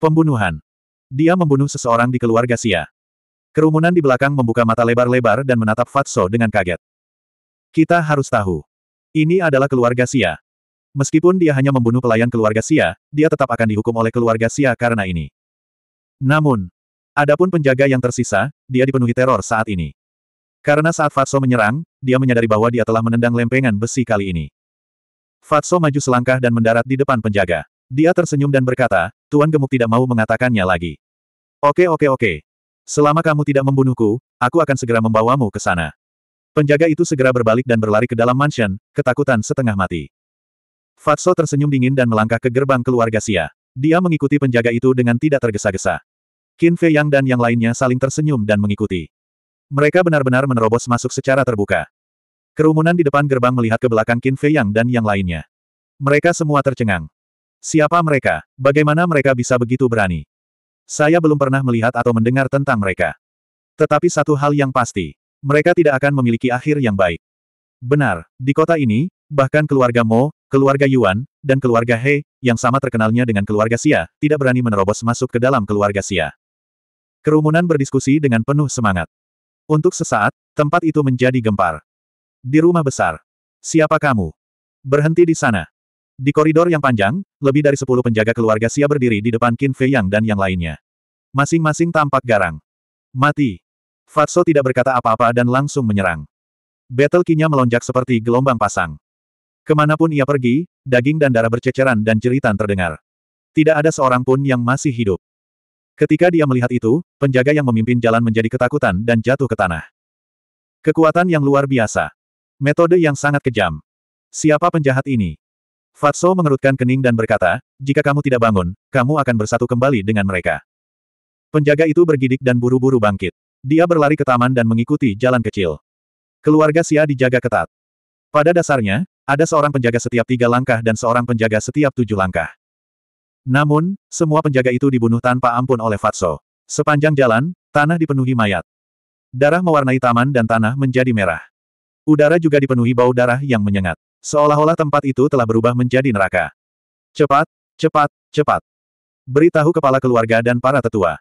Pembunuhan. Dia membunuh seseorang di keluarga Sia. Kerumunan di belakang membuka mata lebar-lebar dan menatap Fatso dengan kaget. Kita harus tahu. Ini adalah keluarga Sia. Meskipun dia hanya membunuh pelayan keluarga Sia, dia tetap akan dihukum oleh keluarga Sia karena ini. Namun, adapun penjaga yang tersisa, dia dipenuhi teror saat ini. Karena saat Fatso menyerang, dia menyadari bahwa dia telah menendang lempengan besi kali ini. Fatso maju selangkah dan mendarat di depan penjaga. Dia tersenyum dan berkata, Tuan Gemuk tidak mau mengatakannya lagi. Oke oke oke. Selama kamu tidak membunuhku, aku akan segera membawamu ke sana. Penjaga itu segera berbalik dan berlari ke dalam mansion, ketakutan setengah mati. Fatso tersenyum dingin dan melangkah ke gerbang keluarga Sia. Dia mengikuti penjaga itu dengan tidak tergesa-gesa. Qin Fei Yang dan yang lainnya saling tersenyum dan mengikuti. Mereka benar-benar menerobos masuk secara terbuka. Kerumunan di depan gerbang melihat ke belakang Qin Fei Yang dan yang lainnya. Mereka semua tercengang. Siapa mereka? Bagaimana mereka bisa begitu berani? Saya belum pernah melihat atau mendengar tentang mereka. Tetapi satu hal yang pasti, mereka tidak akan memiliki akhir yang baik. Benar, di kota ini, bahkan keluarga Mo, keluarga Yuan, dan keluarga He, yang sama terkenalnya dengan keluarga Xia, tidak berani menerobos masuk ke dalam keluarga Xia. Kerumunan berdiskusi dengan penuh semangat. Untuk sesaat, tempat itu menjadi gempar. Di rumah besar. Siapa kamu? Berhenti di sana. Di koridor yang panjang, lebih dari sepuluh penjaga keluarga Sia berdiri di depan Qin Fei Yang dan yang lainnya. Masing-masing tampak garang. Mati. Fatso tidak berkata apa-apa dan langsung menyerang. Battle kinya melonjak seperti gelombang pasang. Kemanapun ia pergi, daging dan darah berceceran dan jeritan terdengar. Tidak ada seorang pun yang masih hidup. Ketika dia melihat itu, penjaga yang memimpin jalan menjadi ketakutan dan jatuh ke tanah. Kekuatan yang luar biasa. Metode yang sangat kejam. Siapa penjahat ini? Fatso mengerutkan kening dan berkata, jika kamu tidak bangun, kamu akan bersatu kembali dengan mereka. Penjaga itu bergidik dan buru-buru bangkit. Dia berlari ke taman dan mengikuti jalan kecil. Keluarga Sia dijaga ketat. Pada dasarnya, ada seorang penjaga setiap tiga langkah dan seorang penjaga setiap tujuh langkah. Namun, semua penjaga itu dibunuh tanpa ampun oleh Fatso. Sepanjang jalan, tanah dipenuhi mayat. Darah mewarnai taman dan tanah menjadi merah. Udara juga dipenuhi bau darah yang menyengat. Seolah-olah tempat itu telah berubah menjadi neraka. Cepat, cepat, cepat. Beritahu kepala keluarga dan para tetua.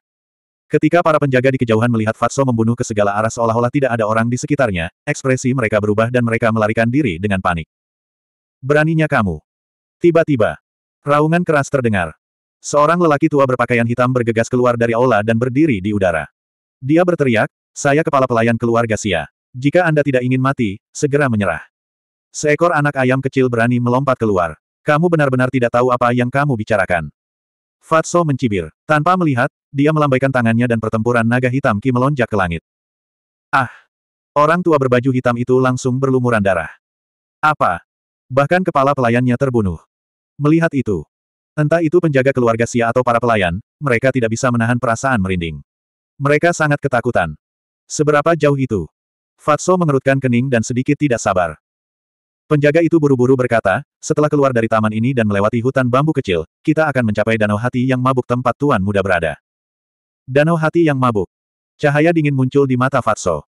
Ketika para penjaga di kejauhan melihat Fatso membunuh ke segala arah seolah-olah tidak ada orang di sekitarnya, ekspresi mereka berubah dan mereka melarikan diri dengan panik. Beraninya kamu. Tiba-tiba. Raungan keras terdengar. Seorang lelaki tua berpakaian hitam bergegas keluar dari aula dan berdiri di udara. Dia berteriak, saya kepala pelayan keluarga Sia. Jika Anda tidak ingin mati, segera menyerah. Seekor anak ayam kecil berani melompat keluar. Kamu benar-benar tidak tahu apa yang kamu bicarakan. Fatso mencibir. Tanpa melihat, dia melambaikan tangannya dan pertempuran naga hitam Ki melonjak ke langit. Ah! Orang tua berbaju hitam itu langsung berlumuran darah. Apa? Bahkan kepala pelayannya terbunuh. Melihat itu. Entah itu penjaga keluarga Sia atau para pelayan, mereka tidak bisa menahan perasaan merinding. Mereka sangat ketakutan. Seberapa jauh itu? Fatso mengerutkan kening dan sedikit tidak sabar. Penjaga itu buru-buru berkata, setelah keluar dari taman ini dan melewati hutan bambu kecil, kita akan mencapai danau hati yang mabuk tempat Tuan Muda berada. Danau hati yang mabuk. Cahaya dingin muncul di mata Fatso.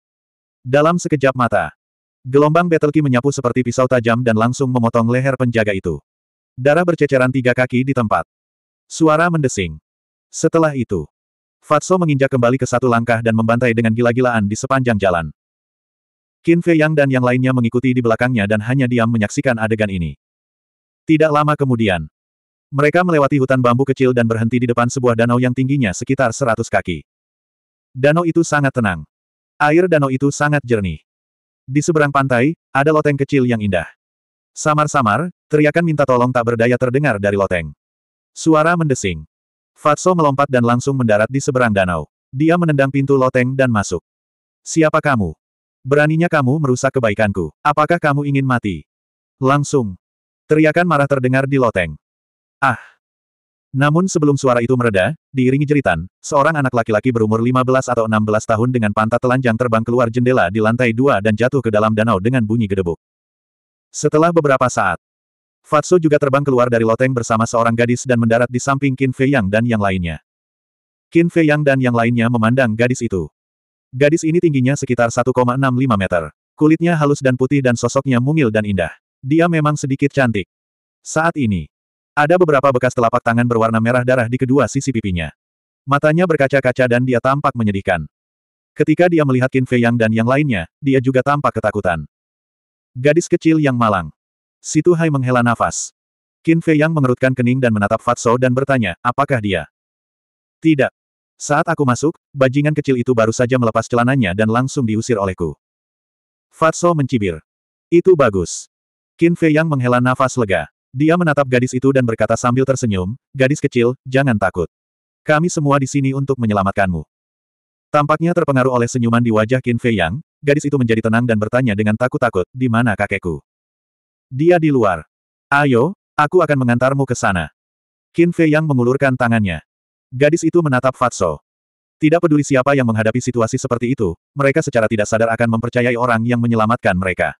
Dalam sekejap mata, gelombang Betelki menyapu seperti pisau tajam dan langsung memotong leher penjaga itu. Darah berceceran tiga kaki di tempat. Suara mendesing. Setelah itu, Fatso menginjak kembali ke satu langkah dan membantai dengan gila-gilaan di sepanjang jalan. Qin Fei Yang dan yang lainnya mengikuti di belakangnya dan hanya diam menyaksikan adegan ini. Tidak lama kemudian, mereka melewati hutan bambu kecil dan berhenti di depan sebuah danau yang tingginya sekitar 100 kaki. Danau itu sangat tenang. Air danau itu sangat jernih. Di seberang pantai, ada loteng kecil yang indah. Samar-samar, teriakan minta tolong tak berdaya terdengar dari loteng. Suara mendesing. Fatso melompat dan langsung mendarat di seberang danau. Dia menendang pintu loteng dan masuk. Siapa kamu? Beraninya kamu merusak kebaikanku. Apakah kamu ingin mati? Langsung. Teriakan marah terdengar di loteng. Ah! Namun sebelum suara itu mereda, diiringi jeritan, seorang anak laki-laki berumur 15 atau 16 tahun dengan pantat telanjang terbang keluar jendela di lantai dua dan jatuh ke dalam danau dengan bunyi gedebuk. Setelah beberapa saat, Fatso juga terbang keluar dari loteng bersama seorang gadis dan mendarat di samping Qin Fei Yang dan yang lainnya. Qin Fei Yang dan yang lainnya memandang gadis itu. Gadis ini tingginya sekitar 1,65 meter. Kulitnya halus dan putih dan sosoknya mungil dan indah. Dia memang sedikit cantik. Saat ini, ada beberapa bekas telapak tangan berwarna merah darah di kedua sisi pipinya. Matanya berkaca-kaca dan dia tampak menyedihkan. Ketika dia melihat Qin Fei Yang dan yang lainnya, dia juga tampak ketakutan. Gadis kecil yang malang. Situ Hai menghela nafas. Qin Fei Yang mengerutkan kening dan menatap Fatso dan bertanya, apakah dia? Tidak. Saat aku masuk, bajingan kecil itu baru saja melepas celananya dan langsung diusir olehku. Fatso mencibir. Itu bagus. Qin Fei yang menghela nafas lega. Dia menatap gadis itu dan berkata sambil tersenyum, gadis kecil, jangan takut. Kami semua di sini untuk menyelamatkanmu. Tampaknya terpengaruh oleh senyuman di wajah Qin Fei Yang, gadis itu menjadi tenang dan bertanya dengan takut-takut, di mana kakekku? Dia di luar. Ayo, aku akan mengantarmu ke sana. Qin Fei Yang mengulurkan tangannya. Gadis itu menatap Fatso. Tidak peduli siapa yang menghadapi situasi seperti itu, mereka secara tidak sadar akan mempercayai orang yang menyelamatkan mereka.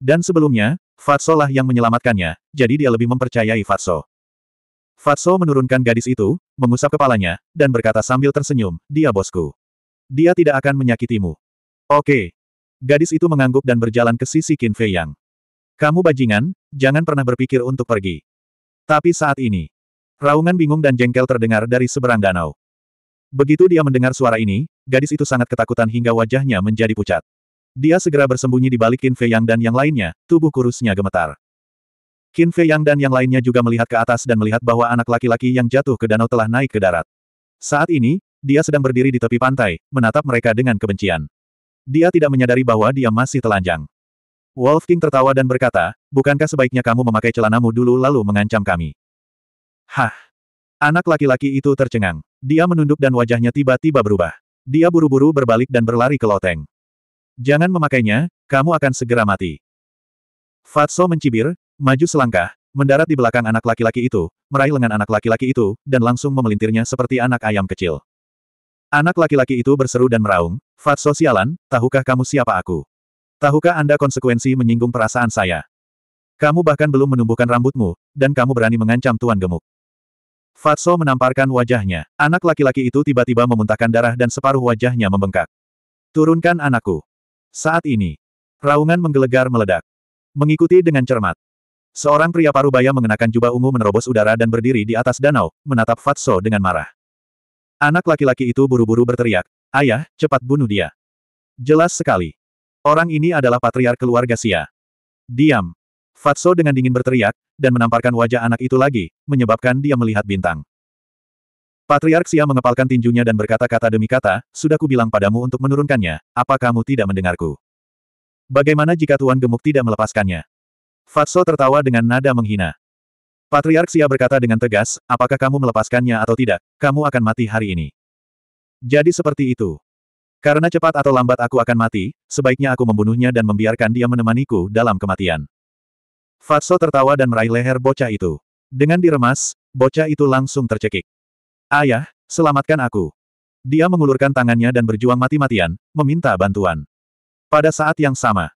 Dan sebelumnya, Fatso lah yang menyelamatkannya, jadi dia lebih mempercayai Fatso. Fatso menurunkan gadis itu, mengusap kepalanya, dan berkata sambil tersenyum, dia bosku. Dia tidak akan menyakitimu. Oke. Gadis itu mengangguk dan berjalan ke sisi Qin Fei Yang. Kamu bajingan, jangan pernah berpikir untuk pergi. Tapi saat ini, Raungan bingung dan jengkel terdengar dari seberang danau. Begitu dia mendengar suara ini, gadis itu sangat ketakutan hingga wajahnya menjadi pucat. Dia segera bersembunyi di balik Qin Fei Yang dan yang lainnya, tubuh kurusnya gemetar. Qin Fei Yang dan yang lainnya juga melihat ke atas dan melihat bahwa anak laki-laki yang jatuh ke danau telah naik ke darat. Saat ini, dia sedang berdiri di tepi pantai, menatap mereka dengan kebencian. Dia tidak menyadari bahwa dia masih telanjang. Wolf King tertawa dan berkata, bukankah sebaiknya kamu memakai celanamu dulu lalu mengancam kami? Hah! Anak laki-laki itu tercengang. Dia menunduk dan wajahnya tiba-tiba berubah. Dia buru-buru berbalik dan berlari ke loteng. Jangan memakainya, kamu akan segera mati. Fatso mencibir, maju selangkah, mendarat di belakang anak laki-laki itu, meraih lengan anak laki-laki itu, dan langsung memelintirnya seperti anak ayam kecil. Anak laki-laki itu berseru dan meraung, Fatso sialan, tahukah kamu siapa aku? Tahukah Anda konsekuensi menyinggung perasaan saya? Kamu bahkan belum menumbuhkan rambutmu, dan kamu berani mengancam Tuan Gemuk. Fatso menamparkan wajahnya. Anak laki-laki itu tiba-tiba memuntahkan darah dan separuh wajahnya membengkak. Turunkan anakku. Saat ini. Raungan menggelegar meledak. Mengikuti dengan cermat. Seorang pria parubaya mengenakan jubah ungu menerobos udara dan berdiri di atas danau, menatap Fatso dengan marah. Anak laki-laki itu buru-buru berteriak, Ayah, cepat bunuh dia. Jelas sekali. Orang ini adalah patriar keluarga Sia. Diam. Fatso dengan dingin berteriak, dan menamparkan wajah anak itu lagi, menyebabkan dia melihat bintang. Patriark Xia mengepalkan tinjunya dan berkata-kata demi kata, sudah kubilang padamu untuk menurunkannya, apa kamu tidak mendengarku? Bagaimana jika Tuan Gemuk tidak melepaskannya? Fatso tertawa dengan nada menghina. Patriark Xia berkata dengan tegas, apakah kamu melepaskannya atau tidak, kamu akan mati hari ini. Jadi seperti itu. Karena cepat atau lambat aku akan mati, sebaiknya aku membunuhnya dan membiarkan dia menemaniku dalam kematian. Fatso tertawa dan meraih leher bocah itu. Dengan diremas, bocah itu langsung tercekik. Ayah, selamatkan aku. Dia mengulurkan tangannya dan berjuang mati-matian, meminta bantuan. Pada saat yang sama,